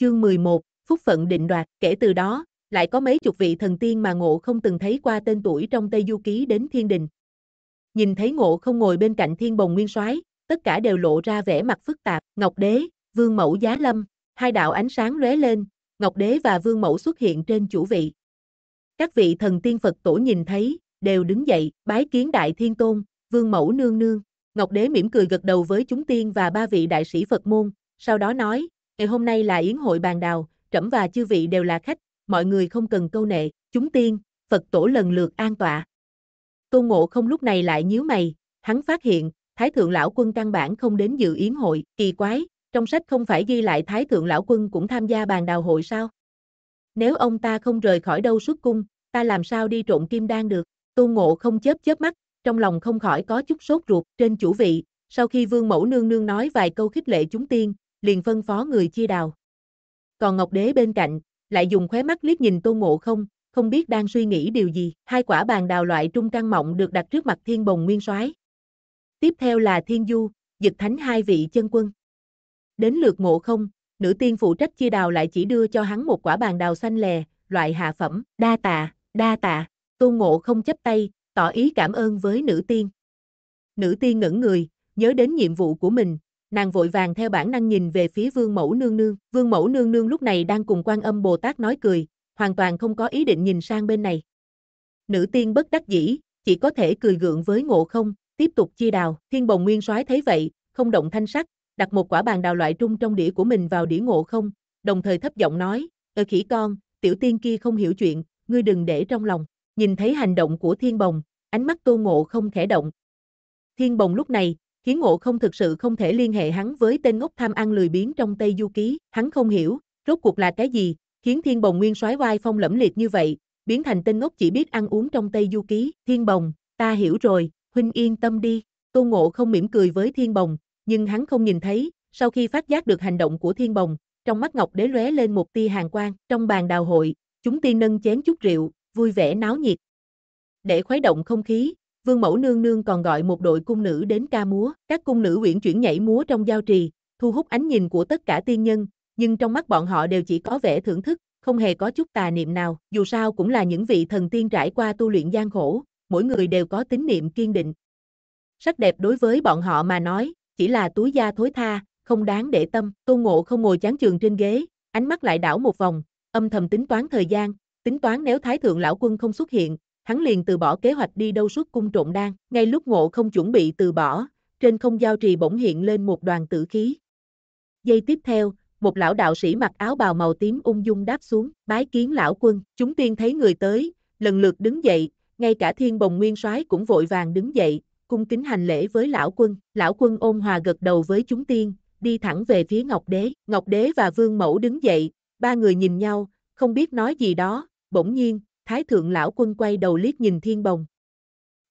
Chương 11, Phúc Phận định đoạt, kể từ đó, lại có mấy chục vị thần tiên mà ngộ không từng thấy qua tên tuổi trong Tây Du Ký đến thiên đình. Nhìn thấy ngộ không ngồi bên cạnh thiên bồng nguyên soái tất cả đều lộ ra vẻ mặt phức tạp, Ngọc Đế, Vương Mẫu Giá Lâm, hai đạo ánh sáng lóe lên, Ngọc Đế và Vương Mẫu xuất hiện trên chủ vị. Các vị thần tiên Phật tổ nhìn thấy, đều đứng dậy, bái kiến Đại Thiên Tôn, Vương Mẫu Nương Nương. Ngọc Đế mỉm cười gật đầu với chúng tiên và ba vị đại sĩ Phật môn, sau đó nói, Ngày hôm nay là yến hội bàn đào, trẫm và chư vị đều là khách, mọi người không cần câu nệ, chúng tiên, Phật tổ lần lượt an tọa. Tôn Ngộ không lúc này lại nhíu mày, hắn phát hiện, Thái Thượng Lão Quân căn bản không đến dự yến hội, kỳ quái, trong sách không phải ghi lại Thái Thượng Lão Quân cũng tham gia bàn đào hội sao? Nếu ông ta không rời khỏi đâu suốt cung, ta làm sao đi trộn kim đan được? Tôn Ngộ không chớp chớp mắt, trong lòng không khỏi có chút sốt ruột trên chủ vị, sau khi Vương Mẫu Nương Nương nói vài câu khích lệ chúng tiên, liền phân phó người chia đào. Còn Ngọc Đế bên cạnh, lại dùng khóe mắt liếc nhìn Tôn Ngộ không, không biết đang suy nghĩ điều gì. Hai quả bàn đào loại trung trăng mọng được đặt trước mặt Thiên Bồng Nguyên Soái. Tiếp theo là Thiên Du, giật Thánh hai vị chân quân. Đến lượt Ngộ không, nữ tiên phụ trách chia đào lại chỉ đưa cho hắn một quả bàn đào xanh lè, loại hạ phẩm, đa tạ, đa tạ. Tôn Ngộ không chấp tay, tỏ ý cảm ơn với nữ tiên. Nữ tiên ngẩn người, nhớ đến nhiệm vụ của mình, nàng vội vàng theo bản năng nhìn về phía vương mẫu nương nương. Vương mẫu nương nương lúc này đang cùng quan âm Bồ Tát nói cười, hoàn toàn không có ý định nhìn sang bên này. Nữ tiên bất đắc dĩ, chỉ có thể cười gượng với ngộ không, tiếp tục chia đào. Thiên bồng nguyên soái thấy vậy, không động thanh sắc, đặt một quả bàn đào loại trung trong đĩa của mình vào đĩa ngộ không, đồng thời thấp giọng nói, ơ khỉ con, tiểu tiên kia không hiểu chuyện, ngươi đừng để trong lòng. Nhìn thấy hành động của thiên bồng, ánh mắt tô ngộ không khẽ động. Thiên bồng lúc này, khiến ngộ không thực sự không thể liên hệ hắn với tên ngốc tham ăn lười biếng trong Tây Du Ký, hắn không hiểu, rốt cuộc là cái gì, khiến thiên bồng nguyên soái vai phong lẫm liệt như vậy, biến thành tên ngốc chỉ biết ăn uống trong Tây Du Ký, thiên bồng, ta hiểu rồi, huynh yên tâm đi, tô ngộ không mỉm cười với thiên bồng, nhưng hắn không nhìn thấy, sau khi phát giác được hành động của thiên bồng, trong mắt ngọc đế lóe lên một tia hàng quang, trong bàn đào hội, chúng tiên nâng chén chút rượu, vui vẻ náo nhiệt. Để khuấy động không khí, Vương Mẫu Nương Nương còn gọi một đội cung nữ đến ca múa, các cung nữ uyển chuyển nhảy múa trong giao trì, thu hút ánh nhìn của tất cả tiên nhân, nhưng trong mắt bọn họ đều chỉ có vẻ thưởng thức, không hề có chút tà niệm nào, dù sao cũng là những vị thần tiên trải qua tu luyện gian khổ, mỗi người đều có tín niệm kiên định. Sắc đẹp đối với bọn họ mà nói, chỉ là túi da thối tha, không đáng để tâm, Tô Ngộ không ngồi chán trường trên ghế, ánh mắt lại đảo một vòng, âm thầm tính toán thời gian, tính toán nếu Thái Thượng Lão Quân không xuất hiện, hắn liền từ bỏ kế hoạch đi đâu suốt cung trộn đan. Ngay lúc ngộ không chuẩn bị từ bỏ, trên không giao trì bỗng hiện lên một đoàn tử khí. Giây tiếp theo, một lão đạo sĩ mặc áo bào màu tím ung dung đáp xuống, bái kiến lão quân, chúng tiên thấy người tới, lần lượt đứng dậy, ngay cả thiên bồng nguyên soái cũng vội vàng đứng dậy, cung kính hành lễ với lão quân, lão quân ôn hòa gật đầu với chúng tiên, đi thẳng về phía Ngọc Đế, Ngọc Đế và Vương Mẫu đứng dậy, ba người nhìn nhau, không biết nói gì đó, bỗng nhiên, Thái thượng lão quân quay đầu liếc nhìn thiên bồng.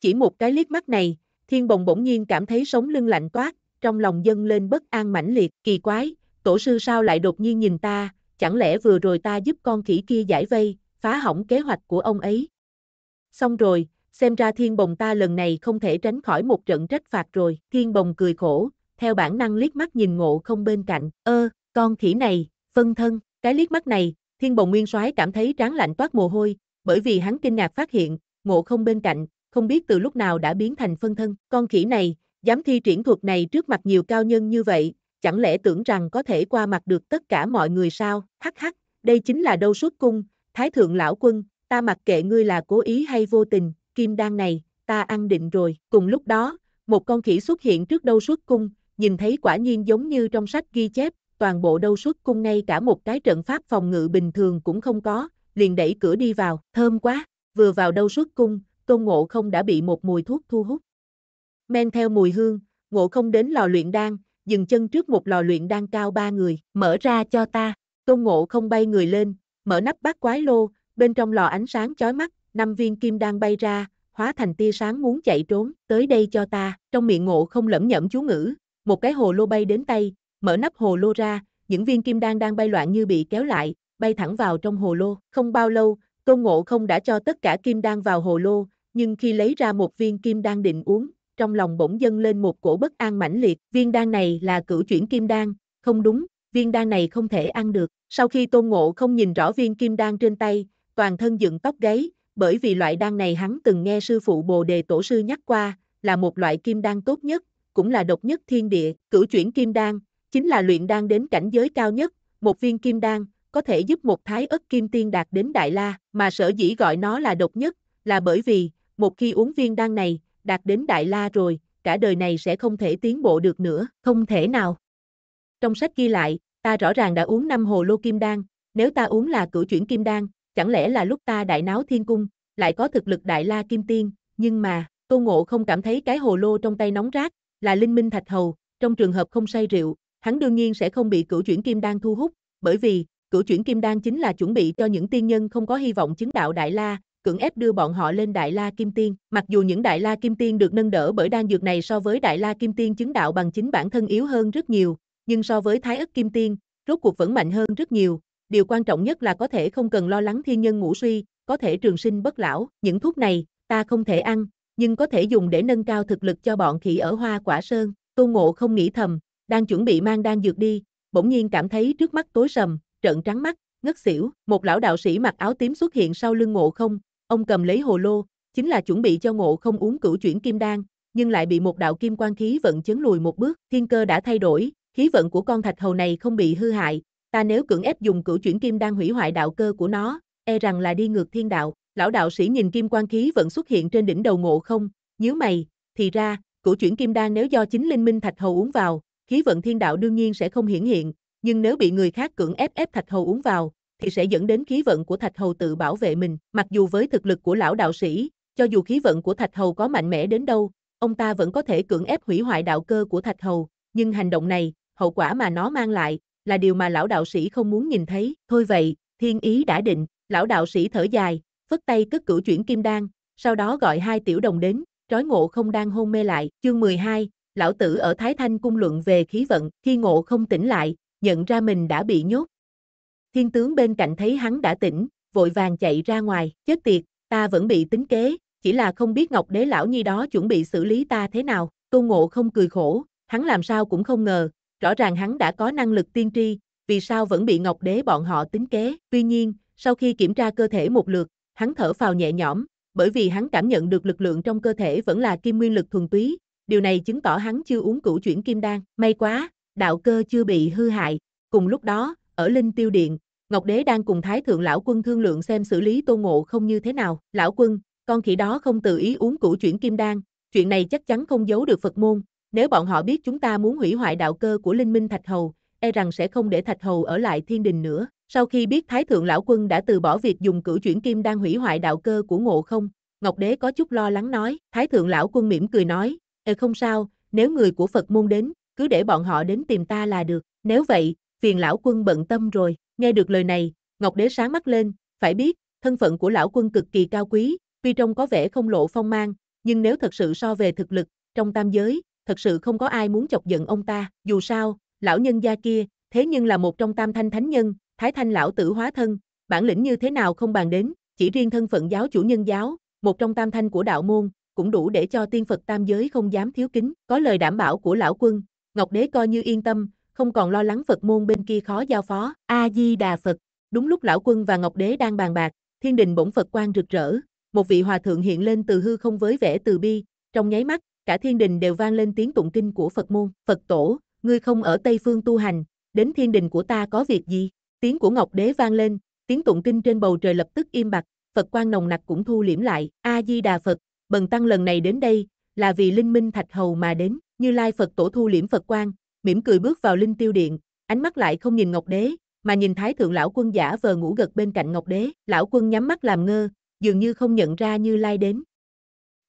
Chỉ một cái liếc mắt này, thiên bồng bỗng nhiên cảm thấy sống lưng lạnh toát, trong lòng dâng lên bất an mãnh liệt, kỳ quái, tổ sư sao lại đột nhiên nhìn ta, chẳng lẽ vừa rồi ta giúp con khỉ kia giải vây, phá hỏng kế hoạch của ông ấy. Xong rồi, xem ra thiên bồng ta lần này không thể tránh khỏi một trận trách phạt rồi, thiên bồng cười khổ, theo bản năng liếc mắt nhìn ngộ không bên cạnh, ơ, con khỉ này, phân thân, cái liếc mắt này, thiên bồng nguyên soái cảm thấy tráng lạnh toát mồ hôi, bởi vì hắn kinh ngạc phát hiện, ngộ không bên cạnh, không biết từ lúc nào đã biến thành phân thân. Con khỉ này, dám thi triển thuật này trước mặt nhiều cao nhân như vậy, chẳng lẽ tưởng rằng có thể qua mặt được tất cả mọi người sao? Hắc hắc, đây chính là đâu suốt cung, thái thượng lão quân, ta mặc kệ ngươi là cố ý hay vô tình, kim đan này, ta ăn định rồi. Cùng lúc đó, một con khỉ xuất hiện trước đâu suốt cung, nhìn thấy quả nhiên giống như trong sách ghi chép, toàn bộ đâu suốt cung ngay cả một cái trận pháp phòng ngự bình thường cũng không có, liền đẩy cửa đi vào, thơm quá, vừa vào đâu xuất cung, tôn ngộ không đã bị một mùi thuốc thu hút. Men theo mùi hương, ngộ không đến lò luyện đan, dừng chân trước một lò luyện đan cao ba người, mở ra cho ta, tôn ngộ không bay người lên, mở nắp bát quái lô, bên trong lò ánh sáng chói mắt, năm viên kim đan bay ra, hóa thành tia sáng muốn chạy trốn, tới đây cho ta, trong miệng ngộ không lẩm nhẩm chú ngữ, một cái hồ lô bay đến tay, mở nắp hồ lô ra, những viên kim đan đang bay loạn như bị kéo lại, bay thẳng vào trong hồ lô. Không bao lâu, Tôn Ngộ không đã cho tất cả kim đan vào hồ lô, nhưng khi lấy ra một viên kim đan định uống, trong lòng bỗng dâng lên một cổ bất an mãnh liệt. Viên đan này là cửu chuyển kim đan, không đúng, viên đan này không thể ăn được. Sau khi Tôn Ngộ không nhìn rõ viên kim đan trên tay, toàn thân dựng tóc gáy, bởi vì loại đan này hắn từng nghe sư phụ Bồ Đề Tổ sư nhắc qua, là một loại kim đan tốt nhất, cũng là độc nhất thiên địa, cửu chuyển kim đan, chính là luyện đan đến cảnh giới cao nhất, một viên kim đan, có thể giúp một thái ất kim tiên đạt đến đại la, mà sở dĩ gọi nó là độc nhất, là bởi vì, một khi uống viên đan này, đạt đến đại la rồi, cả đời này sẽ không thể tiến bộ được nữa, không thể nào. Trong sách ghi lại, ta rõ ràng đã uống năm hồ lô kim đan, nếu ta uống là cửu chuyển kim đan, chẳng lẽ là lúc ta đại náo thiên cung, lại có thực lực đại la kim tiên, nhưng mà, Tô Ngộ không cảm thấy cái hồ lô trong tay nóng rát, là linh minh thạch hầu, trong trường hợp không say rượu, hắn đương nhiên sẽ không bị cửu chuyển kim đan thu hút, bởi vì, Cửu chuyển kim đan chính là chuẩn bị cho những tiên nhân không có hy vọng chứng đạo Đại La, cưỡng ép đưa bọn họ lên Đại La Kim Tiên. Mặc dù những Đại La Kim Tiên được nâng đỡ bởi đan dược này so với Đại La Kim Tiên chứng đạo bằng chính bản thân yếu hơn rất nhiều, nhưng so với Thái ất Kim Tiên, rốt cuộc vẫn mạnh hơn rất nhiều. Điều quan trọng nhất là có thể không cần lo lắng thiên nhân ngủ suy, có thể trường sinh bất lão. Những thuốc này, ta không thể ăn, nhưng có thể dùng để nâng cao thực lực cho bọn khỉ ở Hoa Quả Sơn. Tô Ngộ không nghĩ thầm, đang chuẩn bị mang đan dược đi, bỗng nhiên cảm thấy trước mắt tối sầm, trợn trắng mắt, ngất xỉu, một lão đạo sĩ mặc áo tím xuất hiện sau lưng ngộ không, ông cầm lấy hồ lô, chính là chuẩn bị cho ngộ không uống cửu chuyển kim đan, nhưng lại bị một đạo kim quan khí vận chấn lùi một bước, thiên cơ đã thay đổi, khí vận của con thạch hầu này không bị hư hại, ta nếu cưỡng ép dùng cửu chuyển kim đan hủy hoại đạo cơ của nó, e rằng là đi ngược thiên đạo, lão đạo sĩ nhìn kim quan khí vận xuất hiện trên đỉnh đầu ngộ không, nhớ mày, thì ra, cửu chuyển kim đan nếu do chính linh minh thạch hầu uống vào, khí vận thiên đạo đương nhiên sẽ không hiển hiện, nhưng nếu bị người khác cưỡng ép ép thạch hầu uống vào, thì sẽ dẫn đến khí vận của thạch hầu tự bảo vệ mình. Mặc dù với thực lực của lão đạo sĩ, cho dù khí vận của thạch hầu có mạnh mẽ đến đâu, ông ta vẫn có thể cưỡng ép hủy hoại đạo cơ của thạch hầu, nhưng hành động này, hậu quả mà nó mang lại, là điều mà lão đạo sĩ không muốn nhìn thấy. Thôi vậy, thiên ý đã định, lão đạo sĩ thở dài, phất tay cất cửu chuyển kim đan, sau đó gọi hai tiểu đồng đến, trói ngộ không đang hôn mê lại. Chương 12, lão tử ở Thái Thanh cung luận về khí vận, khi ngộ không tỉnh lại, nhận ra mình đã bị nhốt. Thiên tướng bên cạnh thấy hắn đã tỉnh, vội vàng chạy ra ngoài, chết tiệt, ta vẫn bị tính kế, chỉ là không biết Ngọc Đế Lão Nhi đó chuẩn bị xử lý ta thế nào, Tô Ngộ không cười khổ, hắn làm sao cũng không ngờ, rõ ràng hắn đã có năng lực tiên tri, vì sao vẫn bị Ngọc Đế bọn họ tính kế, tuy nhiên, sau khi kiểm tra cơ thể một lượt, hắn thở phào nhẹ nhõm, bởi vì hắn cảm nhận được lực lượng trong cơ thể vẫn là kim nguyên lực thuần túy, điều này chứng tỏ hắn chưa uống cửu chuyển kim đan, may quá, đạo cơ chưa bị hư hại. Cùng lúc đó, ở Linh Tiêu Điện, Ngọc Đế đang cùng Thái Thượng Lão Quân thương lượng xem xử lý tôn Ngộ không như thế nào. Lão Quân, con khỉ đó không tự ý uống củ chuyển kim đan, chuyện này chắc chắn không giấu được Phật môn. Nếu bọn họ biết chúng ta muốn hủy hoại đạo cơ của Linh Minh Thạch Hầu, e rằng sẽ không để Thạch Hầu ở lại thiên đình nữa. Sau khi biết Thái Thượng Lão Quân đã từ bỏ việc dùng cử chuyển kim đang hủy hoại đạo cơ của ngộ không, Ngọc Đế có chút lo lắng nói, Thái Thượng Lão Quân mỉm cười nói, e không sao, nếu người của Phật môn đến, cứ để bọn họ đến tìm ta là được, nếu vậy, phiền lão quân bận tâm rồi, nghe được lời này, Ngọc Đế sáng mắt lên, phải biết, thân phận của lão quân cực kỳ cao quý, tuy trông có vẻ không lộ phong mang, nhưng nếu thật sự so về thực lực, trong tam giới, thật sự không có ai muốn chọc giận ông ta, dù sao, lão nhân gia kia, thế nhưng là một trong tam thanh thánh nhân, thái thanh lão tử hóa thân, bản lĩnh như thế nào không bàn đến, chỉ riêng thân phận giáo chủ nhân giáo, một trong tam thanh của đạo môn, cũng đủ để cho tiên Phật tam giới không dám thiếu kính, có lời đảm bảo của lão quân, Ngọc Đế coi như yên tâm, không còn lo lắng Phật môn bên kia khó giao phó. A-di-đà Phật. Đúng lúc lão quân và Ngọc Đế đang bàn bạc, thiên đình bỗng Phật quan rực rỡ, một vị hòa thượng hiện lên từ hư không với vẻ từ bi, trong nháy mắt, cả thiên đình đều vang lên tiếng tụng kinh của Phật môn, Phật tổ, ngươi không ở Tây phương tu hành, đến thiên đình của ta có việc gì? Tiếng của Ngọc Đế vang lên, tiếng tụng kinh trên bầu trời lập tức im bặt, Phật quan nồng nặc cũng thu liễm lại, A Di Đà Phật, bần tăng lần này đến đây là vì Linh Minh Thạch Hầu mà đến. Như Lai Phật Tổ thu liễm Phật quan, mỉm cười bước vào Linh Tiêu Điện, ánh mắt lại không nhìn Ngọc Đế, mà nhìn Thái Thượng Lão Quân giả vờ ngủ gật bên cạnh Ngọc Đế. Lão Quân nhắm mắt làm ngơ, dường như không nhận ra Như Lai đến.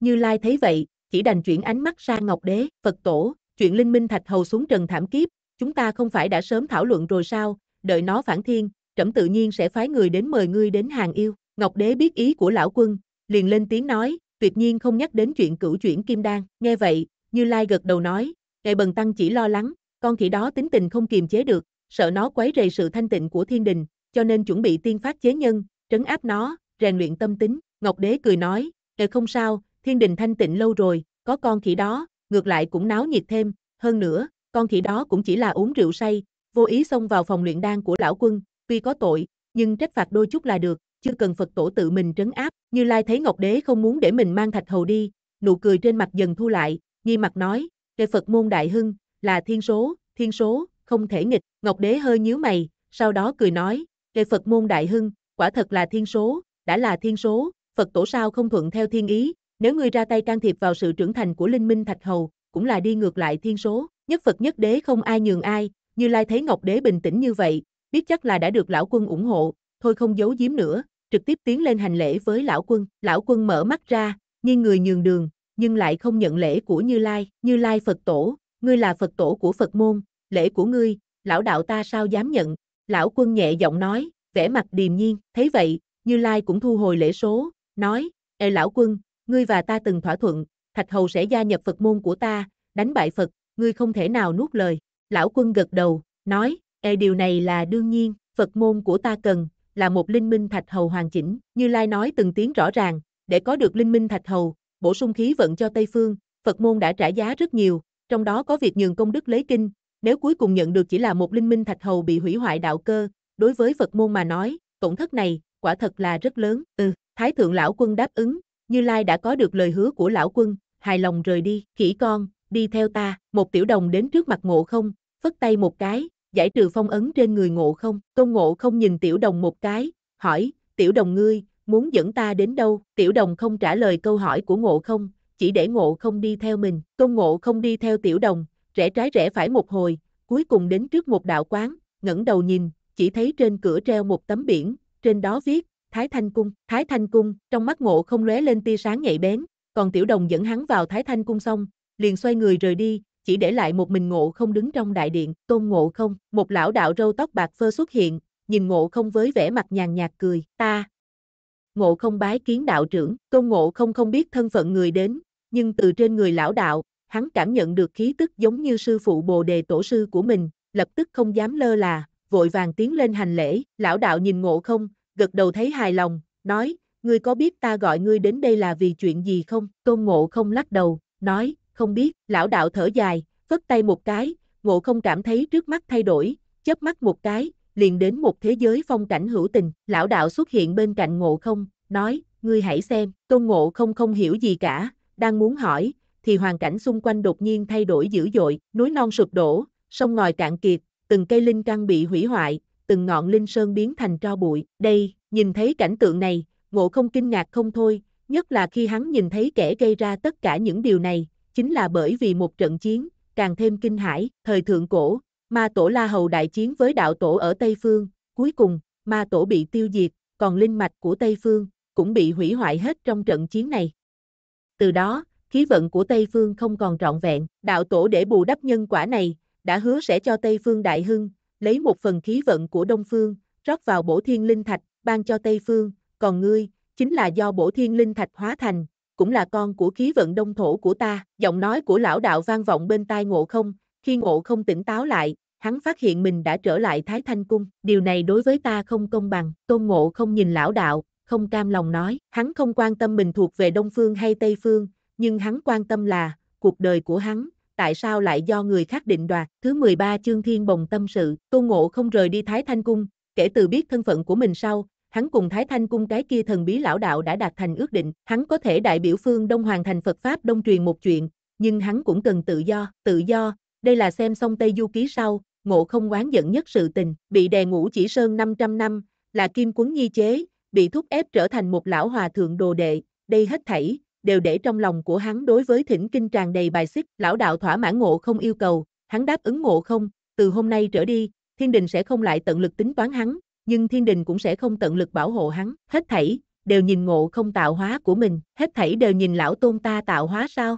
Như Lai thấy vậy, chỉ đành chuyển ánh mắt sang Ngọc Đế, Phật Tổ, chuyện Linh Minh Thạch Hầu xuống trần thảm kiếp, chúng ta không phải đã sớm thảo luận rồi sao, đợi nó phản thiên, trẫm tự nhiên sẽ phái người đến mời ngươi đến hàng yêu. Ngọc Đế biết ý của lão quân, liền lên tiếng nói, tuyệt nhiên không nhắc đến chuyện cửu chuyển kim đan. Nghe vậy, như Lai gật đầu nói, Ngài Bần Tăng chỉ lo lắng, con khỉ đó tính tình không kiềm chế được, sợ nó quấy rầy sự thanh tịnh của thiên đình, cho nên chuẩn bị tiên phát chế nhân, trấn áp nó, rèn luyện tâm tính. Ngọc Đế cười nói, Ngài không sao, thiên đình thanh tịnh lâu rồi, có con khỉ đó, ngược lại cũng náo nhiệt thêm, hơn nữa, con khỉ đó cũng chỉ là uống rượu say, vô ý xông vào phòng luyện đan của lão quân, tuy có tội, nhưng trách phạt đôi chút là được, chưa cần Phật tổ tự mình trấn áp. Như Lai thấy Ngọc Đế không muốn để mình mang thạch hầu đi, nụ cười trên mặt dần thu lại, nghi mặt nói, Đề Phật môn đại hưng, là thiên số, thiên số, không thể nghịch. Ngọc Đế hơi nhíu mày, sau đó cười nói, Đề Phật môn đại hưng, quả thật là thiên số, đã là thiên số, Phật tổ sao không thuận theo thiên ý, nếu ngươi ra tay can thiệp vào sự trưởng thành của Linh Minh Thạch Hầu, cũng là đi ngược lại thiên số, nhất Phật nhất đế không ai nhường ai, Như Lai thấy Ngọc Đế bình tĩnh như vậy, biết chắc là đã được lão quân ủng hộ, thôi không giấu giếm nữa, trực tiếp tiến lên hành lễ với lão quân, lão quân mở mắt ra, nghiêng người nhường đường, nhưng lại không nhận lễ của Như Lai, Như Lai Phật Tổ, ngươi là Phật Tổ của Phật môn, lễ của ngươi, lão đạo ta sao dám nhận, lão quân nhẹ giọng nói, vẻ mặt điềm nhiên, thấy vậy, Như Lai cũng thu hồi lễ số, nói, Ê lão quân, ngươi và ta từng thỏa thuận, Thạch Hầu sẽ gia nhập Phật môn của ta, đánh bại Phật, ngươi không thể nào nuốt lời. Lão quân gật đầu, nói, Ê điều này là đương nhiên, Phật môn của ta cần, là một linh minh Thạch Hầu hoàn chỉnh. Như Lai nói từng tiếng rõ ràng, để có được linh minh Thạch Hầu, bổ sung khí vận cho Tây Phương, Phật môn đã trả giá rất nhiều, trong đó có việc nhường công đức lấy kinh, nếu cuối cùng nhận được chỉ là một linh minh thạch hầu bị hủy hoại đạo cơ, đối với Phật môn mà nói, tổn thất này, quả thật là rất lớn, ừ, Thái Thượng Lão Quân đáp ứng, Như Lai đã có được lời hứa của Lão Quân, hài lòng rời đi, khỉ con, đi theo ta, một tiểu đồng đến trước mặt ngộ không, phất tay một cái, giải trừ phong ấn trên người ngộ không, tôn ngộ không nhìn tiểu đồng một cái, hỏi, tiểu đồng ngươi, muốn dẫn ta đến đâu, tiểu đồng không trả lời câu hỏi của ngộ không, chỉ để ngộ không đi theo mình, tôn ngộ không đi theo tiểu đồng, rẽ trái rẽ phải một hồi, cuối cùng đến trước một đạo quán, ngẩng đầu nhìn, chỉ thấy trên cửa treo một tấm biển, trên đó viết, Thái Thanh Cung, Thái Thanh Cung, trong mắt ngộ không lóe lên tia sáng nhạy bén, còn tiểu đồng dẫn hắn vào Thái Thanh Cung xong, liền xoay người rời đi, chỉ để lại một mình ngộ không đứng trong đại điện, tôn ngộ không, một lão đạo râu tóc bạc phơ xuất hiện, nhìn ngộ không với vẻ mặt nhàn nhạt cười, ta, ngộ không bái kiến đạo trưởng, tôn ngộ không không biết thân phận người đến, nhưng từ trên người lão đạo, hắn cảm nhận được khí tức giống như sư phụ bồ đề tổ sư của mình, lập tức không dám lơ là, vội vàng tiến lên hành lễ, lão đạo nhìn ngộ không, gật đầu thấy hài lòng, nói, ngươi có biết ta gọi ngươi đến đây là vì chuyện gì không, tôn ngộ không lắc đầu, nói, không biết, lão đạo thở dài, vất tay một cái, ngộ không cảm thấy trước mắt thay đổi, chớp mắt một cái, liền đến một thế giới phong cảnh hữu tình, lão đạo xuất hiện bên cạnh ngộ không, nói, ngươi hãy xem, tôn ngộ không không hiểu gì cả, đang muốn hỏi, thì hoàn cảnh xung quanh đột nhiên thay đổi dữ dội, núi non sụp đổ, sông ngòi cạn kiệt, từng cây linh căn bị hủy hoại, từng ngọn linh sơn biến thành tro bụi, đây, nhìn thấy cảnh tượng này, ngộ không kinh ngạc không thôi, nhất là khi hắn nhìn thấy kẻ gây ra tất cả những điều này, chính là bởi vì một trận chiến, càng thêm kinh hãi, thời thượng cổ, ma tổ La Hầu đại chiến với đạo tổ ở Tây Phương, cuối cùng, ma tổ bị tiêu diệt, còn linh mạch của Tây Phương, cũng bị hủy hoại hết trong trận chiến này. Từ đó, khí vận của Tây Phương không còn trọn vẹn, đạo tổ để bù đắp nhân quả này, đã hứa sẽ cho Tây Phương đại hưng, lấy một phần khí vận của Đông Phương, rót vào bổ thiên linh thạch, ban cho Tây Phương, còn ngươi, chính là do bổ thiên linh thạch hóa thành, cũng là con của khí vận đông thổ của ta, giọng nói của lão đạo vang vọng bên tai ngộ không, khi ngộ không tỉnh táo lại, hắn phát hiện mình đã trở lại Thái Thanh Cung. Điều này đối với ta không công bằng. Tôn ngộ không nhìn lão đạo, không cam lòng nói. Hắn không quan tâm mình thuộc về Đông Phương hay Tây Phương, nhưng hắn quan tâm là, cuộc đời của hắn, tại sao lại do người khác định đoạt. Thứ 13 chương thiên bồng tâm sự, Tôn ngộ không rời đi Thái Thanh Cung. Kể từ biết thân phận của mình sau, hắn cùng Thái Thanh cung cái kia thần bí lão đạo đã đạt thành ước định, hắn có thể đại biểu phương Đông hoàn thành Phật Pháp Đông truyền một chuyện, nhưng hắn cũng cần tự do, tự do, đây là xem xong Tây Du Ký sau, ngộ không oán giận nhất sự tình, bị đè ngủ chỉ sơn 500 năm, là kim quấn nhi chế, bị thúc ép trở thành một lão hòa thượng đồ đệ, đây hết thảy, đều để trong lòng của hắn đối với thỉnh kinh tràn đầy bài xích, lão đạo thỏa mãn ngộ không yêu cầu, hắn đáp ứng ngộ không, từ hôm nay trở đi, thiên đình sẽ không lại tận lực tính toán hắn, nhưng thiên đình cũng sẽ không tận lực bảo hộ hắn, hết thảy, đều nhìn ngộ không tạo hóa của mình, hết thảy đều nhìn lão tôn ta tạo hóa sao?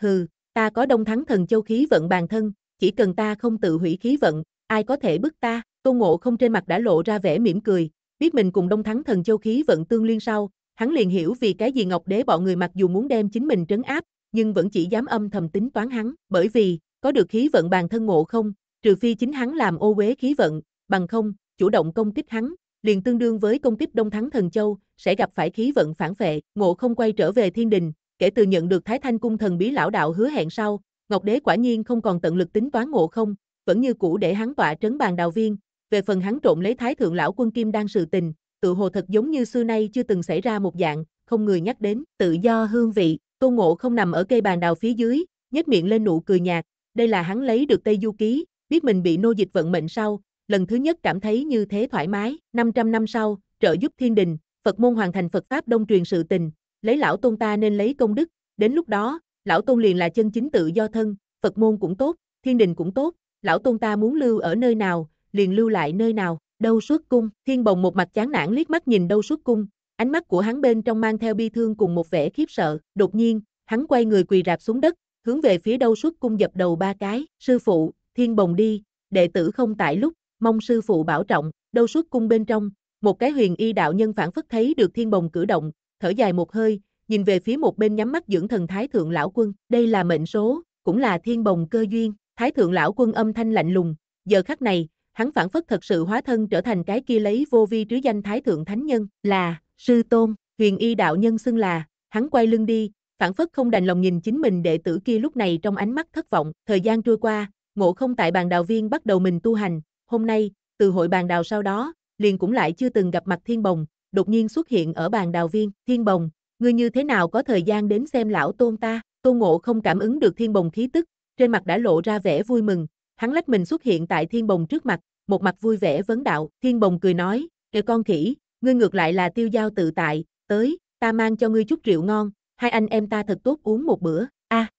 Hừ, Ta có đông thắng thần châu khí vận bàn thân, chỉ cần ta không tự hủy khí vận, ai có thể bức ta, Tô Ngộ không trên mặt đã lộ ra vẻ mỉm cười, biết mình cùng đông thắng thần châu khí vận tương liên sau, hắn liền hiểu vì cái gì Ngọc Đế bọn người mặc dù muốn đem chính mình trấn áp, nhưng vẫn chỉ dám âm thầm tính toán hắn, bởi vì, có được khí vận bàn thân ngộ không, trừ phi chính hắn làm ô uế khí vận, bằng không, chủ động công kích hắn, liền tương đương với công kích Đông Thắng Thần Châu, sẽ gặp phải khí vận phản vệ, ngộ không quay trở về thiên đình, kể từ nhận được Thái Thanh cung thần bí lão đạo hứa hẹn sau, Ngọc Đế quả nhiên không còn tận lực tính toán ngộ không, vẫn như cũ để hắn tọa trấn bàn đào viên, về phần hắn trộm lấy Thái thượng lão quân kim đang sự tình, tự hồ thật giống như xưa nay chưa từng xảy ra một dạng, không người nhắc đến, tự do hương vị, Tô Ngộ không nằm ở cây bàn đào phía dưới, nhếch miệng lên nụ cười nhạt, đây là hắn lấy được Tây Du ký, biết mình bị nô dịch vận mệnh sau, lần thứ nhất cảm thấy như thế thoải mái, 500 năm sau, trợ giúp thiên đình, Phật môn hoàn thành Phật pháp đông truyền sự tình, lấy lão tôn ta nên lấy công đức, đến lúc đó, lão tôn liền là chân chính tự do thân, Phật môn cũng tốt, thiên đình cũng tốt, lão tôn ta muốn lưu ở nơi nào, liền lưu lại nơi nào, đâu suốt cung, thiên bồng một mặt chán nản liếc mắt nhìn đâu suốt cung, ánh mắt của hắn bên trong mang theo bi thương cùng một vẻ khiếp sợ, đột nhiên, hắn quay người quỳ rạp xuống đất, hướng về phía đâu suốt cung dập đầu ba cái, sư phụ, thiên bồng đi, đệ tử không tại lúc, mong sư phụ bảo trọng, đâu suốt cung bên trong, một cái huyền y đạo nhân phản phất thấy được thiên bồng cử động, thở dài một hơi, nhìn về phía một bên nhắm mắt dưỡng thần Thái Thượng Lão Quân, đây là mệnh số, cũng là thiên bồng cơ duyên, Thái Thượng Lão Quân âm thanh lạnh lùng, giờ khắc này, hắn phản phất thật sự hóa thân trở thành cái kia lấy vô vi trứ danh Thái Thượng Thánh Nhân, là, Sư Tôn, huyền y đạo nhân xưng là, hắn quay lưng đi, phản phất không đành lòng nhìn chính mình đệ tử kia lúc này trong ánh mắt thất vọng, thời gian trôi qua, ngộ không tại bàn đào viên bắt đầu mình tu hành, hôm nay, từ hội bàn đào sau đó, liền cũng lại chưa từng gặp mặt thiên bồng, đột nhiên xuất hiện ở bàn đào viên, thiên bồng, ngươi như thế nào có thời gian đến xem lão tôn ta, tôn ngộ không cảm ứng được thiên bồng khí tức, trên mặt đã lộ ra vẻ vui mừng, hắn lách mình xuất hiện tại thiên bồng trước mặt, một mặt vui vẻ vấn đạo, thiên bồng cười nói, kìa con khỉ, ngươi ngược lại là tiêu giao tự tại, tới, ta mang cho ngươi chút rượu ngon, hai anh em ta thật tốt uống một bữa, a à,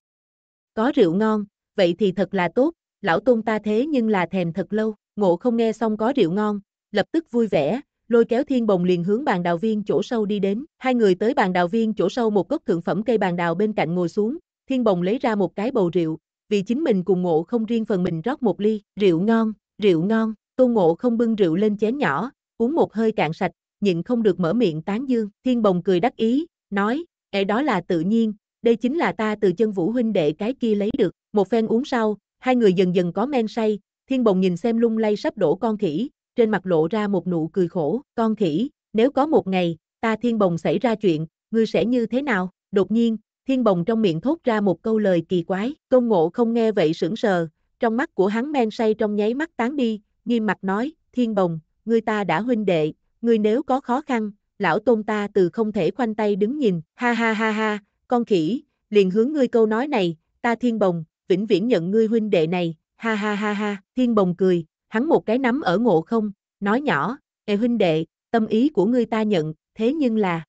có rượu ngon, vậy thì thật là tốt, lão tôn ta thế nhưng là thèm thật lâu, ngộ không nghe xong có rượu ngon, lập tức vui vẻ, lôi kéo thiên bồng liền hướng bàn đào viên chỗ sâu đi đến. Hai người tới bàn đào viên chỗ sâu một gốc thượng phẩm cây bàn đào bên cạnh ngồi xuống, thiên bồng lấy ra một cái bầu rượu, vì chính mình cùng ngộ không riêng phần mình rót một ly, rượu ngon, rượu ngon, tôn ngộ không bưng rượu lên chén nhỏ, uống một hơi cạn sạch, nhịn không được mở miệng tán dương. Thiên bồng cười đắc ý, nói, ẻ đó là tự nhiên, đây chính là ta từ chân vũ huynh đệ cái kia lấy được. Một phen uống sau, hai người dần dần có men say, thiên bồng nhìn xem lung lay sắp đổ con khỉ, trên mặt lộ ra một nụ cười khổ, con khỉ, nếu có một ngày, ta thiên bồng xảy ra chuyện, ngươi sẽ như thế nào? Đột nhiên, thiên bồng trong miệng thốt ra một câu lời kỳ quái, công ngộ không nghe vậy sững sờ, trong mắt của hắn men say trong nháy mắt tán đi, nghiêm mặt nói, thiên bồng, ngươi ta đã huynh đệ, ngươi nếu có khó khăn, lão tôn ta từ không thể khoanh tay đứng nhìn, ha ha ha ha, con khỉ, liền hướng ngươi câu nói này, ta thiên bồng, vĩnh viễn nhận ngươi huynh đệ này, ha ha ha ha, thiên bồng cười, hắn một cái nắm ở ngộ không, nói nhỏ, Ê huynh đệ, tâm ý của ngươi ta nhận, thế nhưng là...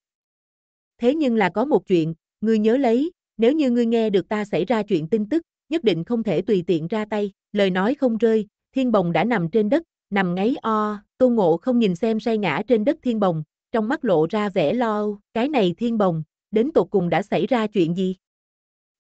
Thế nhưng là có một chuyện, ngươi nhớ lấy, nếu như ngươi nghe được ta xảy ra chuyện tin tức, nhất định không thể tùy tiện ra tay, lời nói không rơi, thiên bồng đã nằm trên đất, nằm ngáy o, tô ngộ không nhìn xem say ngã trên đất thiên bồng, trong mắt lộ ra vẻ lo cái này thiên bồng, đến tột cùng đã xảy ra chuyện gì?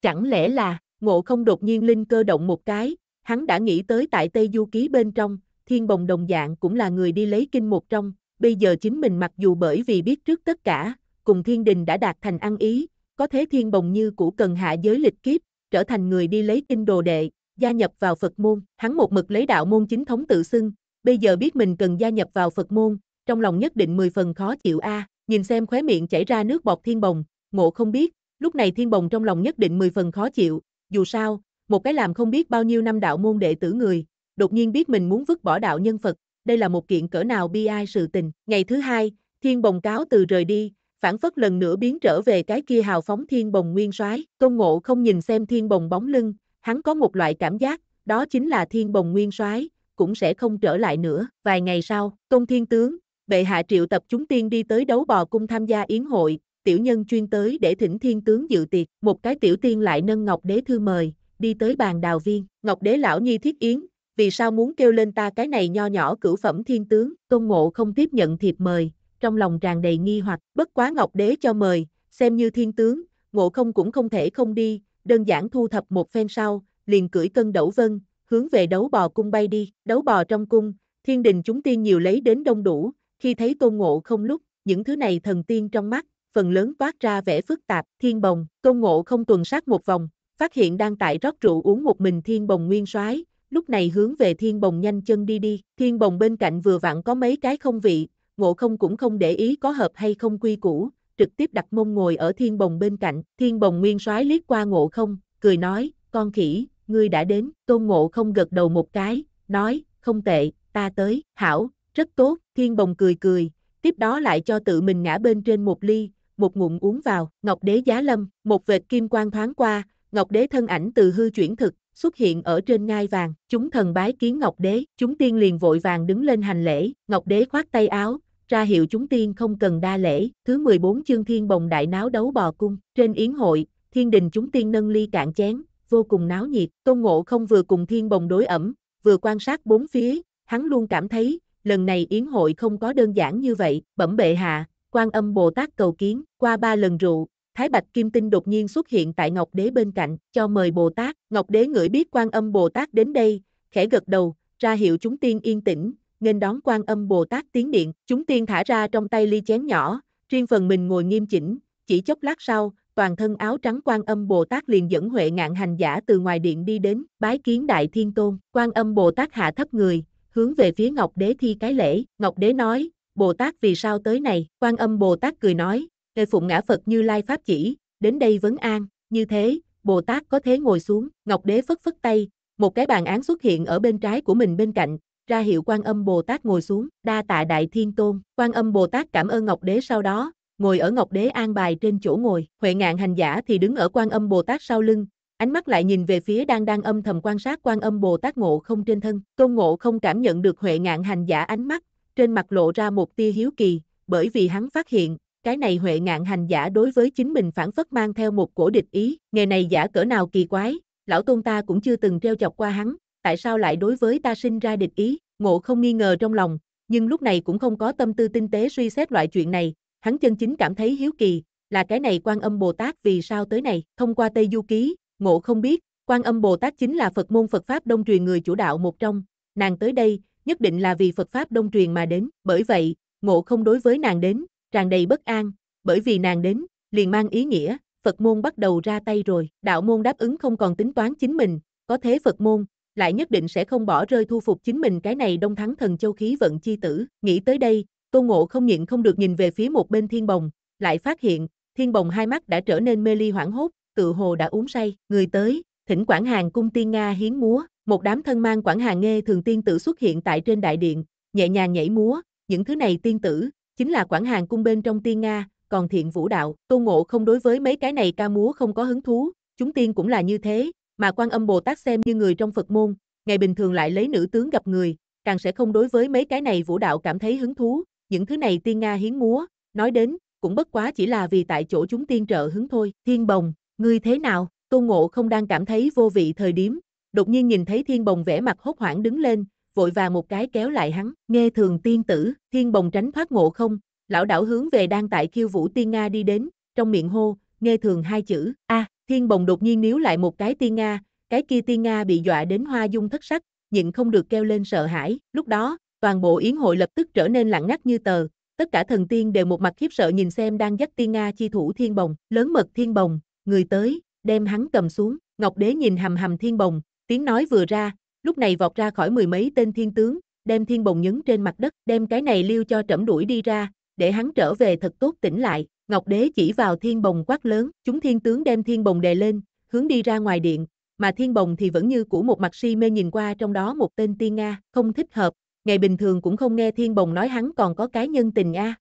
Chẳng lẽ là, ngộ không đột nhiên linh cơ động một cái, hắn đã nghĩ tới tại Tây Du Ký bên trong, Thiên Bồng đồng dạng cũng là người đi lấy kinh một trong, bây giờ chính mình mặc dù bởi vì biết trước tất cả, cùng Thiên Đình đã đạt thành ăn ý, có thế Thiên Bồng như cũ cần hạ giới lịch kiếp, trở thành người đi lấy kinh đồ đệ, gia nhập vào Phật môn, hắn một mực lấy đạo môn chính thống tự xưng, bây giờ biết mình cần gia nhập vào Phật môn, trong lòng nhất định 10 phần khó chịu a, nhìn xem khóe miệng chảy ra nước bọt Thiên Bồng, ngộ không biết, lúc này Thiên Bồng trong lòng nhất định 10 phần khó chịu, dù sao, một cái làm không biết bao nhiêu năm đạo môn đệ tử người, đột nhiên biết mình muốn vứt bỏ đạo nhân Phật, đây là một kiện cỡ nào bi ai sự tình. Ngày thứ hai, thiên bồng cáo từ rời đi, phản phất lần nữa biến trở về cái kia hào phóng thiên bồng nguyên soái Tôn Ngộ không nhìn xem thiên bồng bóng lưng, hắn có một loại cảm giác, đó chính là thiên bồng nguyên soái cũng sẽ không trở lại nữa. Vài ngày sau, Tôn Thiên Tướng, bệ hạ triệu tập chúng tiên đi tới đấu bò cung tham gia yến hội, tiểu nhân chuyên tới để thỉnh thiên tướng dự tiệc, một cái tiểu tiên lại nâng ngọc đế thư mời, đi tới bàn đào viên, Ngọc Đế Lão Nhi thiết yến, vì sao muốn kêu lên ta cái này nho nhỏ cửu phẩm thiên tướng, tôn ngộ không tiếp nhận thiệp mời, trong lòng tràn đầy nghi hoặc, bất quá Ngọc Đế cho mời, xem như thiên tướng, ngộ không cũng không thể không đi, đơn giản thu thập một phen sau, liền cưỡi cân đẩu vân, hướng về đấu bò cung bay đi, đấu bò trong cung, thiên đình chúng tiên nhiều lấy đến đông đủ, khi thấy tôn ngộ không lúc, những thứ này thần tiên trong mắt, phần lớn toát ra vẻ phức tạp, thiên bồng, tôn ngộ không tuần sát một vòng, phát hiện đang tại rót rượu uống một mình thiên bồng nguyên soái lúc này hướng về thiên bồng nhanh chân đi đi thiên bồng bên cạnh vừa vặn có mấy cái không vị ngộ không cũng không để ý có hợp hay không quy củ trực tiếp đặt mông ngồi ở thiên bồng bên cạnh thiên bồng nguyên soái liếc qua ngộ không cười nói con khỉ ngươi đã đến tôn ngộ không gật đầu một cái nói không tệ ta tới hảo rất tốt thiên bồng cười cười tiếp đó lại cho tự mình ngã bên trên một ly một ngụm uống vào ngọc đế giá lâm một vệt kim quang thoáng qua Ngọc Đế thân ảnh từ hư chuyển thực, xuất hiện ở trên ngai vàng, chúng thần bái kiến Ngọc Đế, chúng tiên liền vội vàng đứng lên hành lễ, Ngọc Đế khoát tay áo, ra hiệu chúng tiên không cần đa lễ, thứ 14 chương thiên bồng đại náo đấu bò cung, trên yến hội, thiên đình chúng tiên nâng ly cạn chén, vô cùng náo nhiệt, tôn ngộ không vừa cùng thiên bồng đối ẩm, vừa quan sát bốn phía, hắn luôn cảm thấy, lần này yến hội không có đơn giản như vậy, bẩm bệ hạ, quan âm Bồ Tát cầu kiến, qua ba lần rượu, Thái Bạch Kim Tinh đột nhiên xuất hiện tại Ngọc Đế bên cạnh, cho mời Bồ Tát. Ngọc Đế ngửi biết quan âm Bồ Tát đến đây, khẽ gật đầu, ra hiệu chúng tiên yên tĩnh, nên đón quan âm Bồ Tát tiến điện. Chúng tiên thả ra trong tay ly chén nhỏ, riêng phần mình ngồi nghiêm chỉnh, chỉ chốc lát sau, toàn thân áo trắng quan âm Bồ Tát liền dẫn Huệ ngạn hành giả từ ngoài điện đi đến, bái kiến Đại Thiên Tôn. Quan âm Bồ Tát hạ thấp người, hướng về phía Ngọc Đế thi cái lễ. Ngọc Đế nói, Bồ Tát vì sao tới này? Quan âm Bồ Tát cười nói, Ê phụng ngã Phật như lai pháp chỉ, đến đây vấn an, như thế, Bồ Tát có thế ngồi xuống, Ngọc Đế phất phất tay, một cái bàn án xuất hiện ở bên trái của mình bên cạnh, ra hiệu quan âm Bồ Tát ngồi xuống, đa tạ Đại Thiên Tôn, quan âm Bồ Tát cảm ơn Ngọc Đế sau đó, ngồi ở Ngọc Đế an bài trên chỗ ngồi, Huệ Ngạn hành giả thì đứng ở quan âm Bồ Tát sau lưng, ánh mắt lại nhìn về phía đang đang âm thầm quan sát quan âm Bồ Tát ngộ không trên thân, Tôn Ngộ không cảm nhận được Huệ Ngạn hành giả ánh mắt, trên mặt lộ ra một tia hiếu kỳ, bởi vì hắn phát hiện, cái này huệ ngạn hành giả đối với chính mình phản phất mang theo một cổ địch ý, nghề này giả cỡ nào kỳ quái, lão tôn ta cũng chưa từng treo chọc qua hắn, tại sao lại đối với ta sinh ra địch ý, ngộ không nghi ngờ trong lòng, nhưng lúc này cũng không có tâm tư tinh tế suy xét loại chuyện này, hắn chân chính cảm thấy hiếu kỳ, là cái này quan âm Bồ Tát vì sao tới này, thông qua Tây Du Ký, ngộ không biết, quan âm Bồ Tát chính là Phật môn Phật Pháp đông truyền người chủ đạo một trong, nàng tới đây, nhất định là vì Phật Pháp đông truyền mà đến, bởi vậy, ngộ không đối với nàng đến, tràn đầy bất an, bởi vì nàng đến, liền mang ý nghĩa, Phật môn bắt đầu ra tay rồi, đạo môn đáp ứng không còn tính toán chính mình, có thế Phật môn, lại nhất định sẽ không bỏ rơi thu phục chính mình cái này đông thắng thần châu khí vận chi tử. Nghĩ tới đây, Tô Ngộ không nhịn không được nhìn về phía một bên thiên bồng, lại phát hiện, thiên bồng hai mắt đã trở nên mê ly hoảng hốt, tự hồ đã uống say, người tới, thỉnh quản hàng cung tiên Nga hiến múa, một đám thân mang quản hàng nghe thường tiên tử xuất hiện tại trên đại điện, nhẹ nhàng nhảy múa, những thứ này tiên tử, chính là quản hàng cung bên trong tiên Nga, còn thiện vũ đạo, tô ngộ không đối với mấy cái này ca múa không có hứng thú, chúng tiên cũng là như thế, mà quan âm Bồ Tát xem như người trong Phật môn, ngày bình thường lại lấy nữ tướng gặp người, càng sẽ không đối với mấy cái này vũ đạo cảm thấy hứng thú, những thứ này tiên Nga hiến múa, nói đến, cũng bất quá chỉ là vì tại chỗ chúng tiên trợ hứng thôi, thiên bồng, ngươi thế nào, tô ngộ không đang cảm thấy vô vị thời điểm, đột nhiên nhìn thấy thiên bồng vẻ mặt hốt hoảng đứng lên, vội vàng một cái kéo lại hắn, nghe thường tiên tử, thiên bồng tránh thoát ngộ không, lão đảo hướng về đang tại khiêu vũ tiên Nga đi đến, trong miệng hô, nghe thường hai chữ, a thiên bồng đột nhiên níu lại một cái tiên Nga, cái kia tiên Nga bị dọa đến hoa dung thất sắc, nhịn không được kêu lên sợ hãi, lúc đó, toàn bộ yến hội lập tức trở nên lặng ngắt như tờ, tất cả thần tiên đều một mặt khiếp sợ nhìn xem đang dắt tiên Nga chi thủ thiên bồng, lớn mật thiên bồng, người tới, đem hắn cầm xuống, ngọc đế nhìn hầm hầm thiên bồng, tiếng nói vừa ra, lúc này vọt ra khỏi mười mấy tên thiên tướng, đem thiên bồng nhấn trên mặt đất, đem cái này lưu cho trẫm đuổi đi ra, để hắn trở về thật tốt tỉnh lại. Ngọc Đế chỉ vào thiên bồng quát lớn, chúng thiên tướng đem thiên bồng đè lên, hướng đi ra ngoài điện, mà thiên bồng thì vẫn như của một mặt si mê nhìn qua trong đó một tên tiên Nga, không thích hợp, ngày bình thường cũng không nghe thiên bồng nói hắn còn có cái nhân tình a.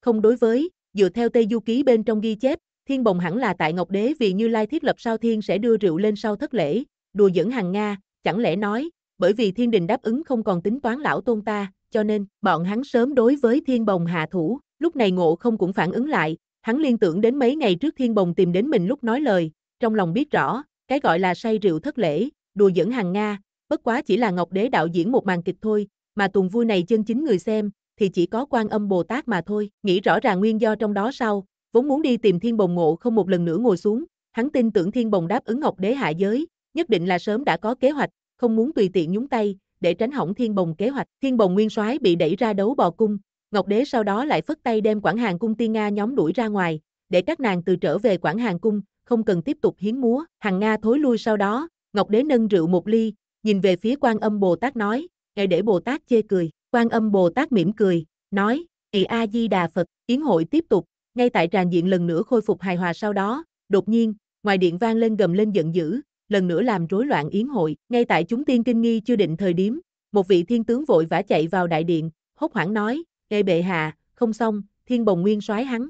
Không đối với, dựa theo Tây Du Ký bên trong ghi chép, thiên bồng hẳn là tại Ngọc Đế vì Như Lai thiết lập sao thiên sẽ đưa rượu lên sau thất lễ, đùa dẫn hàng Nga, chẳng lẽ nói, bởi vì thiên đình đáp ứng không còn tính toán lão tôn ta, cho nên, bọn hắn sớm đối với thiên bồng hạ thủ, lúc này ngộ không cũng phản ứng lại, hắn liên tưởng đến mấy ngày trước thiên bồng tìm đến mình lúc nói lời, trong lòng biết rõ, cái gọi là say rượu thất lễ, đùa dẫn hàng Nga, bất quá chỉ là Ngọc Đế đạo diễn một màn kịch thôi, mà tuần vui này chân chính người xem, thì chỉ có quan âm Bồ Tát mà thôi, nghĩ rõ ràng nguyên do trong đó sau, vốn muốn đi tìm thiên bồng ngộ không một lần nữa ngồi xuống, hắn tin tưởng thiên bồng đáp ứng Ngọc Đế hạ giới, nhất định là sớm đã có kế hoạch, không muốn tùy tiện nhúng tay, để tránh hỏng thiên bồng kế hoạch. Thiên bồng nguyên soái bị đẩy ra đấu bò cung, Ngọc Đế sau đó lại phất tay đem quản hàng cung tiên Nga nhóm đuổi ra ngoài, để các nàng từ trở về quản hàng cung, không cần tiếp tục hiến múa. Hàng Nga thối lui sau đó, Ngọc Đế nâng rượu một ly, nhìn về phía quan âm Bồ Tát nói, ngay để Bồ Tát chê cười. Quan âm Bồ Tát mỉm cười, nói, Ý A-di-đà Phật, yến hội tiếp tục, ngay tại tràn diện lần nữa khôi phục hài hòa sau đó, đột nhiên, ngoài điện vang lên gầm lên giận dữ, lần nữa làm rối loạn yến hội, ngay tại chúng tiên kinh nghi chưa định thời điểm, một vị thiên tướng vội vã chạy vào đại điện, hốt hoảng nói, "Ê bệ hạ, không xong, thiên bồng nguyên soái hắn."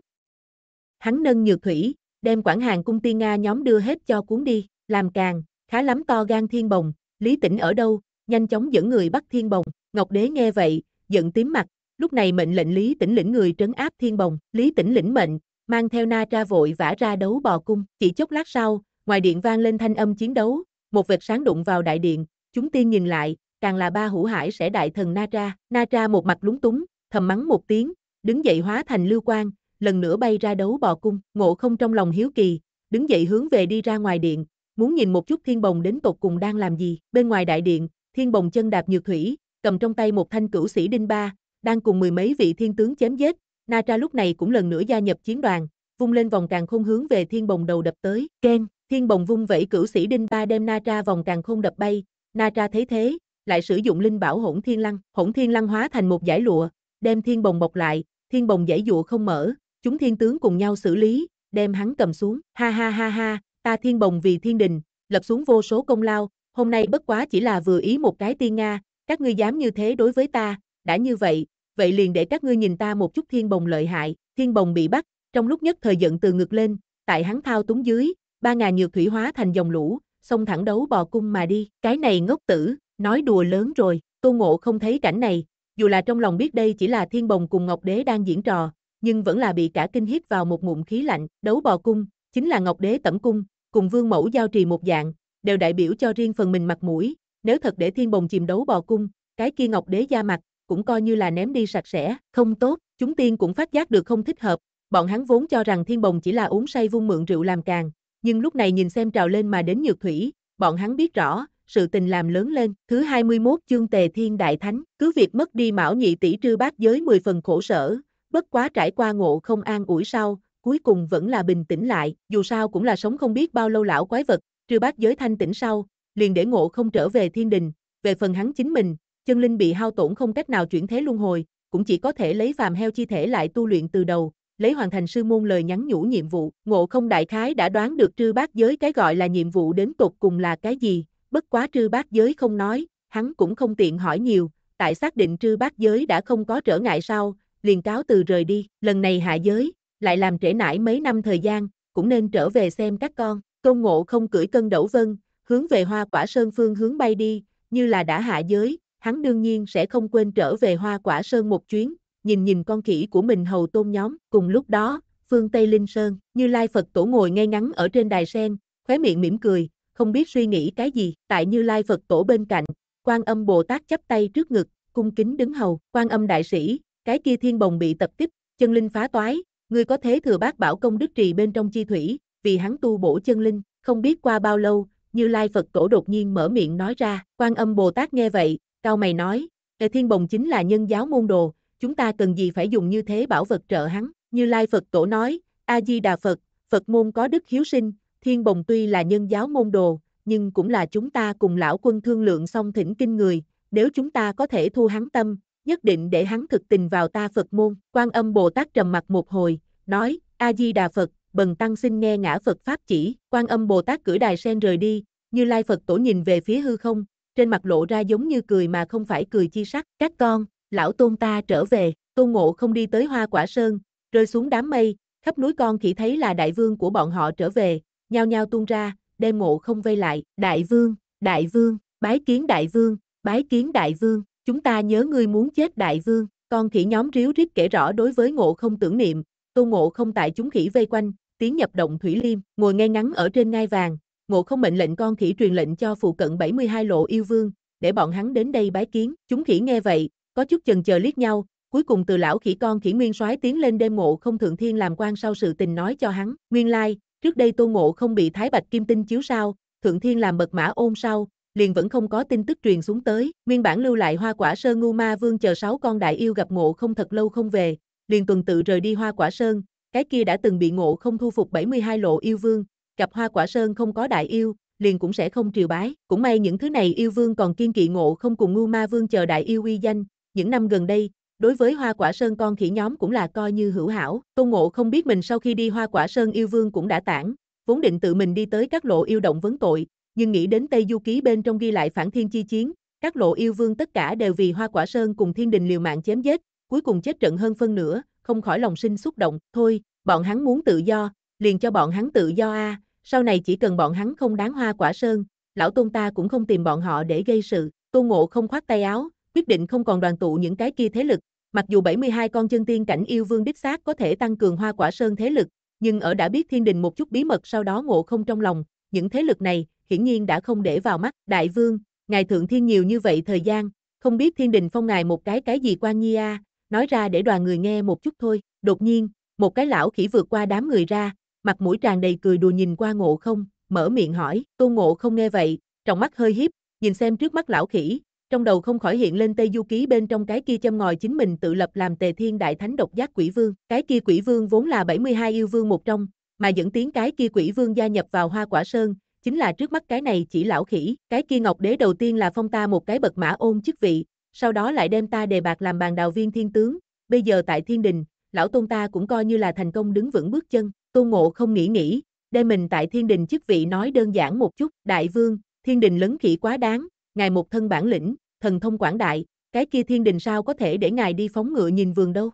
Hắn nâng nhược thủy, đem quản hàng cung tiên Nga nhóm đưa hết cho cuốn đi, làm càng, khá lắm to gan thiên bồng, lý tỉnh ở đâu, nhanh chóng dẫn người bắt thiên bồng, Ngọc Đế nghe vậy, giận tím mặt, lúc này mệnh lệnh Lý Tĩnh lĩnh người trấn áp thiên bồng, Lý Tĩnh lĩnh mệnh, mang theo na tra vội vã ra đấu bò cung, chỉ chốc lát sau, Ngoài điện vang lên thanh âm chiến đấu, một vệt sáng đụng vào đại điện, chúng tiên nhìn lại, càng là ba hữu hải sẽ đại thần Na Tra. Na Tra một mặt lúng túng, thầm mắng một tiếng, đứng dậy hóa thành lưu quan lần nữa bay ra đấu bò cung, ngộ không trong lòng hiếu kỳ, đứng dậy hướng về đi ra ngoài điện, muốn nhìn một chút thiên bồng đến tột cùng đang làm gì. Bên ngoài đại điện, thiên bồng chân đạp nhược thủy, cầm trong tay một thanh cửu sĩ đinh ba, đang cùng mười mấy vị thiên tướng chém giết. Na Tra lúc này cũng lần nữa gia nhập chiến đoàn, vung lên vòng càng không hướng về thiên bồng đầu đập tới. Ken, Thiên bồng vung vẩy cửu sĩ đinh ba đem na tra vòng càng không đập bay, na tra thấy thế, lại sử dụng linh bảo hỗn thiên lăng, hỗn thiên lăng hóa thành một giải lụa, đem thiên bồng bọc lại, thiên bồng giải dụa không mở, chúng thiên tướng cùng nhau xử lý, đem hắn cầm xuống, ha ha ha ha, ta thiên bồng vì thiên đình, lập xuống vô số công lao, hôm nay bất quá chỉ là vừa ý một cái tiên Nga, các ngươi dám như thế đối với ta, đã như vậy, vậy liền để các ngươi nhìn ta một chút thiên bồng lợi hại, thiên bồng bị bắt, trong lúc nhất thời giận từ ngực lên, tại hắn thao túng dưới, ba ngà nhược thủy hóa thành dòng lũ, xông thẳng đấu bò cung mà đi. Cái này ngốc tử, nói đùa lớn rồi, Tô Ngộ không thấy cảnh này, dù là trong lòng biết đây chỉ là Thiên Bồng cùng Ngọc Đế đang diễn trò, nhưng vẫn là bị cả kinh hít vào một ngụm khí lạnh, đấu bò cung, chính là Ngọc Đế tẩm cung, cùng Vương Mẫu giao trì một dạng, đều đại biểu cho riêng phần mình mặt mũi, nếu thật để Thiên Bồng chìm đấu bò cung, cái kia Ngọc Đế ra mặt, cũng coi như là ném đi sạch sẽ, không tốt, chúng tiên cũng phát giác được không thích hợp, bọn hắn vốn cho rằng Thiên Bồng chỉ là uống say vung mượn rượu làm càng, nhưng lúc này nhìn xem trào lên mà đến nhược thủy, bọn hắn biết rõ, sự tình làm lớn lên. Thứ 21 chương Tề Thiên Đại Thánh, cứ việc mất đi mão nhị tỷ trư bát giới 10 phần khổ sở, bất quá trải qua ngộ không an ủi sau, cuối cùng vẫn là bình tĩnh lại, dù sao cũng là sống không biết bao lâu lão quái vật, trư bát giới thanh tĩnh sau, liền để ngộ không trở về thiên đình, về phần hắn chính mình, chân linh bị hao tổn không cách nào chuyển thế luân hồi, cũng chỉ có thể lấy phàm heo chi thể lại tu luyện từ đầu, lấy hoàn thành sư môn lời nhắn nhủ nhiệm vụ, ngộ không đại khái đã đoán được trư bát giới cái gọi là nhiệm vụ đến tột cùng là cái gì, bất quá trư bát giới không nói, hắn cũng không tiện hỏi nhiều, tại xác định trư bát giới đã không có trở ngại sau, liền cáo từ rời đi, lần này hạ giới, lại làm trễ nải mấy năm thời gian, cũng nên trở về xem các con, công ngộ không cưỡi cân đẩu vân, hướng về hoa quả sơn phương hướng bay đi, như là đã hạ giới, hắn đương nhiên sẽ không quên trở về hoa quả sơn một chuyến, nhìn nhìn con khỉ của mình hầu tôn nhóm, cùng lúc đó, phương Tây Linh Sơn, như Lai Phật Tổ ngồi ngay ngắn ở trên đài sen, khóe miệng mỉm cười, không biết suy nghĩ cái gì, tại Như Lai Phật Tổ bên cạnh, quan âm Bồ Tát chắp tay trước ngực, cung kính đứng hầu, quan âm đại sĩ, cái kia thiên bồng bị tập kích, chân linh phá toái, người có thế thừa bác bảo công đức trì bên trong chi thủy, vì hắn tu bổ chân linh, không biết qua bao lâu, Như Lai Phật Tổ đột nhiên mở miệng nói ra, quan âm Bồ Tát nghe vậy, cao mày nói, Tề Thiên Bồng chính là nhân giáo môn đồ, chúng ta cần gì phải dùng như thế bảo vật trợ hắn. Như Lai Phật Tổ nói, A-di-đà Phật, Phật môn có đức hiếu sinh, thiên bồng tuy là nhân giáo môn đồ, nhưng cũng là chúng ta cùng lão quân thương lượng song thỉnh kinh người, nếu chúng ta có thể thu hắn tâm, nhất định để hắn thực tình vào ta Phật môn. Quan âm Bồ Tát trầm mặt một hồi, nói, A-di-đà Phật, bần tăng xin nghe ngã Phật Pháp chỉ, quan âm Bồ Tát cử đài sen rời đi, như Lai Phật Tổ nhìn về phía hư không, trên mặt lộ ra giống như cười mà không phải cười chi sắc, các con, lão tôn ta trở về, tôn ngộ không đi tới hoa quả sơn, rơi xuống đám mây, khắp núi con chỉ thấy là đại vương của bọn họ trở về, nhao nhao tuôn ra, đem ngộ không vây lại, đại vương, đại vương, bái kiến đại vương, bái kiến đại vương, chúng ta nhớ ngươi muốn chết đại vương, con khỉ nhóm ríu rít kể rõ đối với ngộ không tưởng niệm, tôn ngộ không tại chúng khỉ vây quanh, tiến nhập động thủy liêm, ngồi ngay ngắn ở trên ngai vàng, ngộ không mệnh lệnh con khỉ truyền lệnh cho phụ cận 72 lộ yêu vương, để bọn hắn đến đây bái kiến, chúng khỉ nghe vậy, có chút chần chờ liếc nhau, cuối cùng từ lão khỉ con khỉ nguyên soái tiến lên đêm mộ không thượng thiên làm quan sau sự tình nói cho hắn, nguyên lai, trước đây tô ngộ không bị thái bạch kim tinh chiếu sao, thượng thiên làm mật mã ôm sau, liền vẫn không có tin tức truyền xuống tới, nguyên bản lưu lại hoa quả sơn ngu ma vương chờ sáu con đại yêu gặp ngộ không thật lâu không về, liền tuần tự rời đi hoa quả sơn, cái kia đã từng bị ngộ không thu phục 72 lộ yêu vương, gặp hoa quả sơn không có đại yêu, liền cũng sẽ không triều bái, cũng may những thứ này yêu vương còn kiên kỵ ngộ không cùng ngu ma vương chờ đại yêu uy danh, những năm gần đây, đối với hoa quả sơn con khỉ nhóm cũng là coi như hữu hảo. Tô Ngộ không biết mình sau khi đi hoa quả sơn yêu vương cũng đã tản, vốn định tự mình đi tới các lộ yêu động vấn tội, nhưng nghĩ đến Tây Du Ký bên trong ghi lại phản thiên chi chiến, các lộ yêu vương tất cả đều vì hoa quả sơn cùng thiên đình liều mạng chém giết, cuối cùng chết trận hơn phân nữa, không khỏi lòng sinh xúc động, thôi, bọn hắn muốn tự do, liền cho bọn hắn tự do a, à. sau này chỉ cần bọn hắn không đáng hoa quả sơn, lão tôn ta cũng không tìm bọn họ để gây sự, tô ngộ không khoát tay áo, quyết định không còn đoàn tụ những cái kia thế lực, mặc dù 72 con chân tiên cảnh yêu vương đích xác có thể tăng cường hoa quả sơn thế lực, nhưng ở đã biết thiên đình một chút bí mật sau đó ngộ không trong lòng, những thế lực này hiển nhiên đã không để vào mắt. Đại vương, ngài thượng thiên nhiều như vậy thời gian, không biết thiên đình phong ngài một cái cái gì quan nhi a, nói ra để đoàn người nghe một chút thôi. Đột nhiên, một cái lão khỉ vượt qua đám người ra, mặt mũi tràn đầy cười đùa nhìn qua ngộ không, mở miệng hỏi, tô ngộ không nghe vậy, trong mắt hơi hiếp, nhìn xem trước mắt lão khỉ, trong đầu không khỏi hiện lên Tây Du Ký bên trong cái kia châm ngòi chính mình tự lập làm Tề Thiên Đại Thánh độc giác quỷ vương. Cái kia quỷ vương vốn là 72 yêu vương một trong, mà dẫn tiếng cái kia quỷ vương gia nhập vào Hoa Quả Sơn, chính là trước mắt cái này chỉ lão khỉ. Cái kia Ngọc Đế đầu tiên là phong ta một cái bậc mã ôn chức vị, sau đó lại đem ta đề bạc làm bàn đào viên thiên tướng. Bây giờ tại thiên đình, lão tôn ta cũng coi như là thành công đứng vững bước chân. Tôn Ngộ không nghĩ nghĩ, đem mình tại thiên đình chức vị nói đơn giản một chút. Đại vương, thiên đình lấn khỉ quá đáng, ngài một thân bản lĩnh, thần thông quảng đại, cái kia thiên đình sao có thể để ngài đi phóng ngựa nhìn vườn đâu.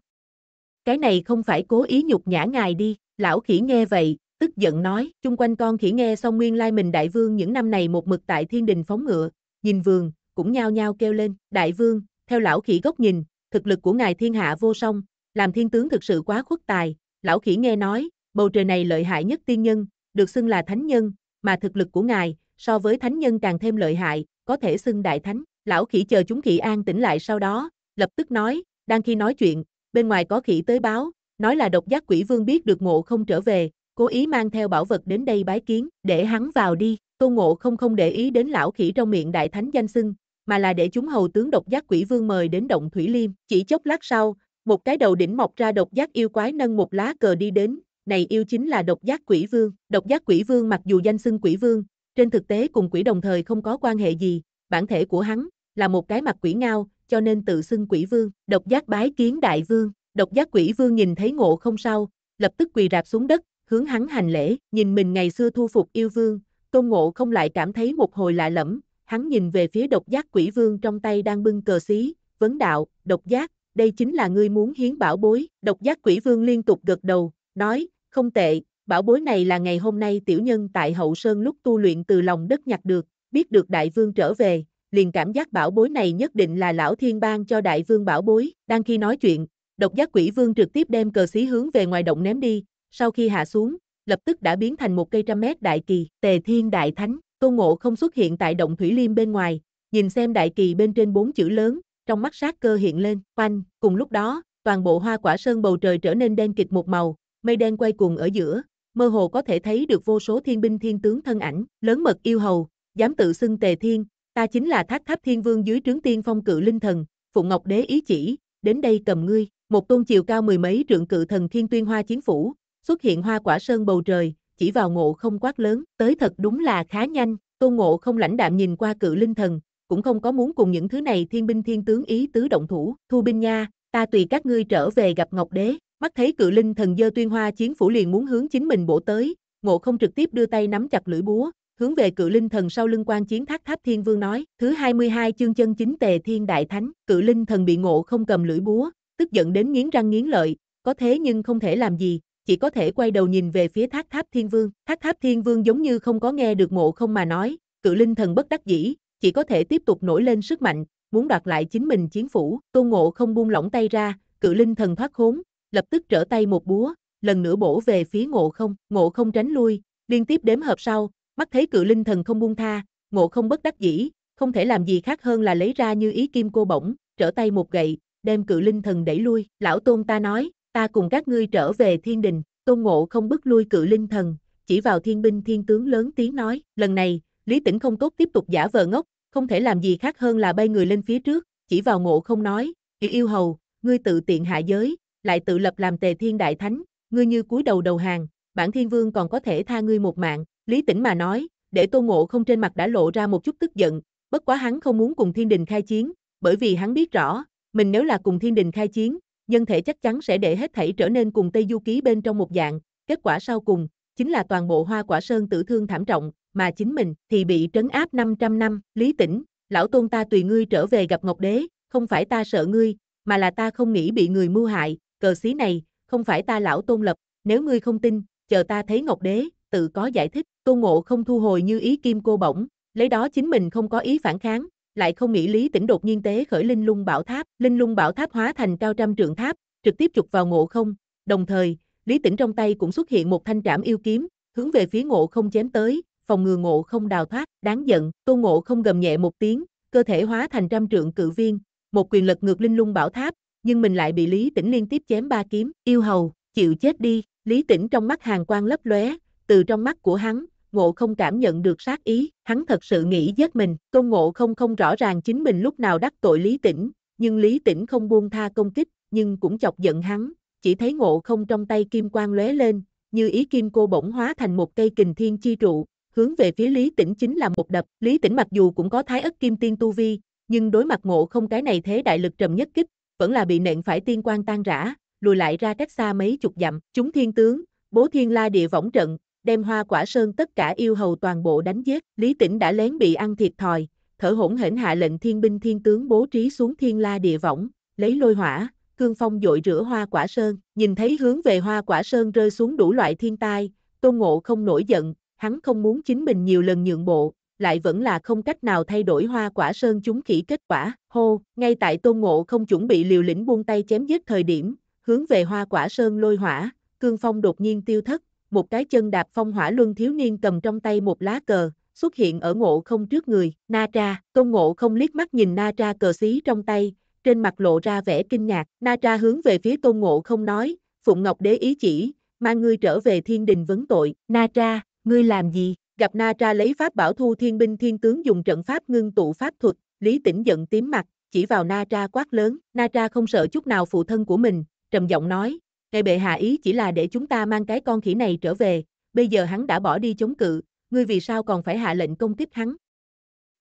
Cái này không phải cố ý nhục nhã ngài đi, lão khỉ nghe vậy, tức giận nói, chung quanh con khỉ nghe xong nguyên lai mình đại vương những năm này một mực tại thiên đình phóng ngựa, nhìn vườn, cũng nhao nhao kêu lên, đại vương, theo lão khỉ góc nhìn, thực lực của ngài thiên hạ vô song, làm thiên tướng thực sự quá khuất tài, lão khỉ nghe nói, bầu trời này lợi hại nhất tiên nhân, được xưng là thánh nhân, mà thực lực của ngài, so với thánh nhân càng thêm lợi hại, có thể xưng đại thánh. Lão khỉ chờ chúng khỉ an tỉnh lại sau đó, lập tức nói, đang khi nói chuyện, bên ngoài có khỉ tới báo, nói là độc giác quỷ vương biết được ngộ không trở về, cố ý mang theo bảo vật đến đây bái kiến, để hắn vào đi. Tô ngộ không không để ý đến lão khỉ trong miệng đại thánh danh xưng, mà là để chúng hầu tướng độc giác quỷ vương mời đến động Thủy Liêm. Chỉ chốc lát sau, một cái đầu đỉnh mọc ra độc giác yêu quái nâng một lá cờ đi đến, này yêu chính là độc giác quỷ vương. Độc giác quỷ vương mặc dù danh xưng quỷ vương, trên thực tế cùng quỷ đồng thời không có quan hệ gì, bản thể của hắn là một cái mặt quỷ ngao, cho nên tự xưng quỷ vương, độc giác bái kiến đại vương, độc giác quỷ vương nhìn thấy ngộ không sao, lập tức quỳ rạp xuống đất, hướng hắn hành lễ, nhìn mình ngày xưa thu phục yêu vương, tôn ngộ không lại cảm thấy một hồi lạ lẫm, hắn nhìn về phía độc giác quỷ vương trong tay đang bưng cờ xí, vấn đạo, độc giác, đây chính là ngươi muốn hiến bảo bối, độc giác quỷ vương liên tục gật đầu, nói, không tệ, Bảo bối này là ngày hôm nay tiểu nhân tại hậu sơn lúc tu luyện từ lòng đất nhặt được, biết được đại vương trở về, liền cảm giác bảo bối này nhất định là lão thiên bang cho đại vương bảo bối. Đang khi nói chuyện, độc giác quỷ vương trực tiếp đem cờ xí hướng về ngoài động ném đi, sau khi hạ xuống, lập tức đã biến thành một cây trăm mét đại kỳ. Tề thiên đại thánh, tôn ngộ không xuất hiện tại động thủy liêm bên ngoài, nhìn xem đại kỳ bên trên bốn chữ lớn, trong mắt sát cơ hiện lên, quanh, cùng lúc đó, toàn bộ hoa quả sơn bầu trời trở nên đen kịch một màu, mây đen quay cuồng ở giữa, mơ hồ có thể thấy được vô số thiên binh thiên tướng thân ảnh, lớn mật yêu hầu, dám tự xưng tề thiên, ta chính là thác tháp thiên vương dưới trướng tiên phong cự linh thần, phụng ngọc đế ý chỉ, đến đây cầm ngươi, một tôn chiều cao mười mấy trượng cự thần thiên tuyên hoa chiến phủ, xuất hiện hoa quả sơn bầu trời, chỉ vào ngộ không quát lớn, tới thật đúng là khá nhanh, tôn ngộ không lãnh đạm nhìn qua cự linh thần, cũng không có muốn cùng những thứ này thiên binh thiên tướng ý tứ động thủ, thu binh nha, ta tùy các ngươi trở về gặp ngọc đế, Mắt thấy cự linh thần dơ tuyên hoa chiến phủ liền muốn hướng chính mình bổ tới, ngộ không trực tiếp đưa tay nắm chặt lưỡi búa, hướng về cự linh thần sau lưng quan chiến thác tháp thiên vương nói, thứ 22 chương chân chính tề thiên đại thánh, cự linh thần bị ngộ không cầm lưỡi búa, tức giận đến nghiến răng nghiến lợi, có thế nhưng không thể làm gì, chỉ có thể quay đầu nhìn về phía thác tháp thiên vương, thác tháp thiên vương giống như không có nghe được ngộ không mà nói, cự linh thần bất đắc dĩ, chỉ có thể tiếp tục nổi lên sức mạnh, muốn đoạt lại chính mình chiến phủ, tôn ngộ không buông lỏng tay ra, cự linh thần thoát khốn, lập tức trở tay một búa, lần nữa bổ về phía ngộ không, ngộ không tránh lui, liên tiếp đếm hợp sau, mắt thấy cự linh thần không buông tha, ngộ không bất đắc dĩ, không thể làm gì khác hơn là lấy ra như ý kim cô bổng, trở tay một gậy, đem cự linh thần đẩy lui, lão tôn ta nói, ta cùng các ngươi trở về thiên đình, tôn ngộ không bức lui cự linh thần, chỉ vào thiên binh thiên tướng lớn tiếng nói, lần này, Lý Tĩnh không tốt tiếp tục giả vờ ngốc, không thể làm gì khác hơn là bay người lên phía trước, chỉ vào ngộ không nói, yêu yêu hầu, ngươi tự tiện hạ giới, lại tự lập làm tề thiên đại thánh, ngươi như cúi đầu đầu hàng, bản thiên vương còn có thể tha ngươi một mạng, lý tĩnh mà nói, để tô ngộ không trên mặt đã lộ ra một chút tức giận, bất quá hắn không muốn cùng thiên đình khai chiến, bởi vì hắn biết rõ, mình nếu là cùng thiên đình khai chiến, nhân thể chắc chắn sẽ để hết thảy trở nên cùng Tây Du Ký bên trong một dạng, kết quả sau cùng, chính là toàn bộ hoa quả sơn tử thương thảm trọng, mà chính mình thì bị trấn áp 500 năm, lý tĩnh, lão tôn ta tùy ngươi trở về gặp Ngọc Đế, không phải ta sợ ngươi, mà là ta không nghĩ bị người mưu hại, cờ xí này, không phải ta lão tôn lập, nếu ngươi không tin, chờ ta thấy Ngọc Đế, tự có giải thích, tôn ngộ không thu hồi như ý kim cô bổng, lấy đó chính mình không có ý phản kháng, lại không nghĩ lý tỉnh đột nhiên tế khởi linh lung bảo tháp, linh lung bảo tháp hóa thành cao trăm trượng tháp, trực tiếp chụp vào ngộ không, đồng thời, lý tỉnh trong tay cũng xuất hiện một thanh trảm yêu kiếm, hướng về phía ngộ không chém tới, phòng ngừa ngộ không đào thoát, đáng giận, tôn ngộ không gầm nhẹ một tiếng, cơ thể hóa thành trăm trượng cự viên, một quyền lực ngược linh lung bảo tháp, nhưng mình lại bị Lý Tĩnh liên tiếp chém ba kiếm, yêu hầu, chịu chết đi, Lý Tĩnh trong mắt hàng quang lấp lóe, từ trong mắt của hắn, ngộ không cảm nhận được sát ý, hắn thật sự nghĩ giết mình, công ngộ không không rõ ràng chính mình lúc nào đắc tội Lý Tĩnh, nhưng Lý Tĩnh không buông tha công kích, nhưng cũng chọc giận hắn, chỉ thấy ngộ không trong tay kim quang lóe lên, như ý kim cô bỗng hóa thành một cây kình thiên chi trụ, hướng về phía Lý Tĩnh chính là một đập, Lý Tĩnh mặc dù cũng có thái ất kim tiên tu vi, nhưng đối mặt ngộ không cái này thế đại lực trầm nhất kích, vẫn là bị nện phải tiên quan tan rã, lùi lại ra cách xa mấy chục dặm, chúng thiên tướng, bố thiên la địa võng trận, đem hoa quả sơn tất cả yêu hầu toàn bộ đánh giết, Lý Tĩnh đã lén bị ăn thịt thòi, thở hổn hển hạ lệnh thiên binh thiên tướng bố trí xuống thiên la địa võng, lấy lôi hỏa, cương phong dội rửa hoa quả sơn, nhìn thấy hướng về hoa quả sơn rơi xuống đủ loại thiên tai, Tôn Ngộ không nổi giận, hắn không muốn chính mình nhiều lần nhượng bộ, lại vẫn là không cách nào thay đổi hoa quả sơn chúng kỹ kết quả. Hô, ngay tại Tôn Ngộ không chuẩn bị liều lĩnh buông tay chém giết thời điểm, hướng về hoa quả sơn lôi hỏa, cương phong đột nhiên tiêu thất, một cái chân đạp phong hỏa luân thiếu niên cầm trong tay một lá cờ, xuất hiện ở ngộ không trước người. Na tra, Tôn Ngộ không liếc mắt nhìn Na tra cờ xí trong tay, trên mặt lộ ra vẻ kinh ngạc. Na tra hướng về phía Tôn Ngộ không nói, Phụng Ngọc đế ý chỉ, mang ngươi trở về thiên đình vấn tội. Na tra, ngươi làm gì? gặp Na Tra lấy pháp bảo thu thiên binh thiên tướng dùng trận pháp ngưng tụ pháp thuật, Lý Tĩnh giận tím mặt, chỉ vào Na Tra quát lớn, Na Tra không sợ chút nào phụ thân của mình, trầm giọng nói, ngay bệ hạ ý chỉ là để chúng ta mang cái con khỉ này trở về, bây giờ hắn đã bỏ đi chống cự, ngươi vì sao còn phải hạ lệnh công kích hắn?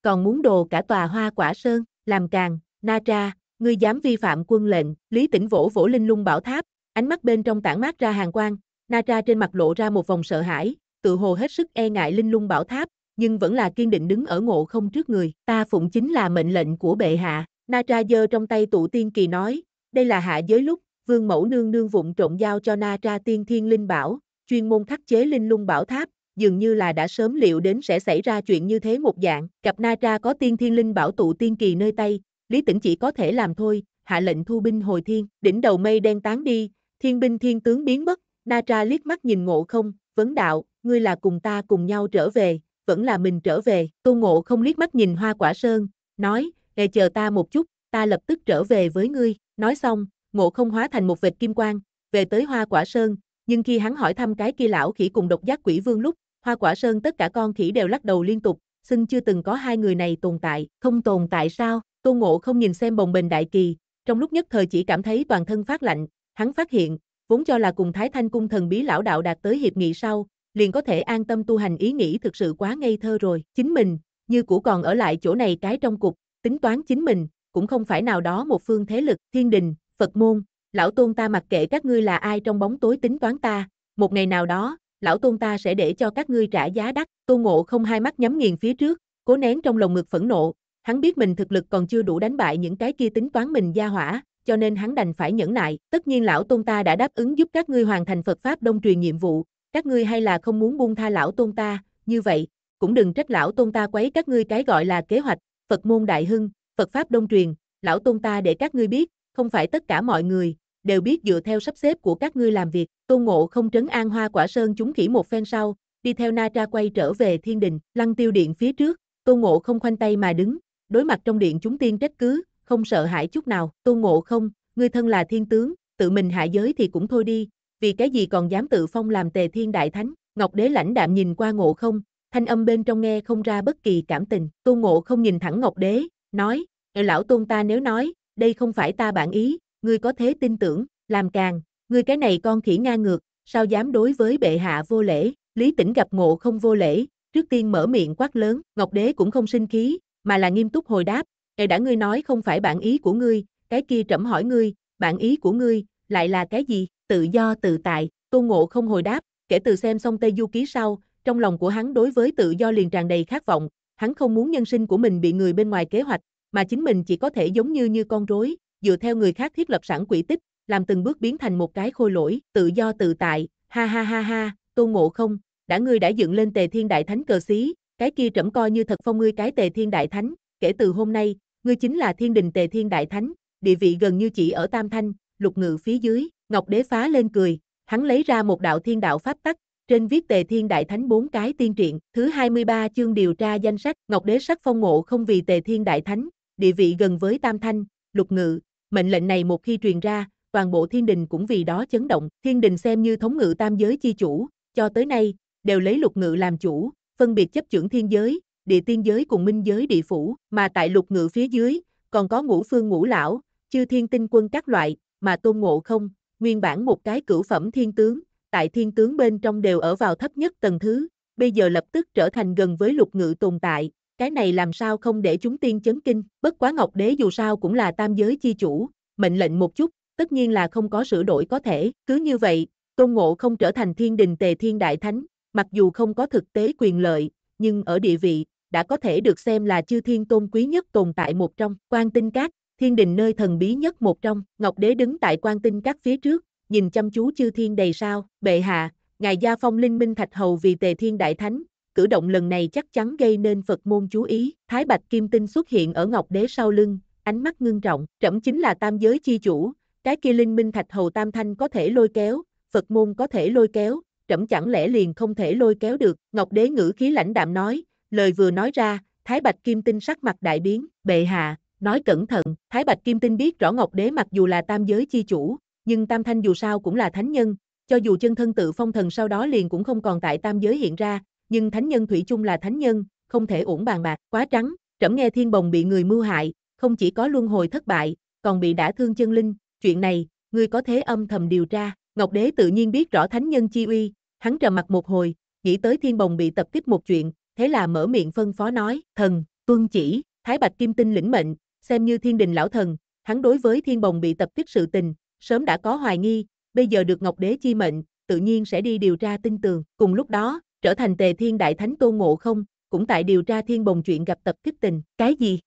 Còn muốn đồ cả tòa hoa quả sơn, làm càng, Na Tra, ngươi dám vi phạm quân lệnh, Lý Tĩnh vỗ vỗ linh lung bảo tháp, ánh mắt bên trong tản mát ra hàng quang, Na Tra trên mặt lộ ra một vòng sợ hãi, tự hồ hết sức e ngại linh lung bảo tháp, nhưng vẫn là kiên định đứng ở ngộ không trước người. Ta phụng chính là mệnh lệnh của bệ hạ. Na Tra giơ trong tay tụ tiên kỳ nói, đây là hạ giới lúc, vương mẫu nương nương vụng trộn giao cho Na Tra tiên thiên linh bảo, chuyên môn khắc chế linh lung bảo tháp, dường như là đã sớm liệu đến sẽ xảy ra chuyện như thế một dạng. Cặp Na Tra có tiên thiên linh bảo tụ tiên kỳ nơi tay, Lý Tĩnh chỉ có thể làm thôi, hạ lệnh thu binh hồi thiên, đỉnh đầu mây đen tán đi, thiên binh thiên tướng biến mất, Na Tra liếc mắt nhìn ngộ không, vấn đạo, ngươi là cùng ta cùng nhau trở về, vẫn là mình trở về. Tô Ngộ không liếc mắt nhìn hoa quả sơn, nói, để chờ ta một chút, ta lập tức trở về với ngươi. Nói xong, Ngộ không hóa thành một vệt kim quang, về tới hoa quả sơn, nhưng khi hắn hỏi thăm cái kia lão khỉ cùng độc giác quỷ vương lúc, hoa quả sơn tất cả con khỉ đều lắc đầu liên tục, xưng chưa từng có hai người này tồn tại, không tồn tại sao? Tô Ngộ không nhìn xem bồng bềnh đại kỳ, trong lúc nhất thời chỉ cảm thấy toàn thân phát lạnh, hắn phát hiện, vốn cho là cùng Thái Thanh cung thần bí lão đạo đạt tới hiệp nghị sau, liền có thể an tâm tu hành ý nghĩ thực sự quá ngây thơ rồi. Chính mình, như cũ còn ở lại chỗ này cái trong cục, tính toán chính mình, cũng không phải nào đó một phương thế lực, thiên đình, Phật môn, lão tôn ta mặc kệ các ngươi là ai trong bóng tối tính toán ta, một ngày nào đó, lão tôn ta sẽ để cho các ngươi trả giá đắt. Tô Ngộ không hai mắt nhắm nghiền phía trước, cố nén trong lòng ngực phẫn nộ, hắn biết mình thực lực còn chưa đủ đánh bại những cái kia tính toán mình gia hỏa, cho nên hắn đành phải nhẫn nại. Tất nhiên lão tôn ta đã đáp ứng giúp các ngươi hoàn thành Phật Pháp đông truyền nhiệm vụ, các ngươi hay là không muốn buông tha lão tôn ta, như vậy, cũng đừng trách lão tôn ta quấy các ngươi cái gọi là kế hoạch, Phật môn đại hưng, Phật Pháp đông truyền, lão tôn ta để các ngươi biết, không phải tất cả mọi người, đều biết dựa theo sắp xếp của các ngươi làm việc, tôn ngộ không trấn an hoa quả sơn chúng khỉ một phen sau, đi theo Na Tra quay trở về thiên đình, lăng tiêu điện phía trước, tôn ngộ không khoanh tay mà đứng, đối mặt trong điện chúng tiên trách cứ, không sợ hãi chút nào, Tôn Ngộ không, ngươi thân là thiên tướng, tự mình hạ giới thì cũng thôi đi, vì cái gì còn dám tự phong làm tề thiên đại thánh, Ngọc Đế lãnh đạm nhìn qua Ngộ không, thanh âm bên trong nghe không ra bất kỳ cảm tình, Tôn Ngộ không nhìn thẳng Ngọc Đế, nói, lão Tôn ta nếu nói, đây không phải ta bản ý, ngươi có thế tin tưởng, làm càng, ngươi cái này con khỉ nga ngược, sao dám đối với bệ hạ vô lễ, Lý Tĩnh gặp Ngộ không vô lễ, trước tiên mở miệng quát lớn, Ngọc Đế cũng không sinh khí, mà là nghiêm túc hồi đáp, Ê đã ngươi nói không phải bản ý của ngươi, cái kia trẫm hỏi ngươi, bản ý của ngươi, lại là cái gì? Tự do tự tại, tôn Ngộ không hồi đáp, kể từ xem xong Tây Du Ký sau, trong lòng của hắn đối với tự do liền tràn đầy khát vọng, hắn không muốn nhân sinh của mình bị người bên ngoài kế hoạch, mà chính mình chỉ có thể giống như như con rối, dựa theo người khác thiết lập sẵn quỹ tích, làm từng bước biến thành một cái khôi lỗi, tự do tự tại, ha ha ha ha, tôn Ngộ không, đã ngươi đã dựng lên Tề Thiên Đại Thánh cờ xí, cái kia trẫm coi như thật phong ngươi cái Tề Thiên Đại Thánh, kể từ hôm nay, Ngươi chính là thiên đình tề thiên đại thánh, địa vị gần như chỉ ở tam thanh, lục ngự phía dưới, Ngọc Đế phá lên cười, hắn lấy ra một đạo thiên đạo pháp tắc, trên viết tề thiên đại thánh bốn cái tiên truyện, thứ 23 chương điều tra danh sách, Ngọc Đế sắc phong ngộ không vì tề thiên đại thánh, địa vị gần với tam thanh, lục ngự, mệnh lệnh này một khi truyền ra, toàn bộ thiên đình cũng vì đó chấn động, thiên đình xem như thống ngự tam giới chi chủ, cho tới nay, đều lấy lục ngự làm chủ, phân biệt chấp trưởng thiên giới, địa tiên giới cùng minh giới địa phủ, mà tại lục ngự phía dưới, còn có ngũ phương ngũ lão, chư thiên tinh quân các loại, mà tôn ngộ không, nguyên bản một cái cửu phẩm thiên tướng, tại thiên tướng bên trong đều ở vào thấp nhất tầng thứ, bây giờ lập tức trở thành gần với lục ngự tồn tại, cái này làm sao không để chúng tiên chấn kinh, bất quá ngọc đế dù sao cũng là tam giới chi chủ, mệnh lệnh một chút, tất nhiên là không có sửa đổi có thể, cứ như vậy, tôn ngộ không trở thành thiên đình tề thiên đại thánh, mặc dù không có thực tế quyền lợi, nhưng ở địa vị, đã có thể được xem là chư thiên tôn quý nhất tồn tại một trong quan tinh các, thiên đình nơi thần bí nhất một trong, Ngọc Đế đứng tại quan tinh các phía trước, nhìn chăm chú chư thiên đầy sao, bệ hạ, ngài gia phong linh minh thạch hầu vì tề thiên đại thánh, cử động lần này chắc chắn gây nên Phật môn chú ý, Thái Bạch Kim Tinh xuất hiện ở Ngọc Đế sau lưng, ánh mắt ngưng trọng, trẫm chính là tam giới chi chủ, cái kia linh minh thạch hầu tam thanh có thể lôi kéo, Phật môn có thể lôi kéo, trẫm chẳng lẽ liền không thể lôi kéo được, Ngọc Đế ngữ khí lãnh đạm nói, lời vừa nói ra, Thái Bạch Kim Tinh sắc mặt đại biến, bệ hạ, nói cẩn thận, Thái Bạch Kim Tinh biết rõ Ngọc Đế mặc dù là tam giới chi chủ, nhưng Tam Thanh dù sao cũng là thánh nhân, cho dù chân thân tự phong thần sau đó liền cũng không còn tại tam giới hiện ra, nhưng thánh nhân thủy chung là thánh nhân, không thể ổn bàn bạc, quá trắng, trẫm nghe thiên bồng bị người mưu hại, không chỉ có luân hồi thất bại, còn bị đả thương chân linh, chuyện này, ngươi có thế âm thầm điều tra, Ngọc Đế tự nhiên biết rõ thánh nhân chi uy, hắn trầm mặt một hồi, nghĩ tới thiên bồng bị tập kích một chuyện, thế là mở miệng phân phó nói, thần, tuân chỉ, Thái Bạch Kim Tinh lĩnh mệnh, xem như thiên đình lão thần, hắn đối với thiên bồng bị tập kích sự tình, sớm đã có hoài nghi, bây giờ được Ngọc Đế chi mệnh, tự nhiên sẽ đi điều tra tin tường. Cùng lúc đó, trở thành tề thiên đại thánh tôn ngộ không, cũng tại điều tra thiên bồng chuyện gặp tập kích tình. Cái gì?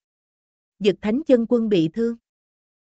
Dực thánh chân quân bị thương.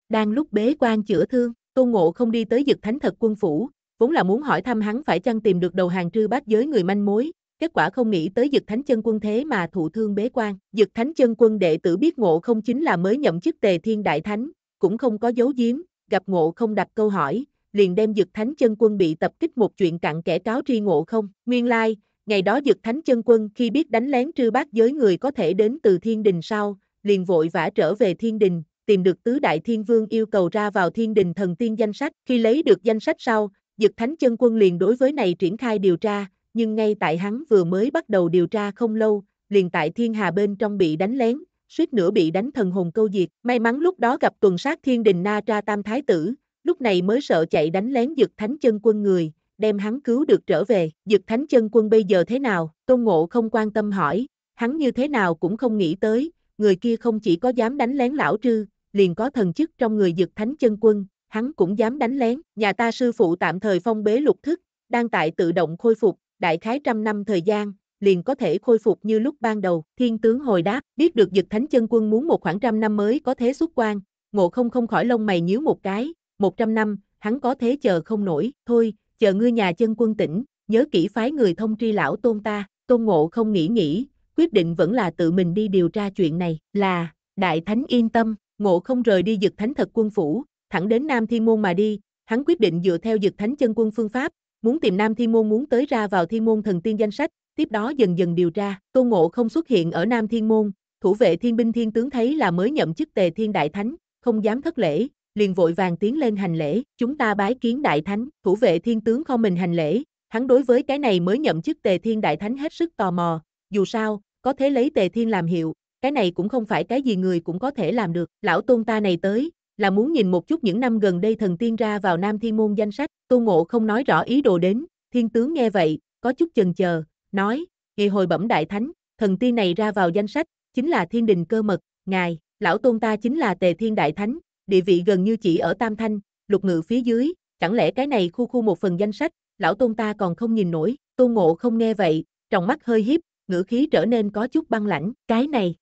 Đang lúc bế quan chữa thương, tôn ngộ không đi tới dực thánh thật quân phủ, vốn là muốn hỏi thăm hắn phải chăng tìm được đầu hàng trư bát giới người manh mối, kết quả không nghĩ tới Dực Thánh Chân Quân thế mà thụ thương bế quan. Dực Thánh Chân Quân đệ tử biết ngộ không chính là mới nhậm chức Tề Thiên Đại Thánh, cũng không có dấu giếm, gặp ngộ không đặt câu hỏi, liền đem Dực Thánh Chân Quân bị tập kích một chuyện cặn kẽ cáo tri ngộ không. Nguyên lai, ngày đó Dực Thánh Chân Quân khi biết đánh lén trư bát giới người có thể đến từ thiên đình sau, liền vội vã trở về thiên đình, tìm được tứ đại thiên vương yêu cầu ra vào thiên đình thần tiên danh sách. Khi lấy được danh sách sau, Dực Thánh Chân Quân liền đối với này triển khai điều tra, nhưng ngay tại hắn vừa mới bắt đầu điều tra không lâu, liền tại thiên hà bên trong bị đánh lén, suýt nữa bị đánh thần hồn câu diệt. May mắn lúc đó gặp tuần sát thiên đình Na Tra Tam Thái Tử, lúc này mới sợ chạy đánh lén dực thánh chân quân người, đem hắn cứu được trở về. Dực thánh chân quân bây giờ thế nào? Tôn Ngộ không quan tâm hỏi, hắn như thế nào cũng không nghĩ tới, người kia không chỉ có dám đánh lén lão trư, liền có thần chức trong người dực thánh chân quân, hắn cũng dám đánh lén. Nhà ta sư phụ tạm thời phong bế lục thức, đang tại tự động khôi phục, đại khái trăm năm thời gian, liền có thể khôi phục như lúc ban đầu. Thiên tướng hồi đáp, biết được dực thánh chân quân muốn một khoảng trăm năm mới có thế xuất quan, ngộ không không khỏi lông mày nhíu một cái, một trăm năm, hắn có thế chờ không nổi, thôi, chờ ngươi nhà chân quân tỉnh, nhớ kỹ phái người thông tri lão tôn ta, tôn ngộ không nghĩ nghĩ, quyết định vẫn là tự mình đi điều tra chuyện này, là, đại thánh yên tâm, ngộ không rời đi dực thánh thật quân phủ, thẳng đến Nam Thiên Môn mà đi, hắn quyết định dựa theo dực thánh chân quân phương pháp, Muốn tìm Nam Thiên Môn muốn tới ra vào Thiên Môn thần tiên danh sách, tiếp đó dần dần điều tra, Tô Ngộ không xuất hiện ở Nam Thiên Môn, thủ vệ Thiên binh Thiên tướng thấy là mới nhậm chức Tề Thiên Đại Thánh, không dám thất lễ, liền vội vàng tiến lên hành lễ, chúng ta bái kiến Đại Thánh, thủ vệ Thiên tướng không mình hành lễ, hắn đối với cái này mới nhậm chức Tề Thiên Đại Thánh hết sức tò mò, dù sao, có thể lấy Tề Thiên làm hiệu, cái này cũng không phải cái gì người cũng có thể làm được, lão tôn ta này tới, là muốn nhìn một chút những năm gần đây thần tiên ra vào Nam Thiên Môn danh sách, Tô Ngộ không nói rõ ý đồ đến, thiên tướng nghe vậy, có chút chần chờ, nói, kỳ hồi bẩm đại thánh, thần tiên này ra vào danh sách, chính là thiên đình cơ mật, ngài, lão tôn ta chính là tề thiên đại thánh, địa vị gần như chỉ ở Tam Thanh, lục ngự phía dưới, chẳng lẽ cái này khu khu một phần danh sách, lão tôn ta còn không nhìn nổi, Tô Ngộ không nghe vậy, trong mắt hơi hiếp, ngữ khí trở nên có chút băng lãnh, cái này.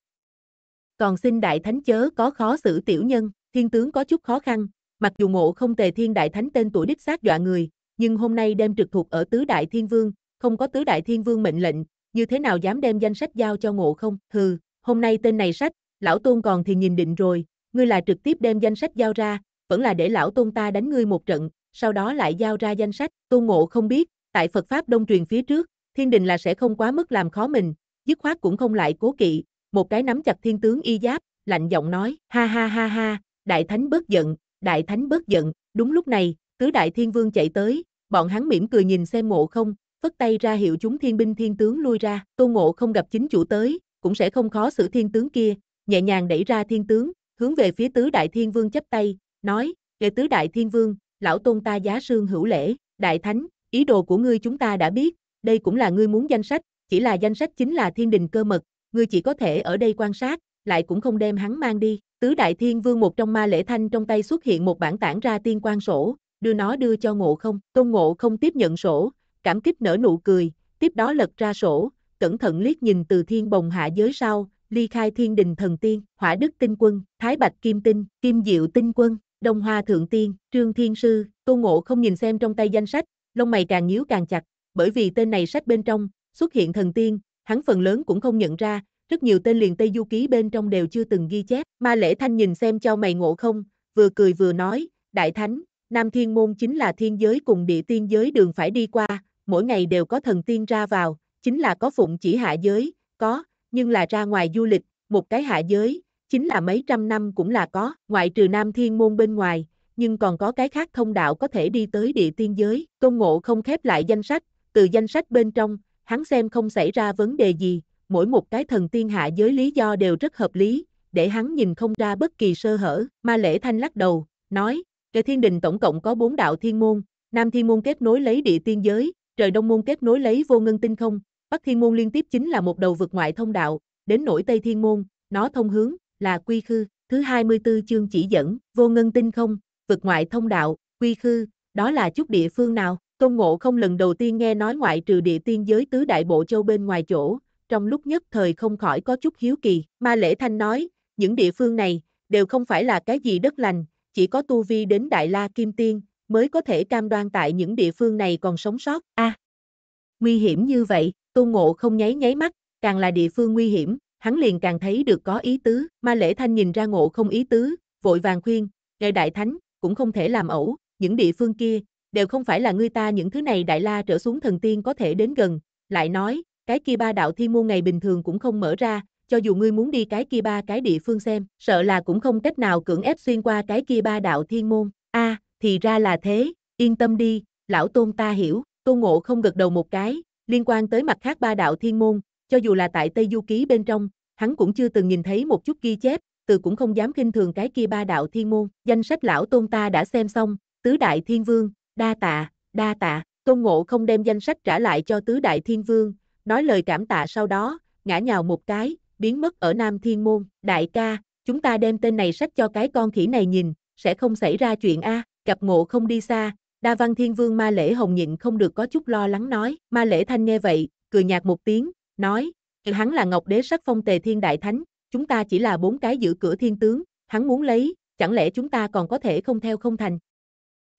Còn xin đại thánh chớ có khó xử tiểu nhân. Thiên tướng có chút khó khăn, mặc dù ngộ không tề thiên đại thánh tên tuổi đích xác dọa người, nhưng hôm nay đem trực thuộc ở tứ đại thiên vương, không có tứ đại thiên vương mệnh lệnh, như thế nào dám đem danh sách giao cho ngộ không, hừ, hôm nay tên này sách, lão tôn còn thì nhìn định rồi, ngươi là trực tiếp đem danh sách giao ra, vẫn là để lão tôn ta đánh ngươi một trận, sau đó lại giao ra danh sách, tôn ngộ không biết, tại Phật Pháp đông truyền phía trước, thiên đình là sẽ không quá mức làm khó mình, dứt khoát cũng không lại cố kỵ, một cái nắm chặt thiên tướng y giáp, lạnh giọng nói, ha ha ha ha, đại thánh bớt giận, đại thánh bớt giận, đúng lúc này, tứ đại thiên vương chạy tới, bọn hắn mỉm cười nhìn xem ngộ không, phất tay ra hiệu chúng thiên binh thiên tướng lui ra, tô ngộ không gặp chính chủ tới, cũng sẽ không khó xử thiên tướng kia, nhẹ nhàng đẩy ra thiên tướng, hướng về phía tứ đại thiên vương chấp tay, nói, về tứ đại thiên vương, lão tôn ta giá sương hữu lễ, đại thánh, ý đồ của ngươi chúng ta đã biết, đây cũng là ngươi muốn danh sách, chỉ là danh sách chính là thiên đình cơ mật, ngươi chỉ có thể ở đây quan sát, lại cũng không đem hắn mang đi, Tứ Đại Thiên Vương một trong ma lễ thanh trong tay xuất hiện một bản tản ra tiên quan sổ, đưa nó đưa cho ngộ không, tôn ngộ không tiếp nhận sổ, cảm kích nở nụ cười, tiếp đó lật ra sổ, cẩn thận liếc nhìn từ thiên bồng hạ giới sau, ly khai thiên đình thần tiên, hỏa đức tinh quân, thái bạch kim tinh, kim diệu tinh quân, đông hoa thượng tiên, trương thiên sư, tôn ngộ không nhìn xem trong tay danh sách, lông mày càng nhíu càng chặt, bởi vì tên này sách bên trong, xuất hiện thần tiên, hắn phần lớn cũng không nhận ra, rất nhiều tên liền Tây Du Ký bên trong đều chưa từng ghi chép. Ma Lễ Thanh nhìn xem cho mày ngộ không, vừa cười vừa nói, Đại Thánh, Nam Thiên Môn chính là thiên giới cùng địa tiên giới đường phải đi qua, mỗi ngày đều có thần tiên ra vào, chính là có phụng chỉ hạ giới, có, nhưng là ra ngoài du lịch, một cái hạ giới, chính là mấy trăm năm cũng là có, ngoại trừ Nam Thiên Môn bên ngoài, nhưng còn có cái khác thông đạo có thể đi tới địa tiên giới, công ngộ không khép lại danh sách, từ danh sách bên trong, hắn xem không xảy ra vấn đề gì, mỗi một cái thần tiên hạ giới lý do đều rất hợp lý, để hắn nhìn không ra bất kỳ sơ hở. Ma Lễ Thanh lắc đầu, nói, trời thiên đình tổng cộng có bốn đạo thiên môn, Nam thiên môn kết nối lấy địa tiên giới, trời đông môn kết nối lấy vô ngân tinh không, Bắc thiên môn liên tiếp chính là một đầu vượt ngoại thông đạo, đến nổi Tây thiên môn, nó thông hướng, là quy khư, thứ 24 chương chỉ dẫn, vô ngân tinh không, vượt ngoại thông đạo, quy khư, đó là chút địa phương nào? Tôn Ngộ không lần đầu tiên nghe nói ngoại trừ địa tiên giới tứ đại bộ châu bên ngoài chỗ, trong lúc nhất thời không khỏi có chút hiếu kỳ. Ma Lễ Thanh nói, những địa phương này, đều không phải là cái gì đất lành, chỉ có tu vi đến Đại La Kim Tiên, mới có thể cam đoan tại những địa phương này còn sống sót. a à, nguy hiểm như vậy, tu Ngộ không nháy nháy mắt, càng là địa phương nguy hiểm, hắn liền càng thấy được có ý tứ. Ma Lễ Thanh nhìn ra Ngộ không ý tứ, vội vàng khuyên, ngài Đại Thánh, cũng không thể làm ẩu, những địa phương kia, đều không phải là người ta những thứ này Đại La trở xuống thần tiên có thể đến gần. Lại nói, cái kia ba đạo thiên môn ngày bình thường cũng không mở ra, cho dù ngươi muốn đi cái kia ba cái địa phương xem, sợ là cũng không cách nào cưỡng ép xuyên qua cái kia ba đạo thiên môn. A, thì ra là thế, yên tâm đi, lão tôn ta hiểu, tôn Ngộ không gật đầu một cái, liên quan tới mặt khác ba đạo thiên môn, cho dù là tại Tây Du Ký bên trong, hắn cũng chưa từng nhìn thấy một chút ghi chép, từ cũng không dám kinh thường cái kia ba đạo thiên môn, danh sách lão tôn ta đã xem xong, tứ đại thiên vương, đa tạ, đa tạ, Tôn Ngộ không đem danh sách trả lại cho tứ đại thiên vương, nói lời cảm tạ sau đó, ngã nhào một cái, biến mất ở Nam Thiên Môn. Đại ca, chúng ta đem tên này sách cho cái con khỉ này nhìn, sẽ không xảy ra chuyện a cặp ngộ không đi xa. Đa văn thiên vương ma lễ hồng nhịn không được có chút lo lắng nói, ma lễ thanh nghe vậy, cười nhạt một tiếng, nói, ừ, hắn là ngọc đế sắc phong tề thiên đại thánh, chúng ta chỉ là bốn cái giữ cửa thiên tướng, hắn muốn lấy, chẳng lẽ chúng ta còn có thể không theo không thành.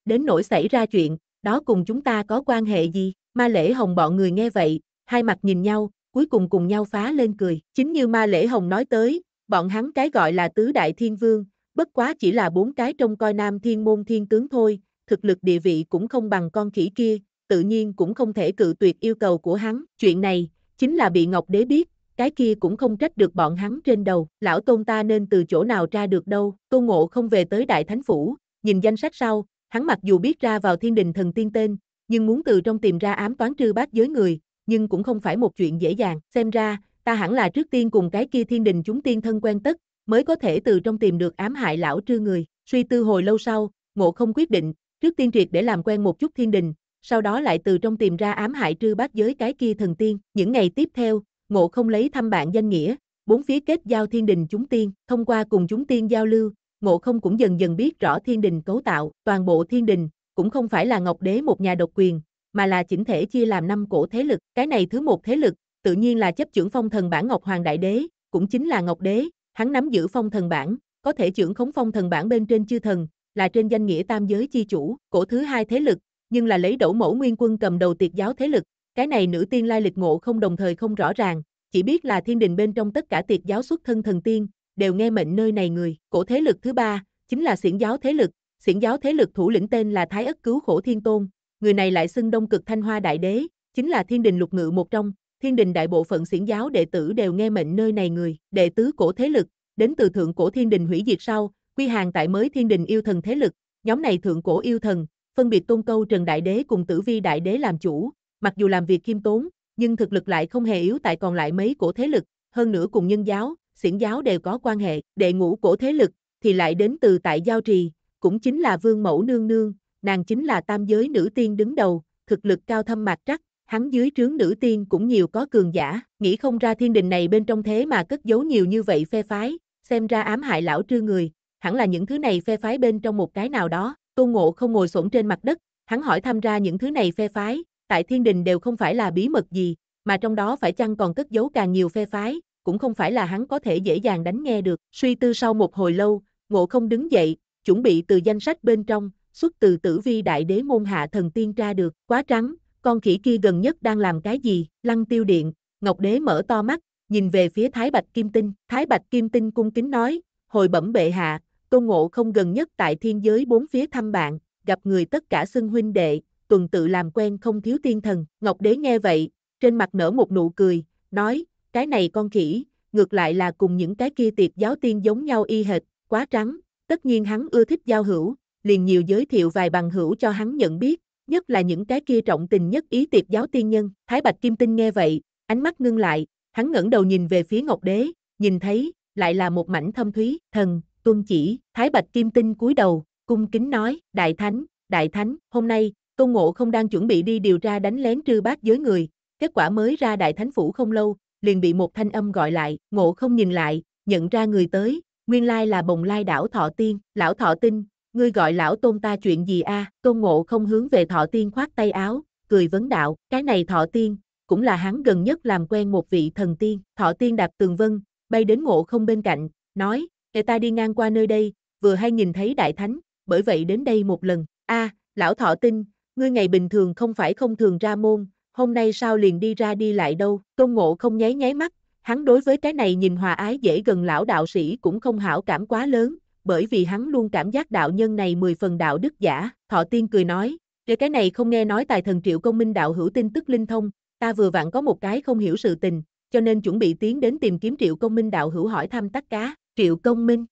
Đến nỗi xảy ra chuyện, đó cùng chúng ta có quan hệ gì, ma lễ hồng bọn người nghe vậy, hai mặt nhìn nhau, cuối cùng cùng nhau phá lên cười. Chính như Ma Lễ Hồng nói tới, bọn hắn cái gọi là tứ đại thiên vương, bất quá chỉ là bốn cái trong coi nam thiên môn thiên tướng thôi, thực lực địa vị cũng không bằng con khỉ kia, tự nhiên cũng không thể cự tuyệt yêu cầu của hắn. Chuyện này, chính là bị Ngọc Đế biết, cái kia cũng không trách được bọn hắn trên đầu. Lão Tôn ta nên từ chỗ nào ra được đâu, Tô Ngộ không về tới Đại Thánh Phủ, nhìn danh sách sau, hắn mặc dù biết ra vào thiên đình thần tiên tên, nhưng muốn từ trong tìm ra ám toán trư bát giới người, nhưng cũng không phải một chuyện dễ dàng. Xem ra, ta hẳn là trước tiên cùng cái kia thiên đình chúng tiên thân quen tất, mới có thể từ trong tìm được ám hại lão trư người. Suy tư hồi lâu sau, ngộ không quyết định, trước tiên triệt để làm quen một chút thiên đình, sau đó lại từ trong tìm ra ám hại trư bát giới cái kia thần tiên. Những ngày tiếp theo, ngộ không lấy thăm bạn danh nghĩa, bốn phía kết giao thiên đình chúng tiên, thông qua cùng chúng tiên giao lưu, ngộ không cũng dần dần biết rõ thiên đình cấu tạo, toàn bộ thiên đình, cũng không phải là Ngọc Đế một nhà độc quyền, mà là chỉnh thể chia làm năm cổ thế lực. Cái này thứ một thế lực, tự nhiên là chấp trưởng phong thần bản Ngọc Hoàng Đại Đế, cũng chính là Ngọc Đế, hắn nắm giữ phong thần bản, có thể trưởng khống phong thần bản bên trên chư thần, là trên danh nghĩa tam giới chi chủ. Cổ thứ hai thế lực, nhưng là lấy đổ mẫu nguyên quân cầm đầu tiệt giáo thế lực. Cái này nữ tiên lai lịch ngộ không đồng thời không rõ ràng, chỉ biết là thiên đình bên trong tất cả tiệt giáo xuất thân thần tiên, đều nghe mệnh nơi này người. Cổ thế lực thứ ba, chính là xiển giáo thế lực, xiển giáo thế lực thủ lĩnh tên là Thái Ất Cứu Khổ Thiên Tôn, người này lại xưng Đông Cực Thanh Hoa Đại Đế, chính là Thiên Đình Lục Ngự một trong, Thiên Đình đại bộ phận xiển giáo đệ tử đều nghe mệnh nơi này người, đệ tứ cổ thế lực, đến từ thượng cổ Thiên Đình hủy diệt sau, quy hàng tại mới Thiên Đình yêu thần thế lực, nhóm này thượng cổ yêu thần, phân biệt Tôn Câu Trần Đại Đế cùng Tử Vi Đại Đế làm chủ, mặc dù làm việc kiêm tốn, nhưng thực lực lại không hề yếu tại còn lại mấy cổ thế lực, hơn nữa cùng nhân giáo, xiển giáo đều có quan hệ, đệ ngũ cổ thế lực thì lại đến từ tại giao trì, cũng chính là Vương Mẫu nương nương, nàng chính là tam giới nữ tiên đứng đầu, thực lực cao thâm mạc trắc, hắn dưới trướng nữ tiên cũng nhiều có cường giả, nghĩ không ra thiên đình này bên trong thế mà cất giấu nhiều như vậy phe phái, xem ra ám hại lão trư người, hẳn là những thứ này phe phái bên trong một cái nào đó, Tôn Ngộ không ngồi xổm trên mặt đất, hắn hỏi tham ra những thứ này phe phái, tại thiên đình đều không phải là bí mật gì, mà trong đó phải chăng còn cất giấu càng nhiều phe phái, cũng không phải là hắn có thể dễ dàng đánh nghe được. Suy tư sau một hồi lâu, Ngộ không đứng dậy, chuẩn bị từ danh sách bên trong, xuất từ tử vi đại đế môn hạ thần tiên tra được, quá trắng, con khỉ kia gần nhất đang làm cái gì, lăng tiêu điện, ngọc đế mở to mắt, nhìn về phía Thái Bạch Kim Tinh, Thái Bạch Kim Tinh cung kính nói, hồi bẩm bệ hạ, tôn ngộ không gần nhất tại thiên giới bốn phía thăm bạn, gặp người tất cả xưng huynh đệ, tuần tự làm quen không thiếu tiên thần, ngọc đế nghe vậy, trên mặt nở một nụ cười, nói, cái này con khỉ, ngược lại là cùng những cái kia tiệc giáo tiên giống nhau y hệt, quá trắng, tất nhiên hắn ưa thích giao hữu, liền nhiều giới thiệu vài bằng hữu cho hắn nhận biết, nhất là những cái kia trọng tình nhất ý tiệp giáo tiên nhân. Thái Bạch Kim Tinh nghe vậy, ánh mắt ngưng lại, hắn ngẩng đầu nhìn về phía Ngọc Đế, nhìn thấy, lại là một mảnh thâm thúy, thần, tuân chỉ, Thái Bạch Kim Tinh cúi đầu, cung kính nói, Đại Thánh, Đại Thánh, hôm nay, Tôn Ngộ không đang chuẩn bị đi điều tra đánh lén trư bát giới người, kết quả mới ra Đại Thánh Phủ không lâu, liền bị một thanh âm gọi lại, Ngộ không nhìn lại, nhận ra người tới, nguyên lai là bồng lai đảo Thọ Tiên, lão Thọ Tinh, ngươi gọi lão tôn ta chuyện gì a tôn ngộ không hướng về thọ tiên khoát tay áo, cười vấn đạo, cái này thọ tiên, cũng là hắn gần nhất làm quen một vị thần tiên, thọ tiên đạp tường vân, bay đến ngộ không bên cạnh, nói, người ta đi ngang qua nơi đây, vừa hay nhìn thấy đại thánh, bởi vậy đến đây một lần, a lão thọ tinh, ngươi ngày bình thường không phải không thường ra môn, hôm nay sao liền đi ra đi lại đâu, tôn ngộ không nháy nháy mắt, hắn đối với cái này nhìn hòa ái dễ gần lão đạo sĩ cũng không hảo cảm quá lớn, bởi vì hắn luôn cảm giác đạo nhân này mười phần đạo đức giả. Thọ tiên cười nói, để cái này không nghe nói tài thần triệu công minh đạo hữu tin tức linh thông, ta vừa vặn có một cái không hiểu sự tình, cho nên chuẩn bị tiến đến tìm kiếm triệu công minh đạo hữu hỏi thăm tắc cá. Triệu công minh.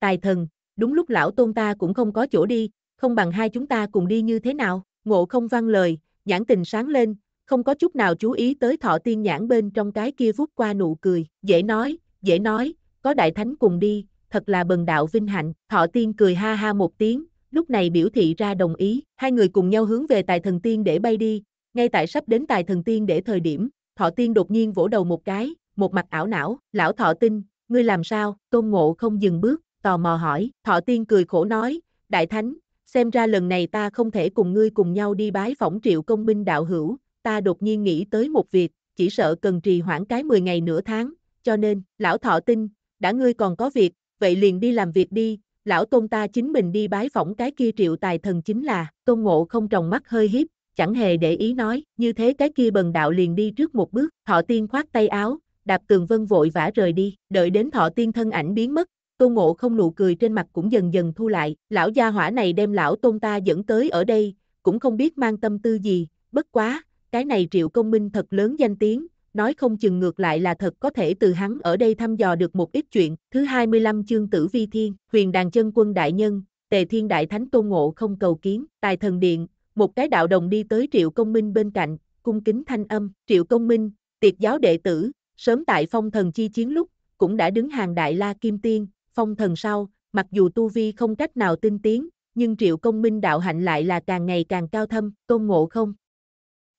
Tài thần, đúng lúc lão tôn ta cũng không có chỗ đi, không bằng hai chúng ta cùng đi như thế nào, ngộ không vang lời, nhãn tình sáng lên, không có chút nào chú ý tới thọ tiên nhãn bên trong cái kia vút qua nụ cười, dễ nói, dễ nói, có đại thánh cùng đi, thật là bần đạo vinh hạnh, thọ tiên cười ha ha một tiếng, lúc này biểu thị ra đồng ý, hai người cùng nhau hướng về tài thần tiên để bay đi, ngay tại sắp đến tài thần tiên để thời điểm, thọ tiên đột nhiên vỗ đầu một cái, một mặt ảo não, lão thọ tinh, ngươi làm sao, tôn ngộ không dừng bước, tò mò hỏi, thọ tiên cười khổ nói, đại thánh, xem ra lần này ta không thể cùng ngươi cùng nhau đi bái phỏng triệu công binh đạo hữu, ta đột nhiên nghĩ tới một việc, chỉ sợ cần trì hoãn cái 10 ngày nửa tháng, cho nên, lão thọ tinh, đã ngươi còn có việc, vậy liền đi làm việc đi, lão tôn ta chính mình đi bái phỏng cái kia triệu tài thần chính là, tôn ngộ không trồng mắt hơi hiếp, chẳng hề để ý nói, như thế cái kia bần đạo liền đi trước một bước, thọ tiên khoát tay áo, đạp tường vân vội vã rời đi, đợi đến thọ tiên thân ảnh biến mất, tôn ngộ không nụ cười trên mặt cũng dần dần thu lại, lão gia hỏa này đem lão tôn ta dẫn tới ở đây, cũng không biết mang tâm tư gì, bất quá, cái này triệu công minh thật lớn danh tiếng, nói không chừng ngược lại là thật có thể từ hắn ở đây thăm dò được một ít chuyện. Thứ 25 chương tử vi thiên, huyền đàn chân quân đại nhân, tề thiên đại thánh tôn ngộ không cầu kiến, tài thần điện, một cái đạo đồng đi tới triệu công minh bên cạnh, cung kính thanh âm, triệu công minh, tiệt giáo đệ tử, sớm tại phong thần chi chiến lúc, cũng đã đứng hàng đại la kim tiên, phong thần sau, mặc dù tu vi không cách nào tinh tiến, nhưng triệu công minh đạo hạnh lại là càng ngày càng cao thâm, tôn ngộ không,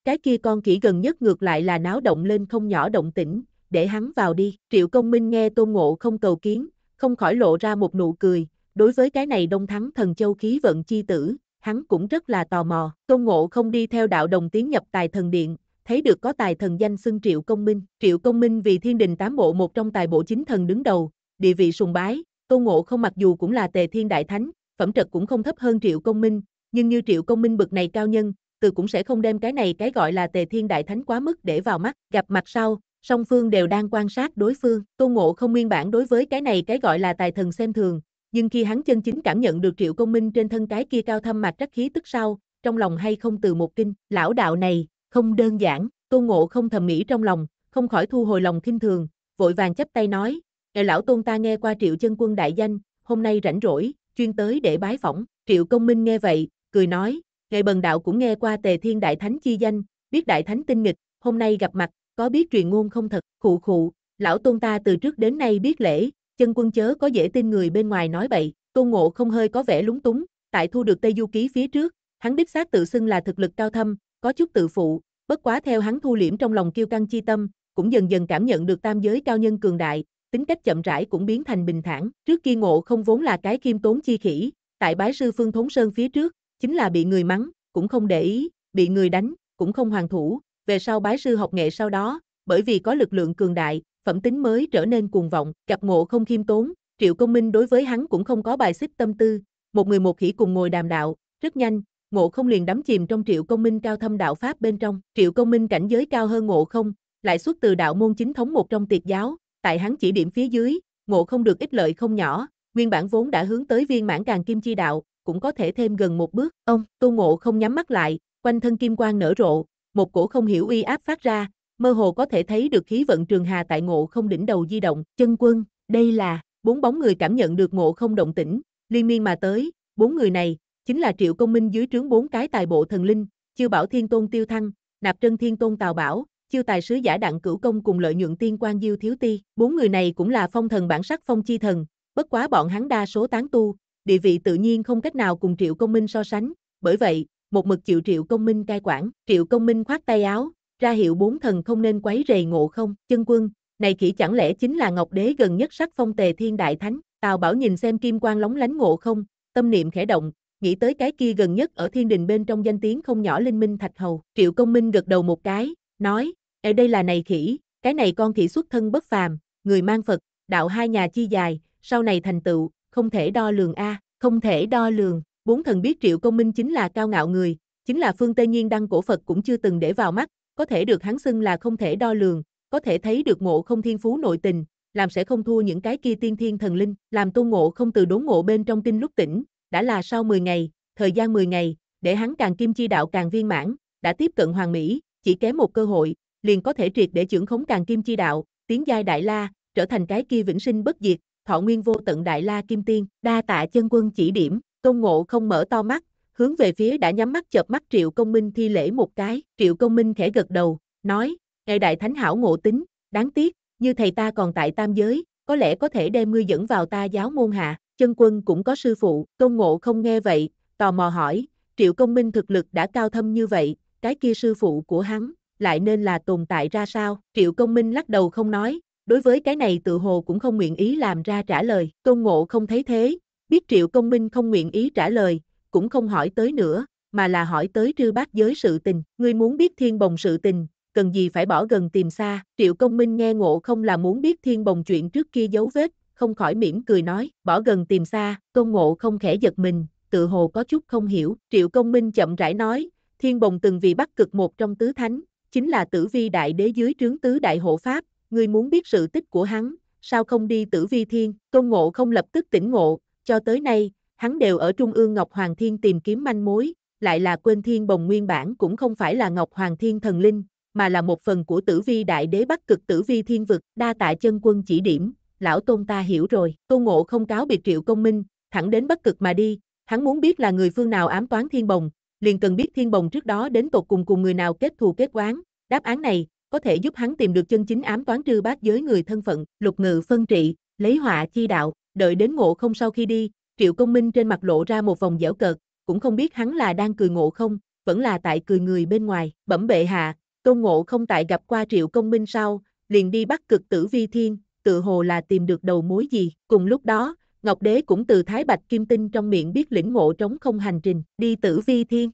cái kia con khỉ gần nhất ngược lại là náo động lên không nhỏ động tĩnh, để hắn vào đi. Triệu công minh nghe tôn ngộ không cầu kiến, không khỏi lộ ra một nụ cười, đối với cái này đông thắng thần châu khí vận chi tử, hắn cũng rất là tò mò. Tôn ngộ không đi theo đạo đồng tiến nhập tài thần điện, thấy được có tài thần danh xưng Triệu Công Minh. Triệu Công Minh vì thiên đình tám bộ một trong tài bộ chính thần đứng đầu, địa vị sùng bái, tôn ngộ không mặc dù cũng là tề thiên đại thánh, phẩm trật cũng không thấp hơn Triệu Công Minh, nhưng như Triệu Công Minh bực này cao nhân, từ cũng sẽ không đem cái này cái gọi là tề thiên đại thánh quá mức để vào mắt, gặp mặt sau, song phương đều đang quan sát đối phương, tôn ngộ không nguyên bản đối với cái này cái gọi là tài thần xem thường, nhưng khi hắn chân chính cảm nhận được triệu công minh trên thân cái kia cao thâm mạc rắc khí tức sau, trong lòng hay không từ một kinh, lão đạo này, không đơn giản, tôn ngộ không thầm nghĩ trong lòng, không khỏi thu hồi lòng kinh thường, vội vàng chấp tay nói, Ngày lão tôn ta nghe qua triệu chân quân đại danh, hôm nay rảnh rỗi, chuyên tới để bái phỏng, triệu công minh nghe vậy, cười nói, Ngày bần đạo cũng nghe qua tề thiên đại thánh chi danh, biết đại thánh tinh nghịch, hôm nay gặp mặt, có biết truyền ngôn không thật, khụ khụ, lão tôn ta từ trước đến nay biết lễ, chân quân chớ có dễ tin người bên ngoài nói bậy, tôn ngộ không hơi có vẻ lúng túng, tại thu được Tây Du Ký phía trước, hắn đích xác tự xưng là thực lực cao thâm, có chút tự phụ, bất quá theo hắn thu liễm trong lòng kiêu căng chi tâm, cũng dần dần cảm nhận được tam giới cao nhân cường đại, tính cách chậm rãi cũng biến thành bình thản. Trước kia ngộ không vốn là cái kim tốn chi khỉ, tại bái sư Phương thống Sơn phía trước, chính là bị người mắng, cũng không để ý, bị người đánh, cũng không hoàn thủ, về sau bái sư học nghệ sau đó, bởi vì có lực lượng cường đại, phẩm tính mới trở nên cuồng vọng, gặp ngộ không khiêm tốn, Triệu Công Minh đối với hắn cũng không có bài xích tâm tư, một người một khỉ cùng ngồi đàm đạo, rất nhanh, ngộ không liền đắm chìm trong Triệu Công Minh cao thâm đạo pháp bên trong, Triệu Công Minh cảnh giới cao hơn ngộ không, lại xuất từ đạo môn chính thống một trong tiệt giáo, tại hắn chỉ điểm phía dưới, ngộ không được ích lợi không nhỏ, nguyên bản vốn đã hướng tới viên mãn càng kim chi đạo, cũng có thể thêm gần một bước. Ông, Tô Ngộ không nhắm mắt lại, quanh thân kim quang nở rộ, một cổ không hiểu uy áp phát ra, mơ hồ có thể thấy được khí vận trường hà tại Ngộ không đỉnh đầu di động. Chân quân, đây là, bốn bóng người cảm nhận được Ngộ không động tĩnh, liên miên mà tới, bốn người này, chính là Triệu Công Minh dưới trướng bốn cái tài bộ thần linh, Chiêu Bảo Thiên Tôn Tiêu Thăng, Nạp Trân Thiên Tôn Tào Bảo, Chiêu Tài Sứ Giả Đặng Cửu Công cùng lợi nhuận Tiên quan Diêu Thiếu Ti. Bốn người này cũng là phong thần bản sắc phong chi thần, bất quá bọn hắn đa số tán tu, địa vị tự nhiên không cách nào cùng Triệu Công Minh so sánh, bởi vậy, một mực chịu Triệu Công Minh cai quản, Triệu Công Minh khoát tay áo, ra hiệu bốn thần không nên quấy rầy ngộ không, chân quân, này kỹ chẳng lẽ chính là Ngọc Đế gần nhất sắc phong tề thiên đại thánh, Tào Bảo nhìn xem kim quang lóng lánh ngộ không, tâm niệm khẽ động, nghĩ tới cái kia gần nhất ở thiên đình bên trong danh tiếng không nhỏ linh minh thạch hầu, Triệu Công Minh gật đầu một cái, nói, ở đây là này khỉ, cái này con khỉ xuất thân bất phàm, người mang Phật, đạo hai nhà chi dài, sau này thành tựu, không thể đo lường a, không thể đo lường. Bốn thần biết Triệu Công Minh chính là cao ngạo người, chính là Phương Tây Nhiên đăng cổ Phật cũng chưa từng để vào mắt, có thể được hắn xưng là không thể đo lường, có thể thấy được ngộ không thiên phú nội tình, làm sẽ không thua những cái kia tiên thiên thần linh, làm tu Ngộ không từ đốn ngộ bên trong kinh lúc tỉnh, đã là sau 10 ngày, thời gian 10 ngày, để hắn càng kim chi đạo càng viên mãn, đã tiếp cận hoàng mỹ, chỉ kém một cơ hội, liền có thể triệt để trưởng khống càng kim chi đạo, tiến giai đại la, trở thành cái kia vĩnh sinh bất diệt, thọ nguyên vô tận đại la kim tiên, đa tạ chân quân chỉ điểm, tôn ngộ không mở to mắt, hướng về phía đã nhắm mắt chợp mắt Triệu Công Minh thi lễ một cái, Triệu Công Minh khẽ gật đầu, nói, ngày Đại Thánh Hảo ngộ tính, đáng tiếc, như thầy ta còn tại tam giới, có lẽ có thể đem ngươi dẫn vào ta giáo môn hạ, chân quân cũng có sư phụ, tôn ngộ không nghe vậy, tò mò hỏi, Triệu Công Minh thực lực đã cao thâm như vậy, cái kia sư phụ của hắn, lại nên là tồn tại ra sao? Triệu Công Minh lắc đầu không nói, đối với cái này tự hồ cũng không nguyện ý làm ra trả lời. Tôn Ngộ không thấy thế, biết Triệu Công Minh không nguyện ý trả lời, cũng không hỏi tới nữa, mà là hỏi tới trư bát giới sự tình. Ngươi muốn biết thiên bồng sự tình, cần gì phải bỏ gần tìm xa. Triệu Công Minh nghe Ngộ không là muốn biết thiên bồng chuyện trước kia dấu vết, không khỏi mỉm cười nói, bỏ gần tìm xa, Tôn Ngộ không khẽ giật mình, tự hồ có chút không hiểu. Triệu Công Minh chậm rãi nói, thiên bồng từng vì bắt cực một trong tứ thánh, chính là tử vi đại đế dưới trướng tứ đại hộ pháp, ngươi muốn biết sự tích của hắn, sao không đi tử vi thiên, tôn ngộ không lập tức tỉnh ngộ, cho tới nay, hắn đều ở trung ương Ngọc Hoàng Thiên tìm kiếm manh mối, lại là quên thiên bồng nguyên bản cũng không phải là Ngọc Hoàng Thiên thần linh, mà là một phần của tử vi đại đế bắc cực tử vi thiên vực, đa tạ chân quân chỉ điểm, lão tôn ta hiểu rồi, tôn ngộ không cáo biệt triệu công minh, thẳng đến bắc cực mà đi, hắn muốn biết là người phương nào ám toán thiên bồng, liền cần biết thiên bồng trước đó đến tột cùng cùng người nào kết thù kết oán, đáp án này, có thể giúp hắn tìm được chân chính ám toán trư bát giới người thân phận, lục ngự phân trị, lấy họa chi đạo, đợi đến ngộ không sau khi đi, triệu công minh trên mặt lộ ra một vòng dẻo cợt, cũng không biết hắn là đang cười ngộ không, vẫn là tại cười người bên ngoài, bẩm bệ hạ, tôn ngộ không tại gặp qua triệu công minh sau, liền đi bắt cực tử vi thiên, tự hồ là tìm được đầu mối gì, cùng lúc đó, Ngọc Đế cũng từ Thái Bạch Kim Tinh trong miệng biết lĩnh ngộ trống không hành trình, đi tử vi thiên.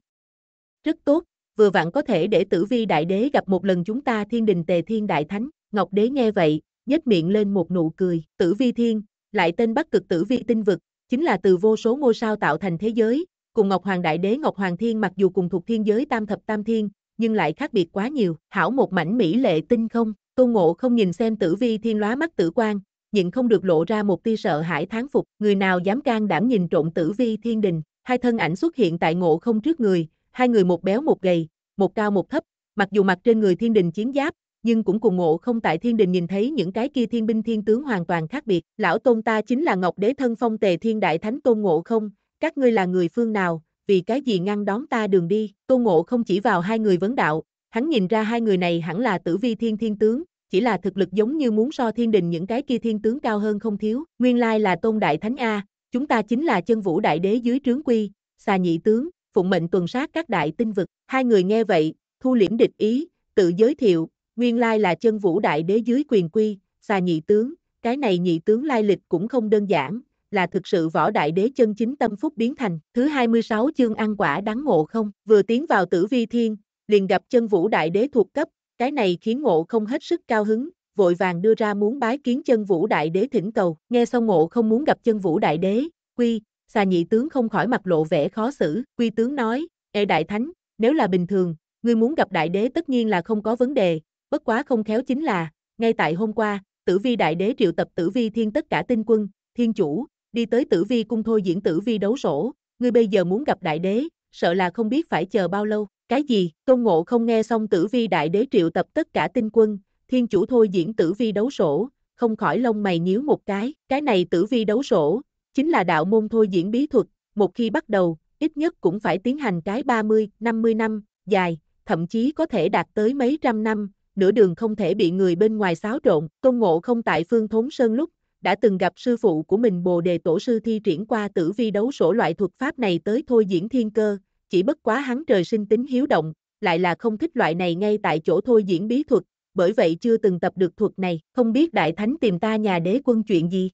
Rất tốt, vừa vặn có thể để tử vi đại đế gặp một lần chúng ta thiên đình tề thiên đại thánh, Ngọc đế nghe vậy, nhếch miệng lên một nụ cười, tử vi thiên, lại tên bắc cực tử vi tinh vực, chính là từ vô số ngôi sao tạo thành thế giới, cùng Ngọc Hoàng Đại Đế Ngọc Hoàng Thiên mặc dù cùng thuộc thiên giới tam thập tam thiên, nhưng lại khác biệt quá nhiều, hảo một mảnh mỹ lệ tinh không, Tô Ngộ không nhìn xem tử vi thiên lóa mắt tử quan, nhịn không được lộ ra một tia sợ hãi tháng phục, người nào dám can đảm nhìn trộm tử vi thiên đình, hai thân ảnh xuất hiện tại ngộ không trước người, Hai người một béo một gầy, một cao một thấp, mặc dù mặc trên người thiên đình chiến giáp, nhưng cũng cùng ngộ không tại thiên đình nhìn thấy những cái kia thiên binh thiên tướng hoàn toàn khác biệt. Lão tôn ta chính là Ngọc Đế thân phong tề thiên đại thánh tôn ngộ không, các ngươi là người phương nào, vì cái gì ngăn đón ta đường đi. Tôn ngộ không chỉ vào hai người vấn đạo, hắn nhìn ra hai người này hẳn là tử vi thiên thiên tướng, chỉ là thực lực giống như muốn so thiên đình những cái kia thiên tướng cao hơn không thiếu. Nguyên lai là tôn đại thánh A, chúng ta chính là chân vũ đại đế dưới trướng quy, xà nhị tướng, phụng mệnh tuần sát các đại tinh vực. Hai người nghe vậy, thu liễm địch ý, tự giới thiệu, nguyên lai là chân vũ đại đế dưới quyền quy, xà nhị tướng, cái này nhị tướng lai lịch cũng không đơn giản, là thực sự võ đại đế chân chính tâm phúc biến thành. Thứ 26 chương ăn quả đáng ngộ không, vừa tiến vào tử vi thiên, liền gặp chân vũ đại đế thuộc cấp, cái này khiến ngộ không hết sức cao hứng, vội vàng đưa ra muốn bái kiến chân vũ đại đế thỉnh cầu, nghe xong ngộ không muốn gặp chân vũ đại đế, quy, xà nhị tướng không khỏi mặt lộ vẻ khó xử, quy tướng nói, Ê đại thánh, nếu là bình thường, ngươi muốn gặp đại đế tất nhiên là không có vấn đề, bất quá không khéo chính là, ngay tại hôm qua, tử vi đại đế triệu tập tử vi thiên tất cả tinh quân, thiên chủ, đi tới tử vi cung thôi diễn tử vi đấu sổ, ngươi bây giờ muốn gặp đại đế, sợ là không biết phải chờ bao lâu, cái gì, tôn ngộ không nghe xong tử vi đại đế triệu tập tất cả tinh quân, thiên chủ thôi diễn tử vi đấu sổ, không khỏi lông mày nhíu một cái, cái này tử vi đấu sổ, chính là đạo môn thôi diễn bí thuật, một khi bắt đầu, ít nhất cũng phải tiến hành cái 30, 50 năm, dài, thậm chí có thể đạt tới mấy trăm năm, nửa đường không thể bị người bên ngoài xáo trộn. Tôn Ngộ không tại Phương Thốn Sơn lúc, đã từng gặp sư phụ của mình Bồ Đề Tổ Sư thi triển qua tử vi đấu sổ loại thuật pháp này tới thôi diễn thiên cơ, chỉ bất quá hắn trời sinh tính hiếu động, lại là không thích loại này ngay tại chỗ thôi diễn bí thuật, bởi vậy chưa từng tập được thuật này, không biết Đại Thánh tìm ta nhà đế quân chuyện gì.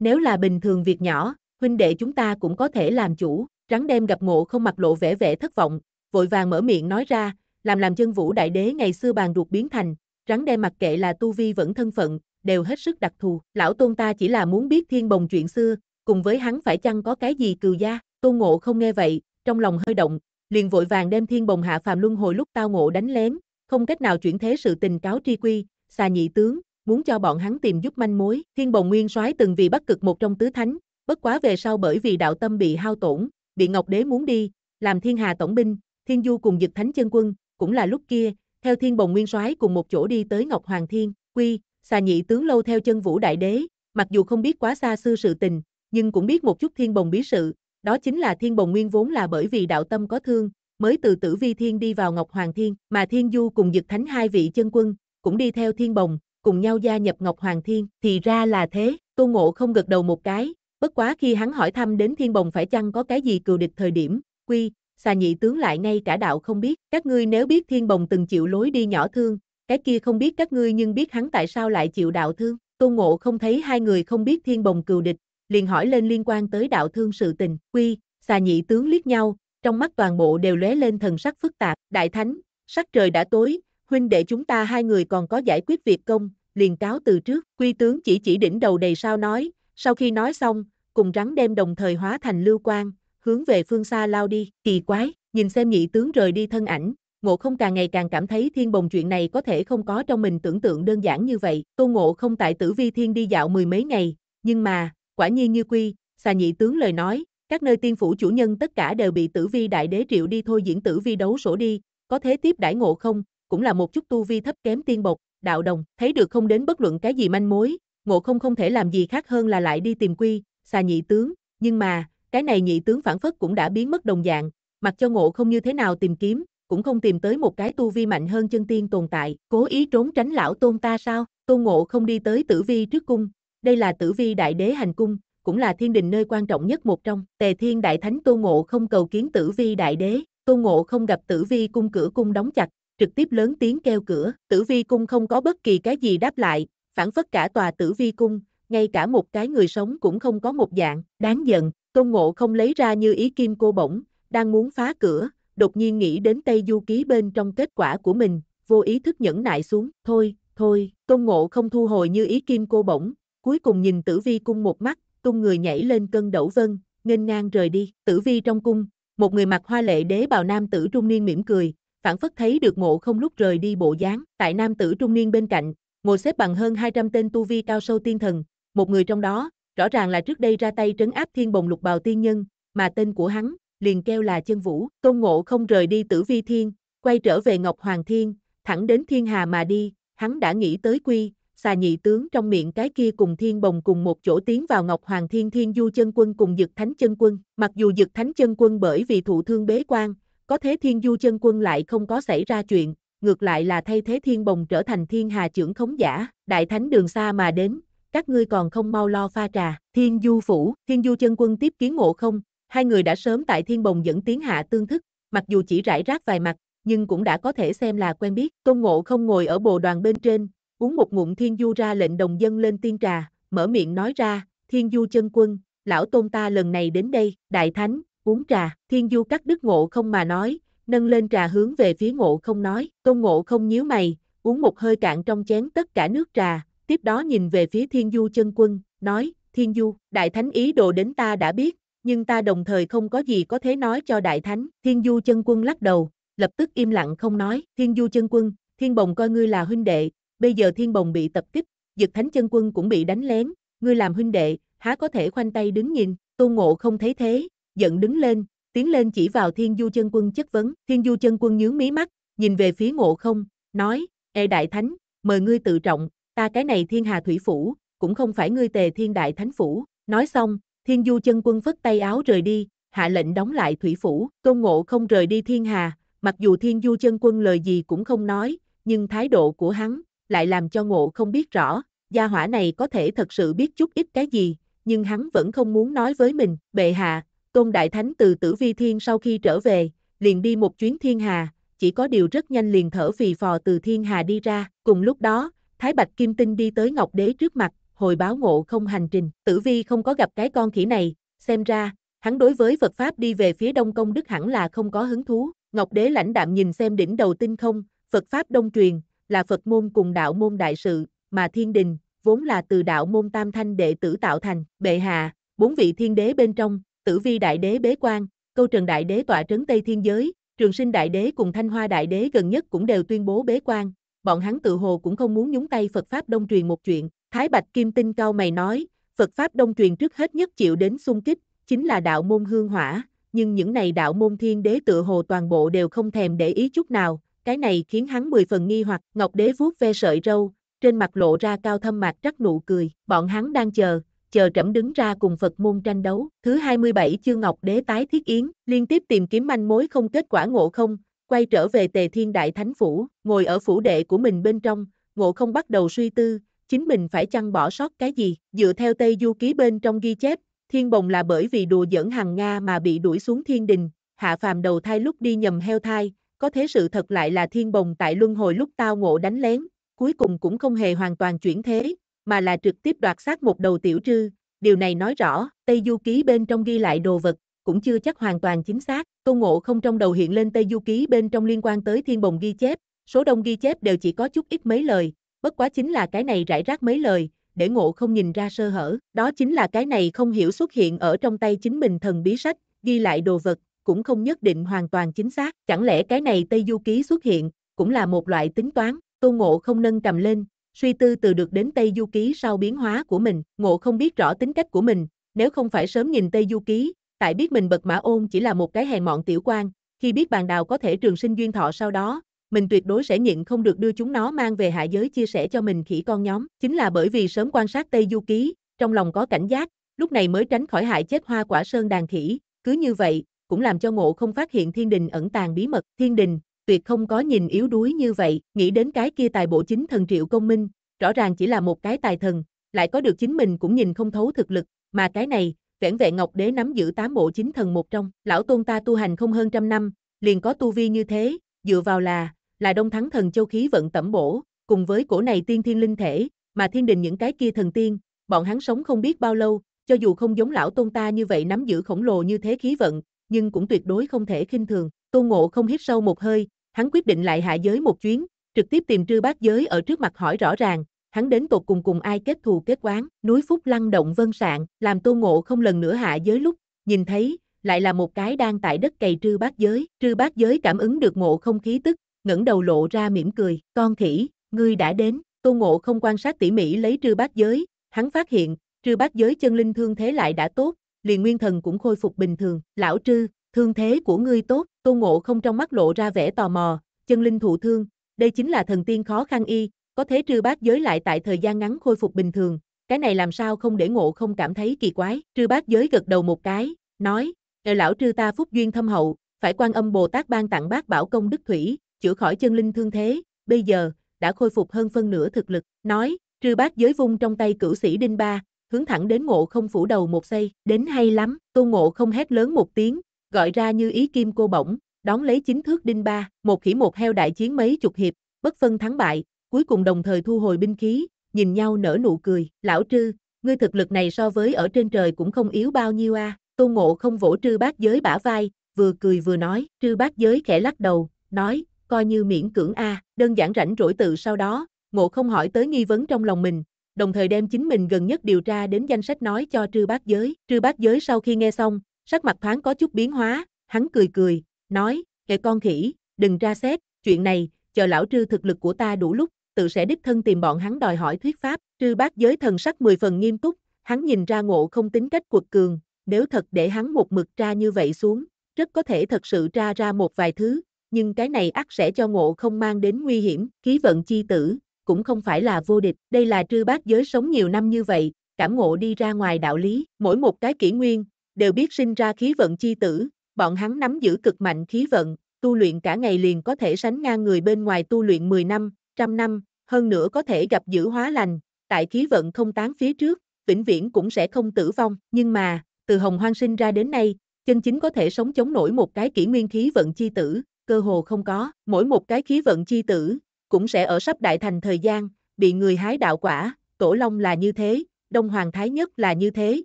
Nếu là bình thường việc nhỏ, huynh đệ chúng ta cũng có thể làm chủ, rắn đem gặp ngộ không mặc lộ vẻ vẻ thất vọng, vội vàng mở miệng nói ra, làm làm chân vũ đại đế ngày xưa bàn ruột biến thành, rắn đem mặc kệ là tu vi vẫn thân phận, đều hết sức đặc thù, lão tôn ta chỉ là muốn biết thiên bồng chuyện xưa, cùng với hắn phải chăng có cái gì cừu gia, tôn ngộ không nghe vậy, trong lòng hơi động, liền vội vàng đem thiên bồng hạ phàm luân hồi lúc tao ngộ đánh lén, không cách nào chuyển thế sự tình cáo tri quy, xà nhị tướng, muốn cho bọn hắn tìm giúp manh mối. Thiên Bồng Nguyên Soái từng vì Bắc Cực một trong tứ thánh, bất quá về sau bởi vì đạo tâm bị hao tổn, bị Ngọc Đế muốn đi, làm Thiên Hà tổng binh, Thiên Du cùng Dực Thánh chân quân, cũng là lúc kia, theo Thiên Bồng Nguyên Soái cùng một chỗ đi tới Ngọc Hoàng Thiên, Quy, xà nhị tướng lâu theo chân Vũ Đại Đế, mặc dù không biết quá xa xưa sự tình, nhưng cũng biết một chút Thiên Bồng bí sự, đó chính là Thiên Bồng Nguyên vốn là bởi vì đạo tâm có thương, mới từ Tử Vi Thiên đi vào Ngọc Hoàng Thiên, mà Thiên Du cùng Dực Thánh hai vị chân quân, cũng đi theo Thiên Bồng, cùng nhau gia nhập Ngọc Hoàng Thiên, thì ra là thế, Tô Ngộ không gật đầu một cái, bất quá khi hắn hỏi thăm đến thiên bồng phải chăng có cái gì cừu địch thời điểm, quy, xà nhị tướng lại ngay cả đạo không biết, các ngươi nếu biết thiên bồng từng chịu lối đi nhỏ thương, cái kia không biết các ngươi nhưng biết hắn tại sao lại chịu đạo thương, Tô Ngộ không thấy hai người không biết thiên bồng cừu địch, liền hỏi lên liên quan tới đạo thương sự tình, quy, xà nhị tướng liếc nhau, trong mắt toàn bộ đều lóe lên thần sắc phức tạp, đại thánh, sắc trời đã tối, huynh đệ chúng ta hai người còn có giải quyết việc công, liền cáo từ trước. Quy tướng chỉ chỉ đỉnh đầu đầy sao nói, sau khi nói xong, cùng rắn đem đồng thời hóa thành lưu quang, hướng về phương xa lao đi. Kỳ quái, nhìn xem nhị tướng rời đi thân ảnh, ngộ không càng ngày càng cảm thấy thiên bồng chuyện này có thể không có trong mình tưởng tượng đơn giản như vậy. Tô ngộ không tại tử vi thiên đi dạo mười mấy ngày, nhưng mà, quả nhiên như quy, xà nhị tướng lời nói, các nơi tiên phủ chủ nhân tất cả đều bị tử vi đại đế triệu đi thôi diễn tử vi đấu sổ đi, có thế tiếp đãi ngộ không, cũng là một chút tu vi thấp kém tiên bộc, đạo đồng, thấy được không đến bất luận cái gì manh mối, ngộ không không thể làm gì khác hơn là lại đi tìm quy, xà nhị tướng, nhưng mà, cái này nhị tướng phản phất cũng đã biến mất đồng dạng, mặc cho ngộ không như thế nào tìm kiếm, cũng không tìm tới một cái tu vi mạnh hơn chân tiên tồn tại, cố ý trốn tránh lão tôn ta sao, tôn ngộ không đi tới tử vi trước cung, đây là tử vi đại đế hành cung, cũng là thiên đình nơi quan trọng nhất một trong, tề thiên đại thánh tôn ngộ không cầu kiến tử vi đại đế, tôn ngộ không gặp tử vi cung cửa cung đóng chặt, trực tiếp lớn tiếng kêu cửa, tử vi cung không có bất kỳ cái gì đáp lại, phản phất cả tòa tử vi cung, ngay cả một cái người sống cũng không có một dạng, đáng giận, tôn ngộ không lấy ra như ý kim cô bổng, đang muốn phá cửa, đột nhiên nghĩ đến Tây Du Ký bên trong kết quả của mình, vô ý thức nhẫn nại xuống, thôi, thôi, tôn ngộ không thu hồi như ý kim cô bổng, cuối cùng nhìn tử vi cung một mắt, tung người nhảy lên cân đẩu vân, nghênh ngang rời đi, tử vi trong cung, một người mặc hoa lệ đế bào nam tử trung niên mỉm cười, phản phất thấy được mộ không lúc rời đi bộ dáng. Tại nam tử trung niên bên cạnh, ngồi xếp bằng hơn 200 tên tu vi cao sâu tiên thần, một người trong đó, rõ ràng là trước đây ra tay trấn áp thiên bồng lục bào tiên nhân, mà tên của hắn, liền kêu là chân vũ. Tôn ngộ không rời đi tử vi thiên, quay trở về Ngọc Hoàng Thiên, thẳng đến thiên hà mà đi, hắn đã nghĩ tới quy, xà nhị tướng trong miệng cái kia cùng thiên bồng cùng một chỗ tiến vào Ngọc Hoàng Thiên Thiên Du chân quân cùng Dực Thánh chân quân, mặc dù Dực Thánh chân quân bởi vì thụ thương bế quan, có thế thiên du chân quân lại không có xảy ra chuyện, ngược lại là thay thế thiên bồng trở thành thiên hà trưởng khống giả, đại thánh đường xa mà đến, các ngươi còn không mau lo pha trà, thiên du phủ, thiên du chân quân tiếp kiến ngộ không, hai người đã sớm tại thiên bồng dẫn tiếng hạ tương thức, mặc dù chỉ rải rác vài mặt, nhưng cũng đã có thể xem là quen biết, tôn ngộ không ngồi ở bồ đoàn bên trên, uống một ngụm thiên du ra lệnh đồng dân lên tiên trà, mở miệng nói ra, thiên du chân quân, lão tôn ta lần này đến đây, đại thánh, uống trà, thiên du cắt đứt ngộ không mà nói, nâng lên trà hướng về phía ngộ không nói, tôn ngộ không nhíu mày, uống một hơi cạn trong chén tất cả nước trà, tiếp đó nhìn về phía thiên du chân quân, nói, thiên du, đại thánh ý đồ đến ta đã biết, nhưng ta đồng thời không có gì có thể nói cho đại thánh, thiên du chân quân lắc đầu, lập tức im lặng không nói, thiên du chân quân, thiên bồng coi ngươi là huynh đệ, bây giờ thiên bồng bị tập kích, dực thánh chân quân cũng bị đánh lén, ngươi làm huynh đệ, há có thể khoanh tay đứng nhìn, tôn ngộ không thấy thế, giận đứng lên, tiến lên chỉ vào Thiên Du chân quân chất vấn. Thiên Du chân quân nhướng mí mắt, nhìn về phía ngộ không, nói, Ê e Đại Thánh, mời ngươi tự trọng, ta cái này thiên hà thủy phủ, cũng không phải ngươi tề thiên đại thánh phủ. Nói xong, Thiên Du chân quân phất tay áo rời đi, hạ lệnh đóng lại thủy phủ. Tôn ngộ không rời đi thiên hà, mặc dù Thiên Du chân quân lời gì cũng không nói, nhưng thái độ của hắn lại làm cho ngộ không biết rõ, gia hỏa này có thể thật sự biết chút ít cái gì, nhưng hắn vẫn không muốn nói với mình, bệ hạ, Tôn Đại Thánh từ Tử Vi Thiên sau khi trở về, liền đi một chuyến thiên hà, chỉ có điều rất nhanh liền thở vì phò từ thiên hà đi ra. Cùng lúc đó, Thái Bạch Kim Tinh đi tới Ngọc Đế trước mặt, hồi báo ngộ không hành trình. Tử Vi không có gặp cái con khỉ này, xem ra, hắn đối với Phật Pháp đi về phía Đông Công Đức hẳn là không có hứng thú. Ngọc Đế lãnh đạm nhìn xem đỉnh đầu tinh không, Phật Pháp Đông truyền, là Phật môn cùng đạo môn đại sự, mà thiên đình, vốn là từ đạo môn tam thanh đệ tử tạo thành, bệ hạ, bốn vị thiên đế bên trong, Tử Vi Đại Đế bế quan, Câu Trần Đại Đế tọa trấn Tây Thiên Giới, Trường Sinh Đại Đế cùng Thanh Hoa Đại Đế gần nhất cũng đều tuyên bố bế quan, bọn hắn tự hồ cũng không muốn nhúng tay Phật Pháp Đông truyền một chuyện. Thái Bạch Kim Tinh cao mày nói, Phật Pháp Đông truyền trước hết nhất chịu đến xung kích, chính là đạo môn hương hỏa, nhưng những này đạo môn thiên đế tự hồ toàn bộ đều không thèm để ý chút nào, cái này khiến hắn mười phần nghi hoặc Ngọc Đế vuốt ve sợi râu, trên mặt lộ ra cao thâm mạc trắc nụ cười, bọn hắn đang chờ, chờ trẫm đứng ra cùng Phật môn tranh đấu. Thứ 27 chương Ngọc Đế tái thiết yến, liên tiếp tìm kiếm manh mối không kết quả ngộ không, quay trở về Tề Thiên Đại Thánh Phủ, ngồi ở phủ đệ của mình bên trong, ngộ không bắt đầu suy tư, chính mình phải chăng bỏ sót cái gì, dựa theo Tây Du Ký bên trong ghi chép, Thiên Bồng là bởi vì đùa giỡn hàng Nga mà bị đuổi xuống thiên đình, hạ phàm đầu thai lúc đi nhầm heo thai, có thế sự thật lại là Thiên Bồng tại luân hồi lúc tao ngộ đánh lén, cuối cùng cũng không hề hoàn toàn chuyển thế, mà là trực tiếp đoạt xác một đầu tiểu trư. Điều này nói rõ, Tây Du Ký bên trong ghi lại đồ vật, cũng chưa chắc hoàn toàn chính xác. Tô Ngộ không trong đầu hiện lên Tây Du Ký bên trong liên quan tới thiên bồng ghi chép, số đông ghi chép đều chỉ có chút ít mấy lời, bất quá chính là cái này rải rác mấy lời, để ngộ không nhìn ra sơ hở, đó chính là cái này không hiểu xuất hiện ở trong tay chính mình thần bí sách, ghi lại đồ vật, cũng không nhất định hoàn toàn chính xác, chẳng lẽ cái này Tây Du Ký xuất hiện, cũng là một loại tính toán, tô ngộ không nâng cầm lên, suy tư từ được đến Tây Du Ký sau biến hóa của mình, ngộ không biết rõ tính cách của mình, nếu không phải sớm nhìn Tây Du Ký, tại biết mình bật mã ôn chỉ là một cái hèn mọn tiểu quan, khi biết bàn đào có thể trường sinh duyên thọ sau đó, mình tuyệt đối sẽ nhịn không được đưa chúng nó mang về hạ giới chia sẻ cho mình khỉ con nhóm, chính là bởi vì sớm quan sát Tây Du Ký, trong lòng có cảnh giác, lúc này mới tránh khỏi hại chết hoa quả sơn đàn khỉ, cứ như vậy, cũng làm cho ngộ không phát hiện thiên đình ẩn tàng bí mật, thiên đình, tuyệt không có nhìn yếu đuối như vậy, nghĩ đến cái kia tài bộ chính thần triệu công minh, rõ ràng chỉ là một cái tài thần, lại có được chính mình cũng nhìn không thấu thực lực, mà cái này, vẻn vẹn Ngọc Đế nắm giữ tám bộ chính thần một trong, lão tôn ta tu hành không hơn trăm năm, liền có tu vi như thế, dựa vào là, là đông thắng thần châu khí vận tẩm bổ, cùng với cổ này tiên thiên linh thể, mà thiên đình những cái kia thần tiên, bọn hắn sống không biết bao lâu, cho dù không giống lão tôn ta như vậy nắm giữ khổng lồ như thế khí vận, nhưng cũng tuyệt đối không thể khinh thường. Tô Ngộ không hít sâu một hơi, hắn quyết định lại hạ giới một chuyến, trực tiếp tìm trư bát giới ở trước mặt hỏi rõ ràng, hắn đến tột cùng cùng ai kết thù kết quán, núi Phúc Lăng động vân sạn, làm tô ngộ không lần nữa hạ giới lúc, nhìn thấy, lại là một cái đang tại đất cày trư bát giới, trư bát giới cảm ứng được ngộ không khí tức, ngẩng đầu lộ ra mỉm cười, con khỉ, ngươi đã đến, tô ngộ không quan sát tỉ mỉ lấy trư bát giới, hắn phát hiện, trư bát giới chân linh thương thế lại đã tốt, liền nguyên thần cũng khôi phục bình thường, lão trư, thương thế của ngươi tốt, Tô Ngộ không trong mắt lộ ra vẻ tò mò, chân linh thụ thương, đây chính là thần tiên khó khăn y, có thế trư bát giới lại tại thời gian ngắn khôi phục bình thường, cái này làm sao không để ngộ không cảm thấy kỳ quái. Trư bát giới gật đầu một cái, nói, Đời lão trư ta phúc duyên thâm hậu, phải quan âm Bồ Tát ban tặng bác bảo công đức thủy, chữa khỏi chân linh thương thế, bây giờ, đã khôi phục hơn phân nửa thực lực, nói, trư bát giới vung trong tay cửu sĩ đinh ba, hướng thẳng đến ngộ không phủ đầu một xây, đến hay lắm, tô ngộ không hét lớn một tiếng, gọi ra như ý kim cô bổng, đón lấy chính thước đinh ba, một khỉ một heo đại chiến mấy chục hiệp, bất phân thắng bại, cuối cùng đồng thời thu hồi binh khí, nhìn nhau nở nụ cười, lão trư, ngươi thực lực này so với ở trên trời cũng không yếu bao nhiêu a, à. ngộ không vỗ trư bác giới bả vai, vừa cười vừa nói, trư bác giới khẽ lắc đầu, nói, coi như miễn cưỡng a, đơn giản rảnh rỗi tự sau đó, ngộ không hỏi tới nghi vấn trong lòng mình, đồng thời đem chính mình gần nhất điều tra đến danh sách nói cho trư bác giới. Trư bác giới sau khi nghe xong, Sắc mặt thoáng có chút biến hóa, hắn cười cười, nói, kệ con khỉ, đừng ra xét, chuyện này, chờ lão trư thực lực của ta đủ lúc, tự sẽ đích thân tìm bọn hắn đòi hỏi thuyết pháp. Trư bác giới thần sắc mười phần nghiêm túc, hắn nhìn ra ngộ không tính cách quật cường, nếu thật để hắn một mực ra như vậy xuống, rất có thể thật sự ra ra một vài thứ, nhưng cái này ắt sẽ cho ngộ không mang đến nguy hiểm, khí vận chi tử, cũng không phải là vô địch, đây là trư bác giới sống nhiều năm như vậy, cảm ngộ đi ra ngoài đạo lý, mỗi một cái kỷ nguyên, đều biết sinh ra khí vận chi tử, bọn hắn nắm giữ cực mạnh khí vận, tu luyện cả ngày liền có thể sánh ngang người bên ngoài tu luyện 10 năm, trăm năm, hơn nữa có thể gặp giữ hóa lành, tại khí vận không tán phía trước, vĩnh viễn cũng sẽ không tử vong, nhưng mà, từ hồng hoang sinh ra đến nay, chân chính có thể sống chống nổi một cái kỷ nguyên khí vận chi tử, cơ hồ không có, mỗi một cái khí vận chi tử, cũng sẽ ở sắp đại thành thời gian, bị người hái đạo quả, tổ long là như thế, đông hoàng thái nhất là như thế,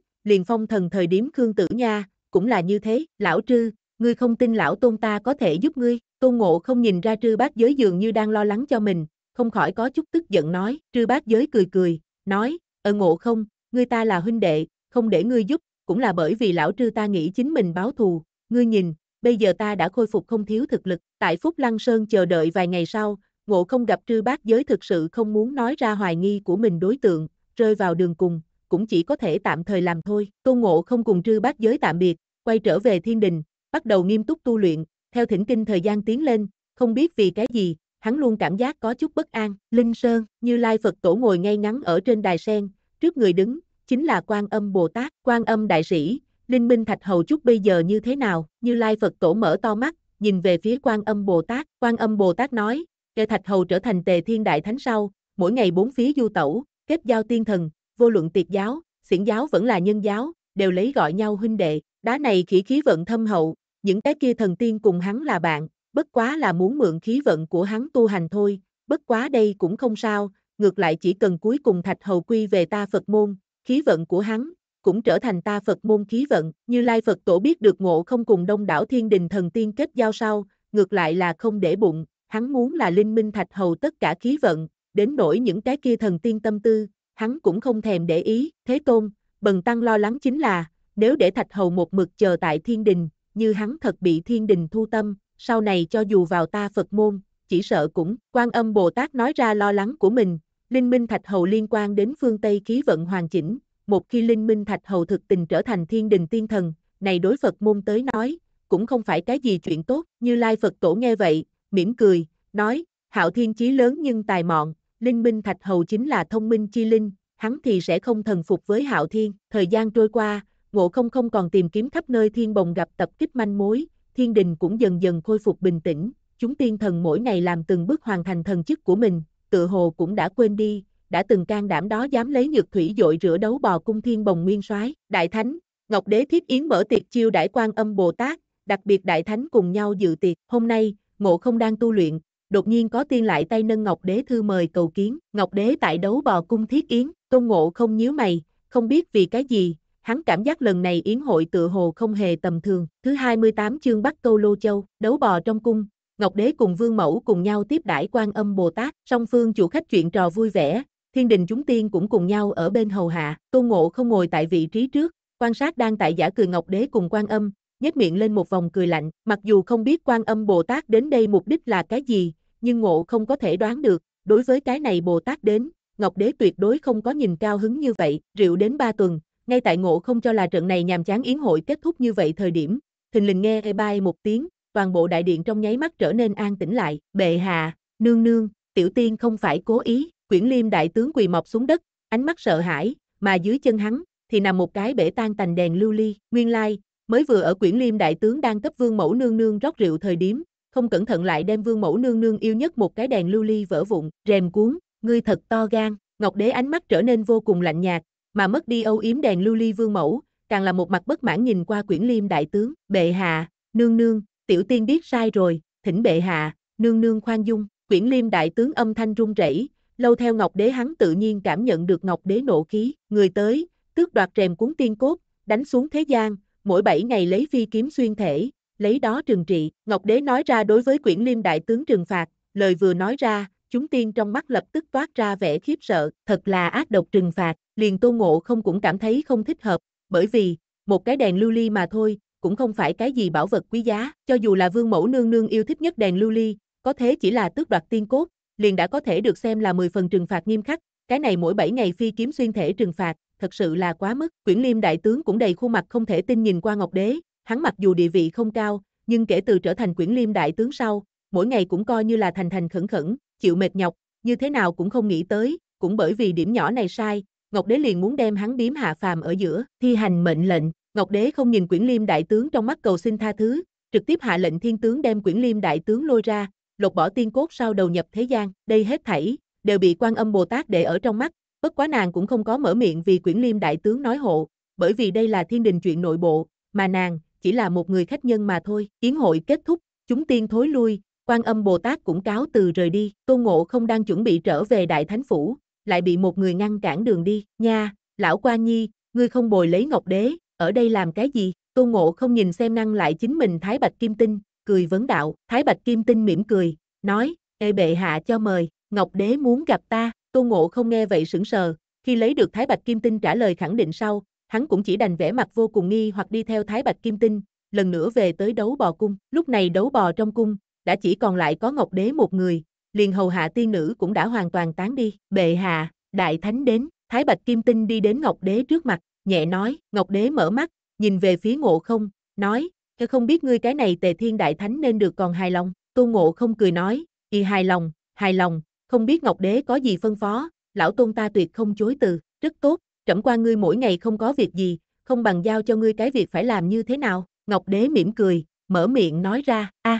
liền phong thần thời điểm Khương Tử Nha, cũng là như thế, lão trư, ngươi không tin lão tôn ta có thể giúp ngươi, tôn ngộ không nhìn ra trư bác giới dường như đang lo lắng cho mình, không khỏi có chút tức giận nói, trư bác giới cười cười, nói, ở ờ ngộ không, ngươi ta là huynh đệ, không để ngươi giúp, cũng là bởi vì lão trư ta nghĩ chính mình báo thù, ngươi nhìn, bây giờ ta đã khôi phục không thiếu thực lực, tại Phúc Lăng Sơn chờ đợi vài ngày sau, ngộ không gặp trư bác giới thực sự không muốn nói ra hoài nghi của mình đối tượng, rơi vào đường cùng, cũng chỉ có thể tạm thời làm thôi. Tô Ngộ không cùng trư bác giới tạm biệt, quay trở về thiên đình, bắt đầu nghiêm túc tu luyện, theo thỉnh kinh thời gian tiến lên, không biết vì cái gì, hắn luôn cảm giác có chút bất an. Linh Sơn, Như Lai Phật Tổ ngồi ngay ngắn ở trên đài sen, trước người đứng, chính là Quan Âm Bồ Tát, Quan Âm Đại Sĩ, Linh Minh Thạch Hầu chút bây giờ như thế nào? Như Lai Phật Tổ mở to mắt, nhìn về phía Quan Âm Bồ Tát, Quan Âm Bồ Tát nói, Kệ Thạch Hầu trở thành Tề Thiên Đại Thánh sau, mỗi ngày bốn phía du tẩu, kết giao tiên thần, vô luận tiệt giáo, xiển giáo vẫn là nhân giáo, đều lấy gọi nhau huynh đệ, đá này khí khí vận thâm hậu, những cái kia thần tiên cùng hắn là bạn, bất quá là muốn mượn khí vận của hắn tu hành thôi, bất quá đây cũng không sao, ngược lại chỉ cần cuối cùng thạch hầu quy về ta Phật môn, khí vận của hắn, cũng trở thành ta Phật môn khí vận, như Lai Phật tổ biết được ngộ không cùng đông đảo thiên đình thần tiên kết giao sau, ngược lại là không để bụng, hắn muốn là linh minh thạch hầu tất cả khí vận, đến nổi những cái kia thần tiên tâm tư, hắn cũng không thèm để ý, thế tôn, bần tăng lo lắng chính là, nếu để thạch hầu một mực chờ tại thiên đình, như hắn thật bị thiên đình thu tâm, sau này cho dù vào ta Phật môn, chỉ sợ cũng, quan âm Bồ Tát nói ra lo lắng của mình, linh minh thạch hầu liên quan đến phương Tây khí vận hoàn chỉnh, một khi linh minh thạch hầu thực tình trở thành thiên đình tiên thần, này đối Phật môn tới nói, cũng không phải cái gì chuyện tốt, như Lai Phật Tổ nghe vậy, mỉm cười, nói, hạo thiên chí lớn nhưng tài mọn, Linh Minh Thạch Hầu chính là thông minh chi linh, hắn thì sẽ không thần phục với Hạo Thiên. Thời gian trôi qua, Ngộ Không không còn tìm kiếm khắp nơi thiên bồng gặp tập kích manh mối, thiên đình cũng dần dần khôi phục bình tĩnh, chúng tiên thần mỗi ngày làm từng bước hoàn thành thần chức của mình, tự hồ cũng đã quên đi, đã từng can đảm đó dám lấy nhược thủy dội rửa đấu bò cung thiên bồng nguyên soái, đại thánh, Ngọc Đế Thiết Yến mở tiệc chiêu đại quan âm Bồ Tát, đặc biệt đại thánh cùng nhau dự tiệc, hôm nay, Ngộ Không đang tu luyện, đột nhiên có tiên lại tay nâng Ngọc Đế thư mời cầu kiến, Ngọc Đế tại đấu bò cung thiết yến, Tôn Ngộ không nhíu mày, không biết vì cái gì, hắn cảm giác lần này yến hội tự hồ không hề tầm thường. Thứ 28 chương bắt Câu Lô Châu, đấu bò trong cung, Ngọc Đế cùng Vương Mẫu cùng nhau tiếp đãi quan âm Bồ Tát, song phương chủ khách chuyện trò vui vẻ, thiên đình chúng tiên cũng cùng nhau ở bên hầu hạ, Tôn Ngộ không ngồi tại vị trí trước, quan sát đang tại giả cười Ngọc Đế cùng quan âm, nhếch miệng lên một vòng cười lạnh, mặc dù không biết quan âm Bồ Tát đến đây mục đích là cái gì, nhưng ngộ không có thể đoán được, đối với cái này Bồ Tát đến, Ngọc Đế tuyệt đối không có nhìn cao hứng như vậy, rượu đến ba tuần, ngay tại ngộ không cho là trận này nhàm chán yến hội kết thúc như vậy thời điểm, thình lình nghe e bay một tiếng, toàn bộ đại điện trong nháy mắt trở nên an tĩnh lại, bệ hạ, nương nương, tiểu tiên không phải cố ý, quyển liêm đại tướng quỳ mọc xuống đất, ánh mắt sợ hãi, mà dưới chân hắn, thì nằm một cái bể tan tành đèn lưu ly, nguyên lai, mới vừa ở quyển liêm đại tướng đang cấp vương mẫu nương nương rót rượu thời điểm, không cẩn thận lại đem vương mẫu nương nương yêu nhất một cái đèn lưu ly vỡ vụn, rèm cuốn, ngươi thật to gan, Ngọc Đế ánh mắt trở nên vô cùng lạnh nhạt, mà mất đi âu yếm đèn lưu ly vương mẫu, càng là một mặt bất mãn nhìn qua quyển liêm đại tướng, bệ hạ, nương nương, tiểu tiên biết sai rồi, thỉnh bệ hạ, nương nương khoan dung, quyển liêm đại tướng âm thanh run rẩy, lâu theo Ngọc Đế hắn tự nhiên cảm nhận được Ngọc Đế nộ khí, người tới, tước đoạt rèm cuốn tiên cốt, đánh xuống thế gian, mỗi bảy ngày lấy phi kiếm xuyên thể, lấy đó trừng trị. Ngọc Đế nói ra đối với quyển liêm đại tướng trừng phạt, lời vừa nói ra, chúng tiên trong mắt lập tức toát ra vẻ khiếp sợ, thật là ác độc trừng phạt, liền tô ngộ không cũng cảm thấy không thích hợp, bởi vì, một cái đèn lưu ly mà thôi, cũng không phải cái gì bảo vật quý giá, cho dù là vương mẫu nương nương yêu thích nhất đèn lưu ly, có thế chỉ là tước đoạt tiên cốt, liền đã có thể được xem là 10 phần trừng phạt nghiêm khắc, cái này mỗi 7 ngày phi kiếm xuyên thể trừng phạt, thật sự là quá mức, quyển liêm đại tướng cũng đầy khuôn mặt không thể tin nhìn qua ngọc đế, hắn mặc dù địa vị không cao, nhưng kể từ trở thành quyển liêm đại tướng sau, mỗi ngày cũng coi như là thành thành khẩn khẩn, chịu mệt nhọc, như thế nào cũng không nghĩ tới, cũng bởi vì điểm nhỏ này sai, Ngọc Đế liền muốn đem hắn biếm hạ phàm ở giữa, thi hành mệnh lệnh, Ngọc Đế không nhìn quyển liêm đại tướng trong mắt cầu xin tha thứ, trực tiếp hạ lệnh thiên tướng đem quyển liêm đại tướng lôi ra, lột bỏ tiên cốt sau đầu nhập thế gian, đây hết thảy, đều bị quan âm Bồ Tát để ở trong mắt, bất quá nàng cũng không có mở miệng vì quyển liêm đại tướng nói hộ, bởi vì đây là thiên đình chuyện nội bộ, mà nàng, chỉ là một người khách nhân mà thôi. Yến hội kết thúc, chúng tiên thối lui, quan âm Bồ Tát cũng cáo từ rời đi. Tô Ngộ không đang chuẩn bị trở về Đại Thánh Phủ, lại bị một người ngăn cản đường đi. Nha, lão quan nhi, ngươi không bồi lấy ngọc đế, ở đây làm cái gì? Tô Ngộ không nhìn xem năng lại chính mình Thái Bạch Kim Tinh, cười vấn đạo. Thái Bạch Kim Tinh mỉm cười, nói, Ê bệ hạ cho mời, Ngọc Đế muốn gặp ta. Tô Ngộ không nghe vậy sững sờ, khi lấy được Thái Bạch Kim Tinh trả lời khẳng định sau, hắn cũng chỉ đành vẽ mặt vô cùng nghi hoặc đi theo Thái Bạch Kim Tinh, lần nữa về tới đấu bò cung. Lúc này đấu bò trong cung, đã chỉ còn lại có Ngọc Đế một người, liền hầu hạ tiên nữ cũng đã hoàn toàn tán đi. Bệ hạ, đại thánh đến, Thái Bạch Kim Tinh đi đến Ngọc Đế trước mặt, nhẹ nói, Ngọc Đế mở mắt, nhìn về phía ngộ không, nói, cho không biết ngươi cái này tề thiên đại thánh nên được còn hài lòng. Tôn ngộ không cười nói, y hài lòng, hài lòng, không biết Ngọc Đế có gì phân phó, lão tôn ta tuyệt không chối từ, rất tốt, trẫm qua ngươi mỗi ngày không có việc gì, không bằng giao cho ngươi cái việc phải làm như thế nào, Ngọc Đế mỉm cười, mở miệng nói ra, a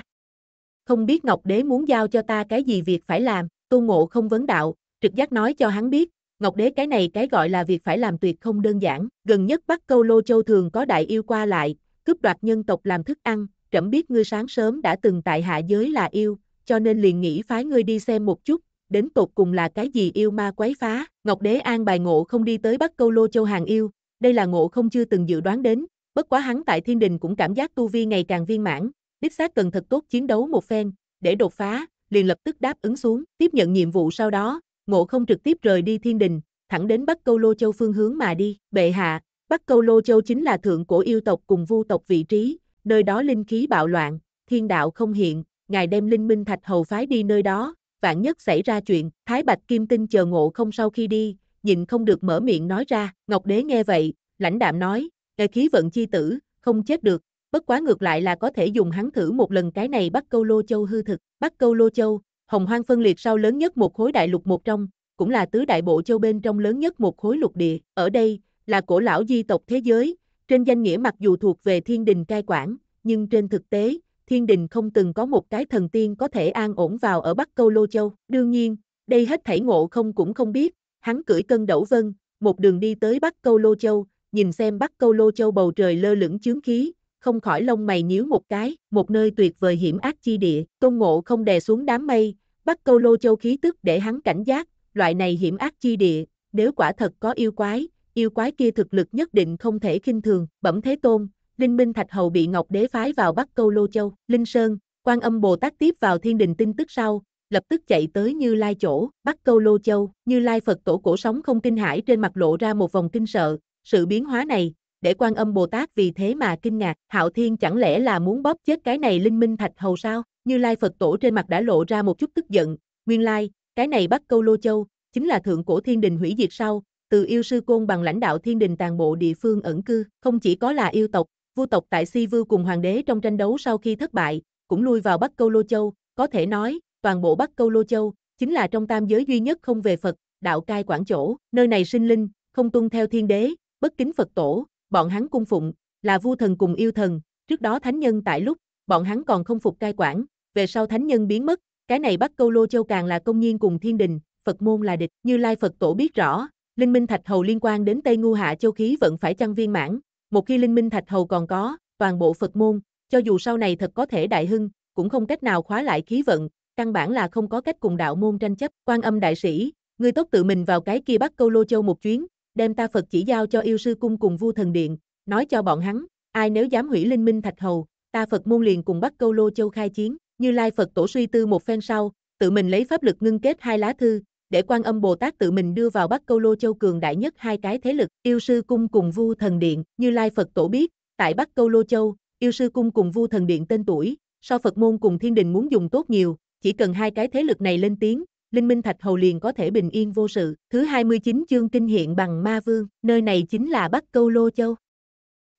không biết Ngọc Đế muốn giao cho ta cái gì việc phải làm, Tôn Ngộ không vấn đạo, trực giác nói cho hắn biết, Ngọc Đế cái này cái gọi là việc phải làm tuyệt không đơn giản, gần nhất Bắc Câu Lô Châu thường có đại yêu qua lại, cướp đoạt nhân tộc làm thức ăn, trẫm biết ngươi sáng sớm đã từng tại hạ giới là yêu, cho nên liền nghĩ phái ngươi đi xem một chút, đến tột cùng là cái gì yêu ma quấy phá, Ngọc Đế An bài ngộ không đi tới Bắc Câu Lô Châu Hàng Yêu, đây là ngộ không chưa từng dự đoán đến, bất quá hắn tại thiên đình cũng cảm giác tu vi ngày càng viên mãn, đích xác cần thật tốt chiến đấu một phen, để đột phá, liền lập tức đáp ứng xuống, tiếp nhận nhiệm vụ sau đó, ngộ không trực tiếp rời đi thiên đình, thẳng đến Bắc Câu Lô Châu phương hướng mà đi, bệ hạ, Bắc Câu Lô Châu chính là thượng cổ yêu tộc cùng vu tộc vị trí, nơi đó linh khí bạo loạn, thiên đạo không hiện, ngài đem linh minh thạch hầu phái đi nơi đó, vạn nhất xảy ra chuyện, Thái Bạch Kim Tinh chờ ngộ không sau khi đi, nhìn không được mở miệng nói ra, Ngọc Đế nghe vậy, lãnh đạm nói, e khí vận chi tử, không chết được, bất quá ngược lại là có thể dùng hắn thử một lần cái này bắt câu lô châu hư thực, bắt câu lô châu, hồng hoang phân liệt sau lớn nhất một khối đại lục một trong, cũng là tứ đại bộ châu bên trong lớn nhất một khối lục địa, ở đây, là cổ lão di tộc thế giới, trên danh nghĩa mặc dù thuộc về thiên đình cai quản, nhưng trên thực tế, thiên đình không từng có một cái thần tiên có thể an ổn vào ở Bắc Câu Lô Châu. Đương nhiên, đây hết thảy ngộ không cũng không biết, hắn cưỡi cân đẩu vân, một đường đi tới Bắc Câu Lô Châu, nhìn xem Bắc Câu Lô Châu bầu trời lơ lửng chướng khí, không khỏi lông mày nhíu một cái, một nơi tuyệt vời hiểm ác chi địa, tôn ngộ không đè xuống đám mây, Bắc Câu Lô Châu khí tức để hắn cảnh giác, loại này hiểm ác chi địa, nếu quả thật có yêu quái, yêu quái kia thực lực nhất định không thể kinh thường, bẩm thế tôn, Linh Minh Thạch Hầu bị Ngọc Đế phái vào Bắc Câu Lô Châu, Linh Sơn, quan âm Bồ Tát tiếp vào thiên đình tin tức sau, lập tức chạy tới Như Lai chỗ, Bắc Câu Lô Châu, Như Lai Phật tổ cổ sống không kinh hãi trên mặt lộ ra một vòng kinh sợ, sự biến hóa này, để quan âm Bồ Tát vì thế mà kinh ngạc, Hạo Thiên chẳng lẽ là muốn bóp chết cái này Linh Minh Thạch Hầu sao? Như Lai Phật tổ trên mặt đã lộ ra một chút tức giận, nguyên lai, cái này Bắc Câu Lô Châu, chính là thượng cổ thiên đình hủy diệt sau, từ yêu sư côn bằng lãnh đạo thiên đình toàn bộ địa phương ẩn cư, không chỉ có là yêu tộc, vua tộc tại Si Vưu cùng hoàng đế trong tranh đấu sau khi thất bại, cũng lui vào Bắc Câu Lô Châu, có thể nói, toàn bộ Bắc Câu Lô Châu, chính là trong tam giới duy nhất không về Phật, đạo cai quản chỗ, nơi này sinh linh, không tuân theo thiên đế, bất kính Phật tổ, bọn hắn cung phụng, là vua thần cùng yêu thần, trước đó thánh nhân tại lúc, bọn hắn còn không phục cai quản, về sau thánh nhân biến mất, cái này Bắc Câu Lô Châu càng là công nhiên cùng thiên đình, Phật môn là địch, như Lai Phật tổ biết rõ, Linh Minh Thạch Hầu liên quan đến Tây Ngưu Hạ Châu khí vẫn phải chăng viên mãn, một khi linh minh thạch hầu còn có, toàn bộ Phật môn, cho dù sau này thật có thể đại hưng, cũng không cách nào khóa lại khí vận, căn bản là không có cách cùng đạo môn tranh chấp. Quan âm đại sĩ, ngươi tốt tự mình vào cái kia bắt câu lô châu một chuyến, đem ta Phật chỉ giao cho yêu sư cung cùng vua thần điện, nói cho bọn hắn, ai nếu dám hủy linh minh thạch hầu, ta Phật môn liền cùng bắt câu lô châu khai chiến. Như Lai Phật tổ suy tư một phen sau, tự mình lấy pháp lực ngưng kết hai lá thư, để quan âm Bồ Tát tự mình đưa vào Bắc Câu Lô Châu cường đại nhất hai cái thế lực, yêu sư cung cùng vu thần điện, như Lai Phật tổ biết, tại Bắc Câu Lô Châu, yêu sư cung cùng vu thần điện tên tuổi, so Phật môn cùng thiên đình muốn dùng tốt nhiều, chỉ cần hai cái thế lực này lên tiếng, Linh Minh Thạch Hầu liền có thể bình yên vô sự. Thứ 29 chương kinh hiện bằng ma vương, nơi này chính là Bắc Câu Lô Châu.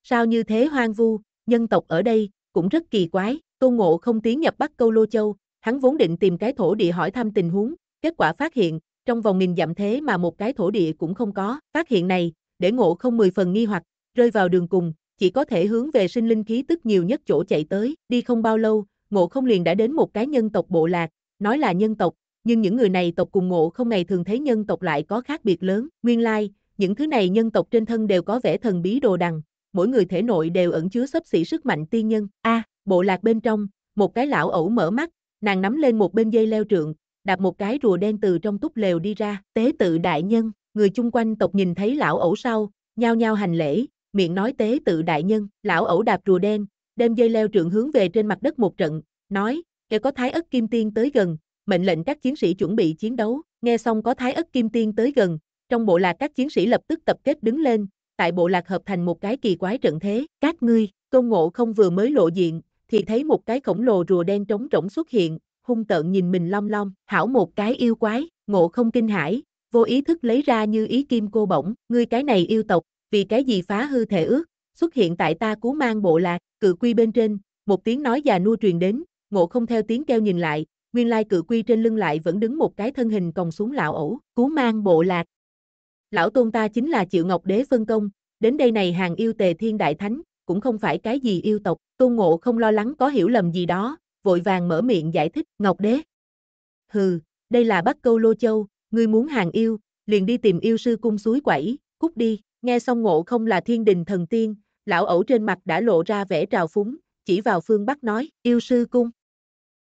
Sao như thế hoang vu, nhân tộc ở đây, cũng rất kỳ quái, Tôn Ngộ không tiến nhập Bắc Câu Lô Châu, hắn vốn định tìm cái thổ địa hỏi thăm tình huống, kết quả phát hiện, trong vòng nghìn dặm thế mà một cái thổ địa cũng không có. Phát hiện này, để ngộ không mười phần nghi hoặc, rơi vào đường cùng, chỉ có thể hướng về sinh linh khí tức nhiều nhất chỗ chạy tới. Đi không bao lâu, ngộ không liền đã đến một cái nhân tộc bộ lạc, nói là nhân tộc, nhưng những người này tộc cùng ngộ không ngày thường thấy nhân tộc lại có khác biệt lớn. Nguyên lai, những thứ này nhân tộc trên thân đều có vẻ thần bí đồ đằng, mỗi người thể nội đều ẩn chứa xấp xỉ sức mạnh tiên nhân. A, bộ lạc bên trong, một cái lão ẩu mở mắt, nàng nắm lên một bên dây leo trượng, đạp một cái rùa đen từ trong túp lều đi ra, tế tự đại nhân, người chung quanh tộc nhìn thấy lão ẩu sau, nhao nhao hành lễ, miệng nói tế tự đại nhân, lão ẩu đạp rùa đen, đem dây leo trượng hướng về trên mặt đất một trận, nói, kẻ có thái ất kim tiên tới gần, mệnh lệnh các chiến sĩ chuẩn bị chiến đấu, nghe xong có thái ất kim tiên tới gần, trong bộ lạc các chiến sĩ lập tức tập kết đứng lên, tại bộ lạc hợp thành một cái kỳ quái trận thế, các ngươi, công ngộ không vừa mới lộ diện, thì thấy một cái khổng lồ rùa đen trống rỗng xuất hiện, hung tợn nhìn mình long long, hảo một cái yêu quái, ngộ không kinh hãi, vô ý thức lấy ra như ý kim cô bổng, ngươi cái này yêu tộc, vì cái gì phá hư thể ước, xuất hiện tại ta cú mang bộ lạc, cự quy bên trên, một tiếng nói già nua truyền đến, ngộ không theo tiếng kêu nhìn lại, nguyên lai cự quy trên lưng lại vẫn đứng một cái thân hình còng xuống lão ẩu, cú mang bộ lạc. Lão tôn ta chính là triệu ngọc đế phân công, đến đây này hàng yêu tề thiên đại thánh, cũng không phải cái gì yêu tộc, tôn ngộ không lo lắng có hiểu lầm gì đó, vội vàng mở miệng giải thích, Ngọc Đế. Hừ, đây là Bắc Câu Lô Châu, ngươi muốn hàng yêu, liền đi tìm yêu sư cung suối quẩy, cút đi, nghe xong ngộ không là thiên đình thần tiên, lão ẩu trên mặt đã lộ ra vẻ trào phúng, chỉ vào phương Bắc nói, yêu sư cung.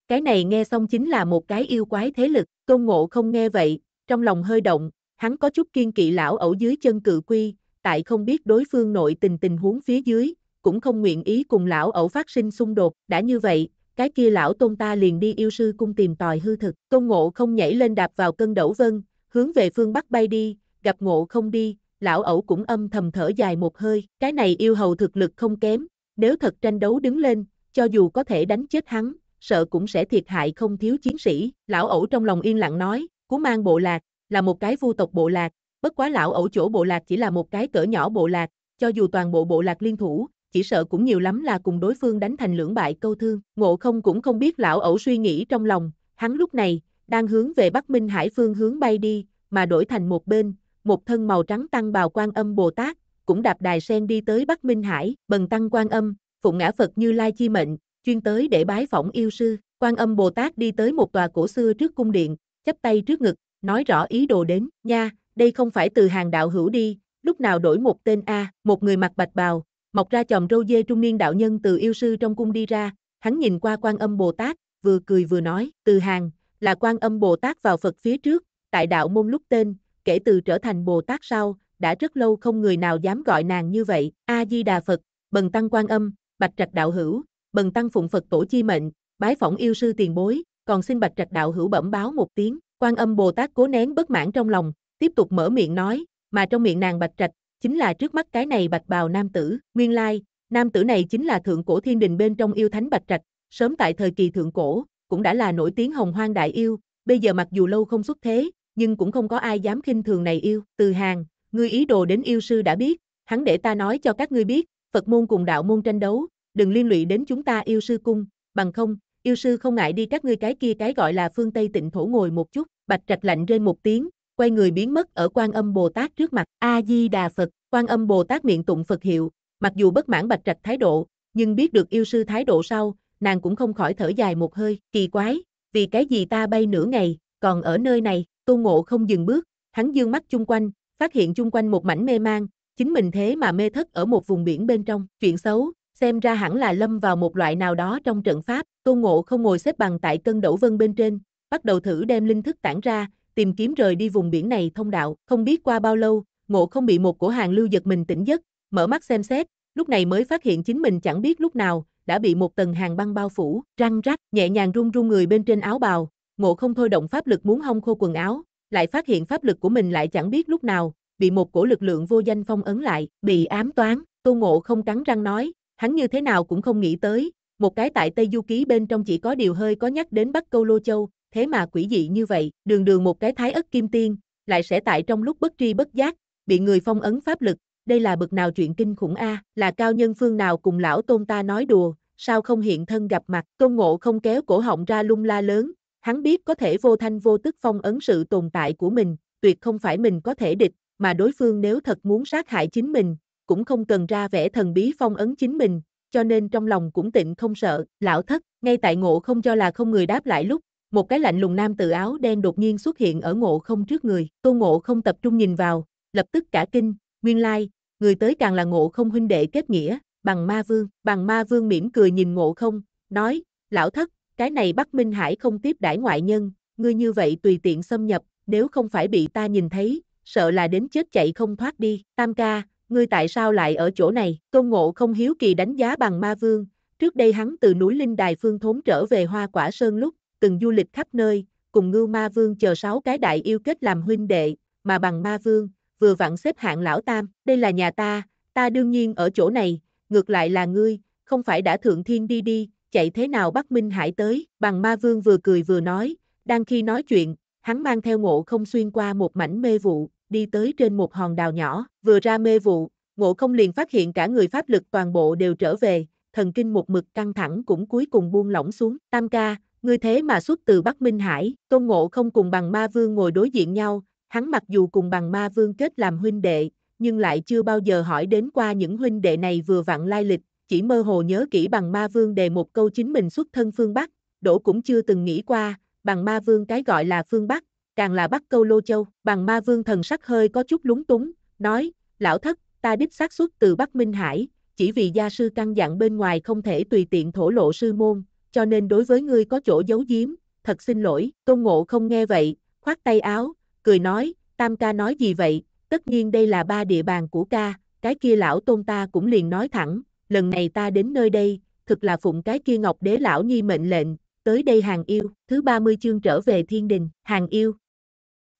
Cái này nghe xong chính là một cái yêu quái thế lực, tôn ngộ không nghe vậy, trong lòng hơi động, hắn có chút kiên kỵ lão ẩu dưới chân cự quy, tại không biết đối phương nội tình tình huống phía dưới, cũng không nguyện ý cùng lão ẩu phát sinh xung đột, đã như vậy, cái kia lão tôn ta liền đi yêu sư cung tìm tòi hư thực. Tôn ngộ không nhảy lên đạp vào cân đẩu vân, hướng về phương Bắc bay đi, gặp ngộ không đi, lão ẩu cũng âm thầm thở dài một hơi. Cái này yêu hầu thực lực không kém, nếu thật tranh đấu đứng lên, cho dù có thể đánh chết hắn, sợ cũng sẽ thiệt hại không thiếu chiến sĩ. Lão ẩu trong lòng yên lặng nói, cú mang bộ lạc, là một cái vu tộc bộ lạc, bất quá lão ẩu chỗ bộ lạc chỉ là một cái cỡ nhỏ bộ lạc, cho dù toàn bộ bộ lạc liên thủ, chỉ sợ cũng nhiều lắm là cùng đối phương đánh thành lưỡng bại câu thương. Ngộ không cũng không biết lão ẩu suy nghĩ trong lòng, hắn lúc này, đang hướng về Bắc Minh Hải phương hướng bay đi, mà đổi thành một bên, một thân màu trắng tăng bào quan âm Bồ Tát, cũng đạp đài sen đi tới Bắc Minh Hải, bần tăng quan âm, phụng ngã Phật như Lai chi mệnh, chuyên tới để bái phỏng yêu sư. Quan âm Bồ Tát đi tới một tòa cổ xưa trước cung điện, chắp tay trước ngực, nói rõ ý đồ đến, nha, đây không phải từ hàng đạo hữu đi, lúc nào đổi một tên A, một người mặc bạch bào, mọc ra chòm râu dê trung niên đạo nhân từ yêu sư trong cung đi ra, hắn nhìn qua quan âm Bồ Tát, vừa cười vừa nói, từ hàng, là quan âm Bồ Tát vào Phật phía trước, tại đạo môn lúc tên, kể từ trở thành Bồ Tát sau, đã rất lâu không người nào dám gọi nàng như vậy, A-di-đà Phật, bần tăng quan âm, bạch trạch đạo hữu, bần tăng phụng Phật tổ chi mệnh, bái phỏng yêu sư tiền bối, còn xin bạch trạch đạo hữu bẩm báo một tiếng, quan âm Bồ Tát cố nén bất mãn trong lòng, tiếp tục mở miệng nói, mà trong miệng nàng bạch trạch, chính là trước mắt cái này bạch bào nam tử, nguyên lai, nam tử này chính là thượng cổ thiên đình bên trong yêu thánh bạch trạch, sớm tại thời kỳ thượng cổ, cũng đã là nổi tiếng hồng hoang đại yêu, bây giờ mặc dù lâu không xuất thế, nhưng cũng không có ai dám khinh thường này yêu, từ hàng, người ý đồ đến yêu sư đã biết, hắn để ta nói cho các ngươi biết, Phật môn cùng đạo môn tranh đấu, đừng liên lụy đến chúng ta yêu sư cung, bằng không, yêu sư không ngại đi các ngươi cái kia cái gọi là phương Tây tịnh thổ ngồi một chút, bạch trạch lạnh rên một tiếng, quay người biến mất ở quan âm Bồ Tát trước mặt, A-di-đà Phật, quan âm Bồ Tát miệng tụng Phật hiệu, mặc dù bất mãn bạch trạch thái độ, nhưng biết được yêu sư thái độ sau, nàng cũng không khỏi thở dài một hơi, kỳ quái, vì cái gì ta bay nửa ngày, còn ở nơi này, tô ngộ không dừng bước, hắn dương mắt chung quanh, phát hiện chung quanh một mảnh mê mang, chính mình thế mà mê thất ở một vùng biển bên trong, chuyện xấu, xem ra hẳn là lâm vào một loại nào đó trong trận pháp, tô ngộ không ngồi xếp bằng tại cân đẩu vân bên trên, bắt đầu thử đem linh thức tản ra, tìm kiếm rời đi vùng biển này thông đạo. Không biết qua bao lâu, ngộ không bị một của hàng lưu giật mình tỉnh giấc, mở mắt xem xét, lúc này mới phát hiện chính mình chẳng biết lúc nào, đã bị một tầng hàng băng bao phủ, răng rắc, nhẹ nhàng run run người bên trên áo bào, ngộ không thôi động pháp lực muốn hong khô quần áo, lại phát hiện pháp lực của mình lại chẳng biết lúc nào, bị một cổ lực lượng vô danh phong ấn lại, bị ám toán, tô ngộ không cắn răng nói, hắn như thế nào cũng không nghĩ tới, một cái tại Tây Du Ký bên trong chỉ có điều hơi có nhắc đến Bắc Câu Lô Châu, thế mà quỷ dị như vậy, đường đường một cái thái ất kim tiên, lại sẽ tại trong lúc bất tri bất giác, bị người phong ấn pháp lực, đây là bực nào chuyện kinh khủng a, là cao nhân phương nào cùng lão tôn ta nói đùa, sao không hiện thân gặp mặt, tôn ngộ không kéo cổ họng ra lung la lớn, hắn biết có thể vô thanh vô tức phong ấn sự tồn tại của mình, tuyệt không phải mình có thể địch, mà đối phương nếu thật muốn sát hại chính mình, cũng không cần ra vẻ thần bí phong ấn chính mình, cho nên trong lòng cũng tịnh không sợ, lão thất, ngay tại ngộ không cho là không người đáp lại lúc, một cái lạnh lùng nam tự áo đen đột nhiên xuất hiện ở ngộ không trước người. Tô ngộ không tập trung nhìn vào, lập tức cả kinh, nguyên lai, like, người tới càng là ngộ không huynh đệ kết nghĩa, bằng ma vương. Bằng ma vương mỉm cười nhìn ngộ không, nói, lão thất, cái này Bắc Minh Hải không tiếp đãi ngoại nhân, ngươi như vậy tùy tiện xâm nhập, nếu không phải bị ta nhìn thấy, sợ là đến chết chạy không thoát đi. Tam ca, ngươi tại sao lại ở chỗ này? tô Ngộ không hiếu kỳ đánh giá bằng ma vương, trước đây hắn từ núi Linh Đài Phương Thốn trở về Hoa Quả Sơn lúc, từng du lịch khắp nơi, cùng Ngưu Ma Vương chờ sáu cái đại yêu kết làm huynh đệ, mà bằng Ma Vương, vừa vặn xếp hạng lão tam, đây là nhà ta, ta đương nhiên ở chỗ này, ngược lại là ngươi, không phải đã thượng thiên đi đi, chạy thế nào Bắc Minh Hải tới, bằng Ma Vương vừa cười vừa nói, đang khi nói chuyện, hắn mang theo ngộ không xuyên qua một mảnh mê vụ, đi tới trên một hòn đào nhỏ, vừa ra mê vụ, ngộ không liền phát hiện cả người pháp lực toàn bộ đều trở về, thần kinh một mực căng thẳng cũng cuối cùng buông lỏng xuống, tam ca, ngươi thế mà xuất từ Bắc Minh Hải, Tôn Ngộ không cùng bằng ma vương ngồi đối diện nhau, hắn mặc dù cùng bằng ma vương kết làm huynh đệ, nhưng lại chưa bao giờ hỏi đến qua những huynh đệ này vừa vặn lai lịch, chỉ mơ hồ nhớ kỹ bằng ma vương đề một câu chính mình xuất thân phương Bắc, đổ cũng chưa từng nghĩ qua, bằng ma vương cái gọi là phương Bắc, càng là Bắc Câu Lô Châu, bằng ma vương thần sắc hơi có chút lúng túng, nói, lão thất, ta đích xác xuất từ Bắc Minh Hải, chỉ vì gia sư căn dặn bên ngoài không thể tùy tiện thổ lộ sư môn, cho nên đối với ngươi có chỗ giấu giếm, thật xin lỗi, tôn ngộ không nghe vậy, khoát tay áo, cười nói, tam ca nói gì vậy, tất nhiên đây là ba địa bàn của ca, cái kia lão tôn ta cũng liền nói thẳng, lần này ta đến nơi đây, thực là phụng cái kia ngọc đế lão nhi mệnh lệnh, tới đây hàng yêu, thứ 30 chương trở về thiên đình, hàng yêu.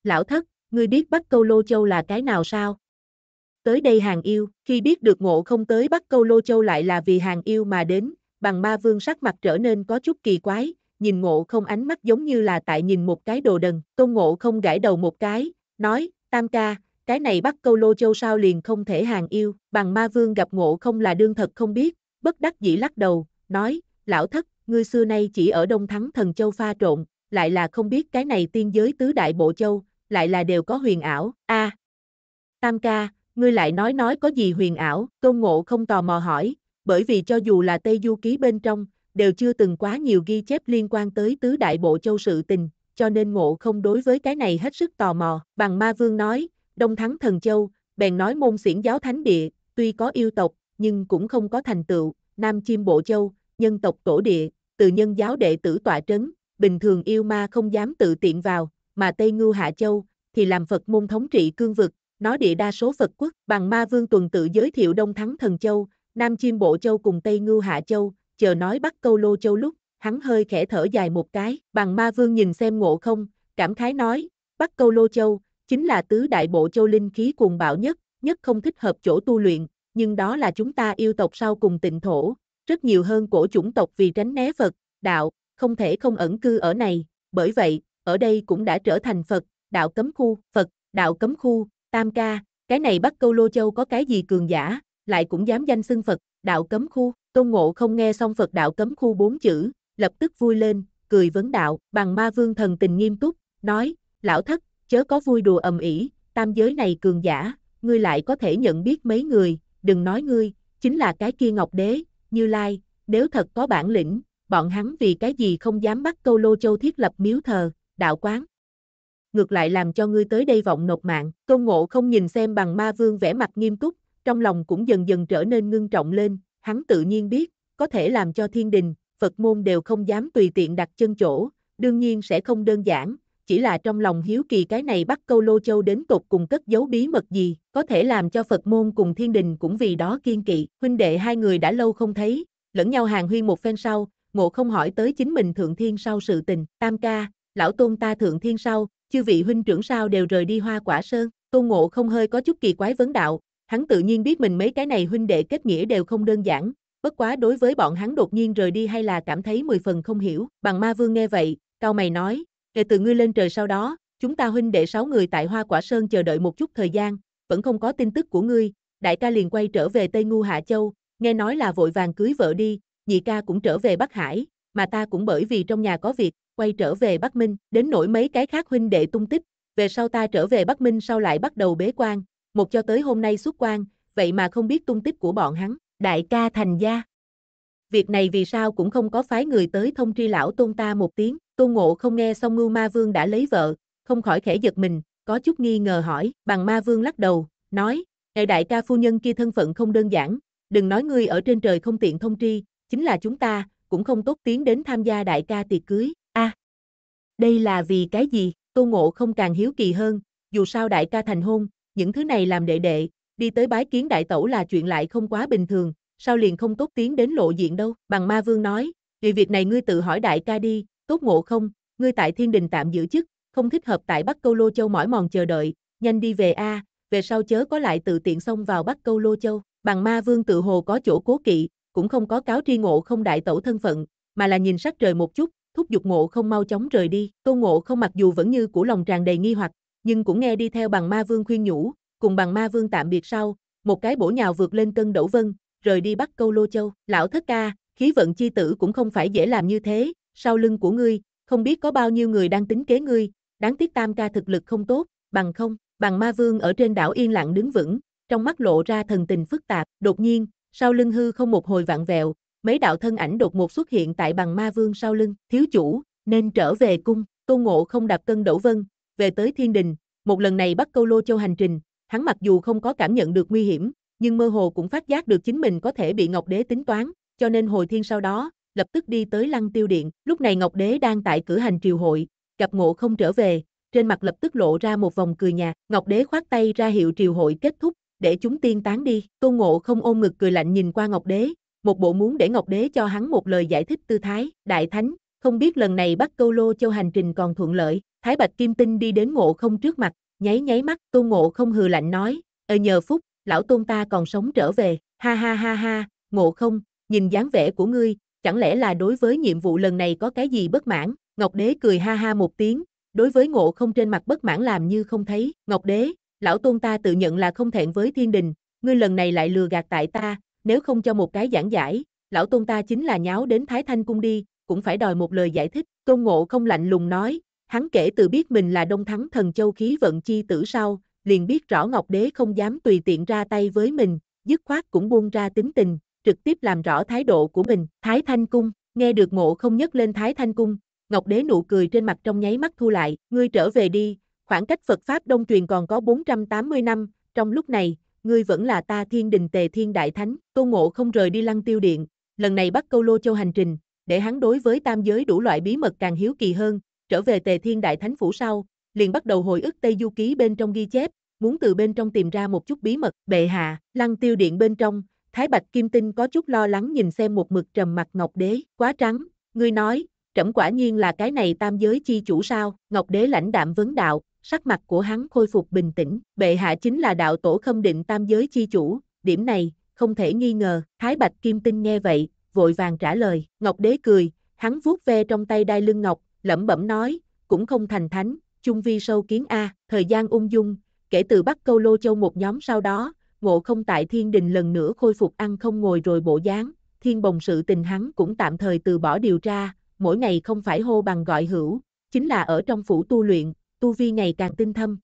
Lão thất, ngươi biết Bắc Câu Lô Châu là cái nào sao? Tới đây hàng yêu, khi biết được ngộ không tới Bắc Câu Lô Châu lại là vì hàng yêu mà đến, bằng ma vương sắc mặt trở nên có chút kỳ quái, nhìn ngộ không ánh mắt giống như là tại nhìn một cái đồ đần, tôn ngộ không gãi đầu một cái, nói, tam ca, cái này bắt câu lô châu sao liền không thể hàng yêu, bằng ma vương gặp ngộ không là đương thật không biết, bất đắc dĩ lắc đầu, nói, lão thất, ngươi xưa nay chỉ ở Đông Thắng Thần Châu pha trộn, lại là không biết cái này tiên giới tứ đại bộ châu, lại là đều có huyền ảo, a Tam ca, ngươi lại nói nói có gì huyền ảo, tôn ngộ không tò mò hỏi, bởi vì cho dù là Tây Du Ký bên trong, đều chưa từng quá nhiều ghi chép liên quan tới tứ đại bộ châu sự tình, cho nên ngộ không đối với cái này hết sức tò mò. Bằng ma vương nói, Đông Thắng Thần Châu, bèn nói môn xiển giáo thánh địa, tuy có yêu tộc, nhưng cũng không có thành tựu, Nam Chiêm Bộ Châu, nhân tộc tổ địa, từ nhân giáo đệ tử tọa trấn, bình thường yêu ma không dám tự tiện vào, mà Tây Ngưu Hạ Châu, thì làm Phật môn thống trị cương vực, nó địa đa số Phật quốc, bằng ma vương tuần tự giới thiệu Đông Thắng Thần Châu, Nam Chiêm Bộ Châu cùng Tây Ngưu Hạ Châu, chờ nói Bắc Câu Lô Châu lúc, hắn hơi khẽ thở dài một cái, bằng ma vương nhìn xem ngộ không, cảm khái nói, Bắc Câu Lô Châu, chính là tứ đại bộ châu linh khí cuồng bạo nhất, nhất không thích hợp chỗ tu luyện, nhưng đó là chúng ta yêu tộc sau cùng tịnh thổ, rất nhiều hơn cổ chủng tộc vì tránh né Phật, đạo, không thể không ẩn cư ở này, bởi vậy, ở đây cũng đã trở thành Phật, đạo cấm khu, Phật, đạo cấm khu, tam ca, cái này Bắc Câu Lô Châu có cái gì cường giả, lại cũng dám danh xưng Phật, đạo cấm khu, Tôn Ngộ không nghe xong Phật đạo cấm khu bốn chữ, lập tức vui lên, cười vấn đạo, bằng ma vương thần tình nghiêm túc, nói, lão thất, chớ có vui đùa ầm ĩ, tam giới này cường giả, ngươi lại có thể nhận biết mấy người, đừng nói ngươi, chính là cái kia ngọc đế, như lai, nếu thật có bản lĩnh, bọn hắn vì cái gì không dám bắt câu lô châu thiết lập miếu thờ, đạo quán. Ngược lại làm cho ngươi tới đây vọng nộp mạng, tôn ngộ không nhìn xem bằng ma vương vẻ mặt nghiêm túc, trong lòng cũng dần dần trở nên ngưng trọng lên, hắn tự nhiên biết, có thể làm cho thiên đình, Phật môn đều không dám tùy tiện đặt chân chỗ, đương nhiên sẽ không đơn giản, chỉ là trong lòng hiếu kỳ cái này bắt câu lô châu đến tột cùng cất giấu bí mật gì, có thể làm cho Phật môn cùng thiên đình cũng vì đó kiên kỵ, huynh đệ hai người đã lâu không thấy, lẫn nhau hàng huy một phen sau, ngộ không hỏi tới chính mình thượng thiên sau sự tình, tam ca, lão tôn ta thượng thiên sau, chư vị huynh trưởng sao đều rời đi hoa quả sơn, tôn ngộ không hơi có chút kỳ quái vấn đạo, hắn tự nhiên biết mình mấy cái này huynh đệ kết nghĩa đều không đơn giản, bất quá đối với bọn hắn đột nhiên rời đi hay là cảm thấy mười phần không hiểu. Bằng ma vương nghe vậy, cao mày nói, kể từ ngươi lên trời sau đó, chúng ta huynh đệ sáu người tại Hoa Quả Sơn chờ đợi một chút thời gian, vẫn không có tin tức của ngươi, đại ca liền quay trở về Tây Ngu Hạ Châu, nghe nói là vội vàng cưới vợ đi, nhị ca cũng trở về Bắc Hải, mà ta cũng bởi vì trong nhà có việc, quay trở về Bắc Minh, đến nỗi mấy cái khác huynh đệ tung tích, về sau ta trở về Bắc Minh sau lại bắt đầu bế quan, một cho tới hôm nay xuất quan, vậy mà không biết tung tích của bọn hắn, đại ca thành gia. Việc này vì sao cũng không có phái người tới thông tri lão tôn ta một tiếng, tôn ngộ không nghe xong ngưu ma vương đã lấy vợ, không khỏi khẽ giật mình, có chút nghi ngờ hỏi, bằng ma vương lắc đầu, nói, ngày đại ca phu nhân kia thân phận không đơn giản, đừng nói ngươi ở trên trời không tiện thông tri, chính là chúng ta, cũng không tốt tiến đến tham gia đại ca tiệc cưới, a đây là vì cái gì, tôn ngộ không càng hiếu kỳ hơn, dù sao đại ca thành hôn, những thứ này làm đệ đệ, đi tới bái kiến đại tẩu là chuyện lại không quá bình thường, sao liền không tốt tiến đến lộ diện đâu, bằng ma vương nói, vì việc này ngươi tự hỏi đại ca đi, tốt ngộ không, ngươi tại thiên đình tạm giữ chức, không thích hợp tại Bắc Câu Lô Châu mỏi mòn chờ đợi, nhanh đi về a, về sau chớ có lại tự tiện xông vào Bắc Câu Lô Châu, bằng ma vương tự hồ có chỗ cố kỵ, cũng không có cáo tri ngộ không đại tẩu thân phận, mà là nhìn sắc trời một chút, thúc giục ngộ không mau chóng rời đi, tô ngộ không mặc dù vẫn như của lòng tràn đầy nghi hoặc, nhưng cũng nghe đi theo bằng ma vương khuyên nhủ, cùng bằng ma vương tạm biệt sau, một cái bổ nhào vượt lên Tân Đẩu Vân, rời đi bắt câu Lô Châu. Lão thất ca, khí vận chi tử cũng không phải dễ làm như thế, sau lưng của ngươi, không biết có bao nhiêu người đang tính kế ngươi, đáng tiếc tam ca thực lực không tốt, bằng không, bằng ma vương ở trên đảo yên lặng đứng vững, trong mắt lộ ra thần tình phức tạp, đột nhiên, sau lưng hư không một hồi vạn vẹo, mấy đạo thân ảnh đột một xuất hiện tại bằng ma vương sau lưng, thiếu chủ, nên trở về cung, Tô Ngộ không đạp cân đổ vân, về tới thiên đình, một lần này bắt câu lô châu hành trình, hắn mặc dù không có cảm nhận được nguy hiểm, nhưng mơ hồ cũng phát giác được chính mình có thể bị Ngọc Đế tính toán, cho nên hồi thiên sau đó, lập tức đi tới lăng tiêu điện, lúc này Ngọc Đế đang tại cử hành triều hội, gặp ngộ không trở về, trên mặt lập tức lộ ra một vòng cười nhạt, Ngọc Đế khoát tay ra hiệu triều hội kết thúc, để chúng tiên tán đi, tôn ngộ không ôm ngực cười lạnh nhìn qua Ngọc Đế, một bộ muốn để Ngọc Đế cho hắn một lời giải thích tư thái, đại thánh, không biết lần này bắt câu lô châu hành trình còn thuận lợi, Thái Bạch Kim Tinh đi đến ngộ không trước mặt, nháy nháy mắt, tôn ngộ không hừ lạnh nói, ờ nhờ phúc, lão tôn ta còn sống trở về, ha ha ha ha, ngộ không, nhìn dáng vẻ của ngươi, chẳng lẽ là đối với nhiệm vụ lần này có cái gì bất mãn, Ngọc Đế cười ha ha một tiếng, đối với ngộ không trên mặt bất mãn làm như không thấy, Ngọc Đế, lão tôn ta tự nhận là không thẹn với thiên đình, ngươi lần này lại lừa gạt tại ta, nếu không cho một cái giảng giải, lão tôn ta chính là nháo đến Thái Thanh Cung đi, cũng phải đòi một lời giải thích, tôn ngộ không lạnh lùng nói, Hắn kể từ biết mình là đông thắng thần châu khí vận chi tử sau, liền biết rõ Ngọc Đế không dám tùy tiện ra tay với mình, dứt khoát cũng buông ra tính tình, trực tiếp làm rõ thái độ của mình. Thái Thanh Cung, nghe được ngộ không nhấc lên Thái Thanh Cung, Ngọc Đế nụ cười trên mặt trong nháy mắt thu lại, ngươi trở về đi, khoảng cách Phật Pháp Đông truyền còn có 480 năm, trong lúc này, ngươi vẫn là ta thiên đình tề thiên đại thánh, tô ngộ không rời đi lăng tiêu điện, lần này bắt câu lô châu hành trình, để hắn đối với tam giới đủ loại bí mật càng hiếu kỳ hơn, trở về Tề Thiên Đại Thánh Phủ sau, liền bắt đầu hồi ức Tây Du Ký bên trong ghi chép, muốn từ bên trong tìm ra một chút bí mật. Bệ hạ, lăng tiêu điện bên trong, Thái Bạch Kim Tinh có chút lo lắng nhìn xem một mực trầm mặt Ngọc Đế, quá trắng, ngươi nói, trẫm quả nhiên là cái này tam giới chi chủ sao, Ngọc Đế lãnh đạm vấn đạo, sắc mặt của hắn khôi phục bình tĩnh, bệ hạ chính là đạo tổ khâm định tam giới chi chủ, điểm này, không thể nghi ngờ, Thái Bạch Kim Tinh nghe vậy, vội vàng trả lời, Ngọc Đế cười, hắn vuốt ve trong tay đai lưng Ngọc, lẩm bẩm nói, cũng không thành thánh, chung vi sâu kiến A, thời gian ung dung, kể từ bắt Câu Lô Châu một nhóm sau đó, ngộ không tại thiên đình lần nữa khôi phục ăn không ngồi rồi bộ dáng, thiên bồng sự tình hắn cũng tạm thời từ bỏ điều tra, mỗi ngày không phải hô bằng gọi hữu, chính là ở trong phủ tu luyện, tu vi ngày càng tinh thâm.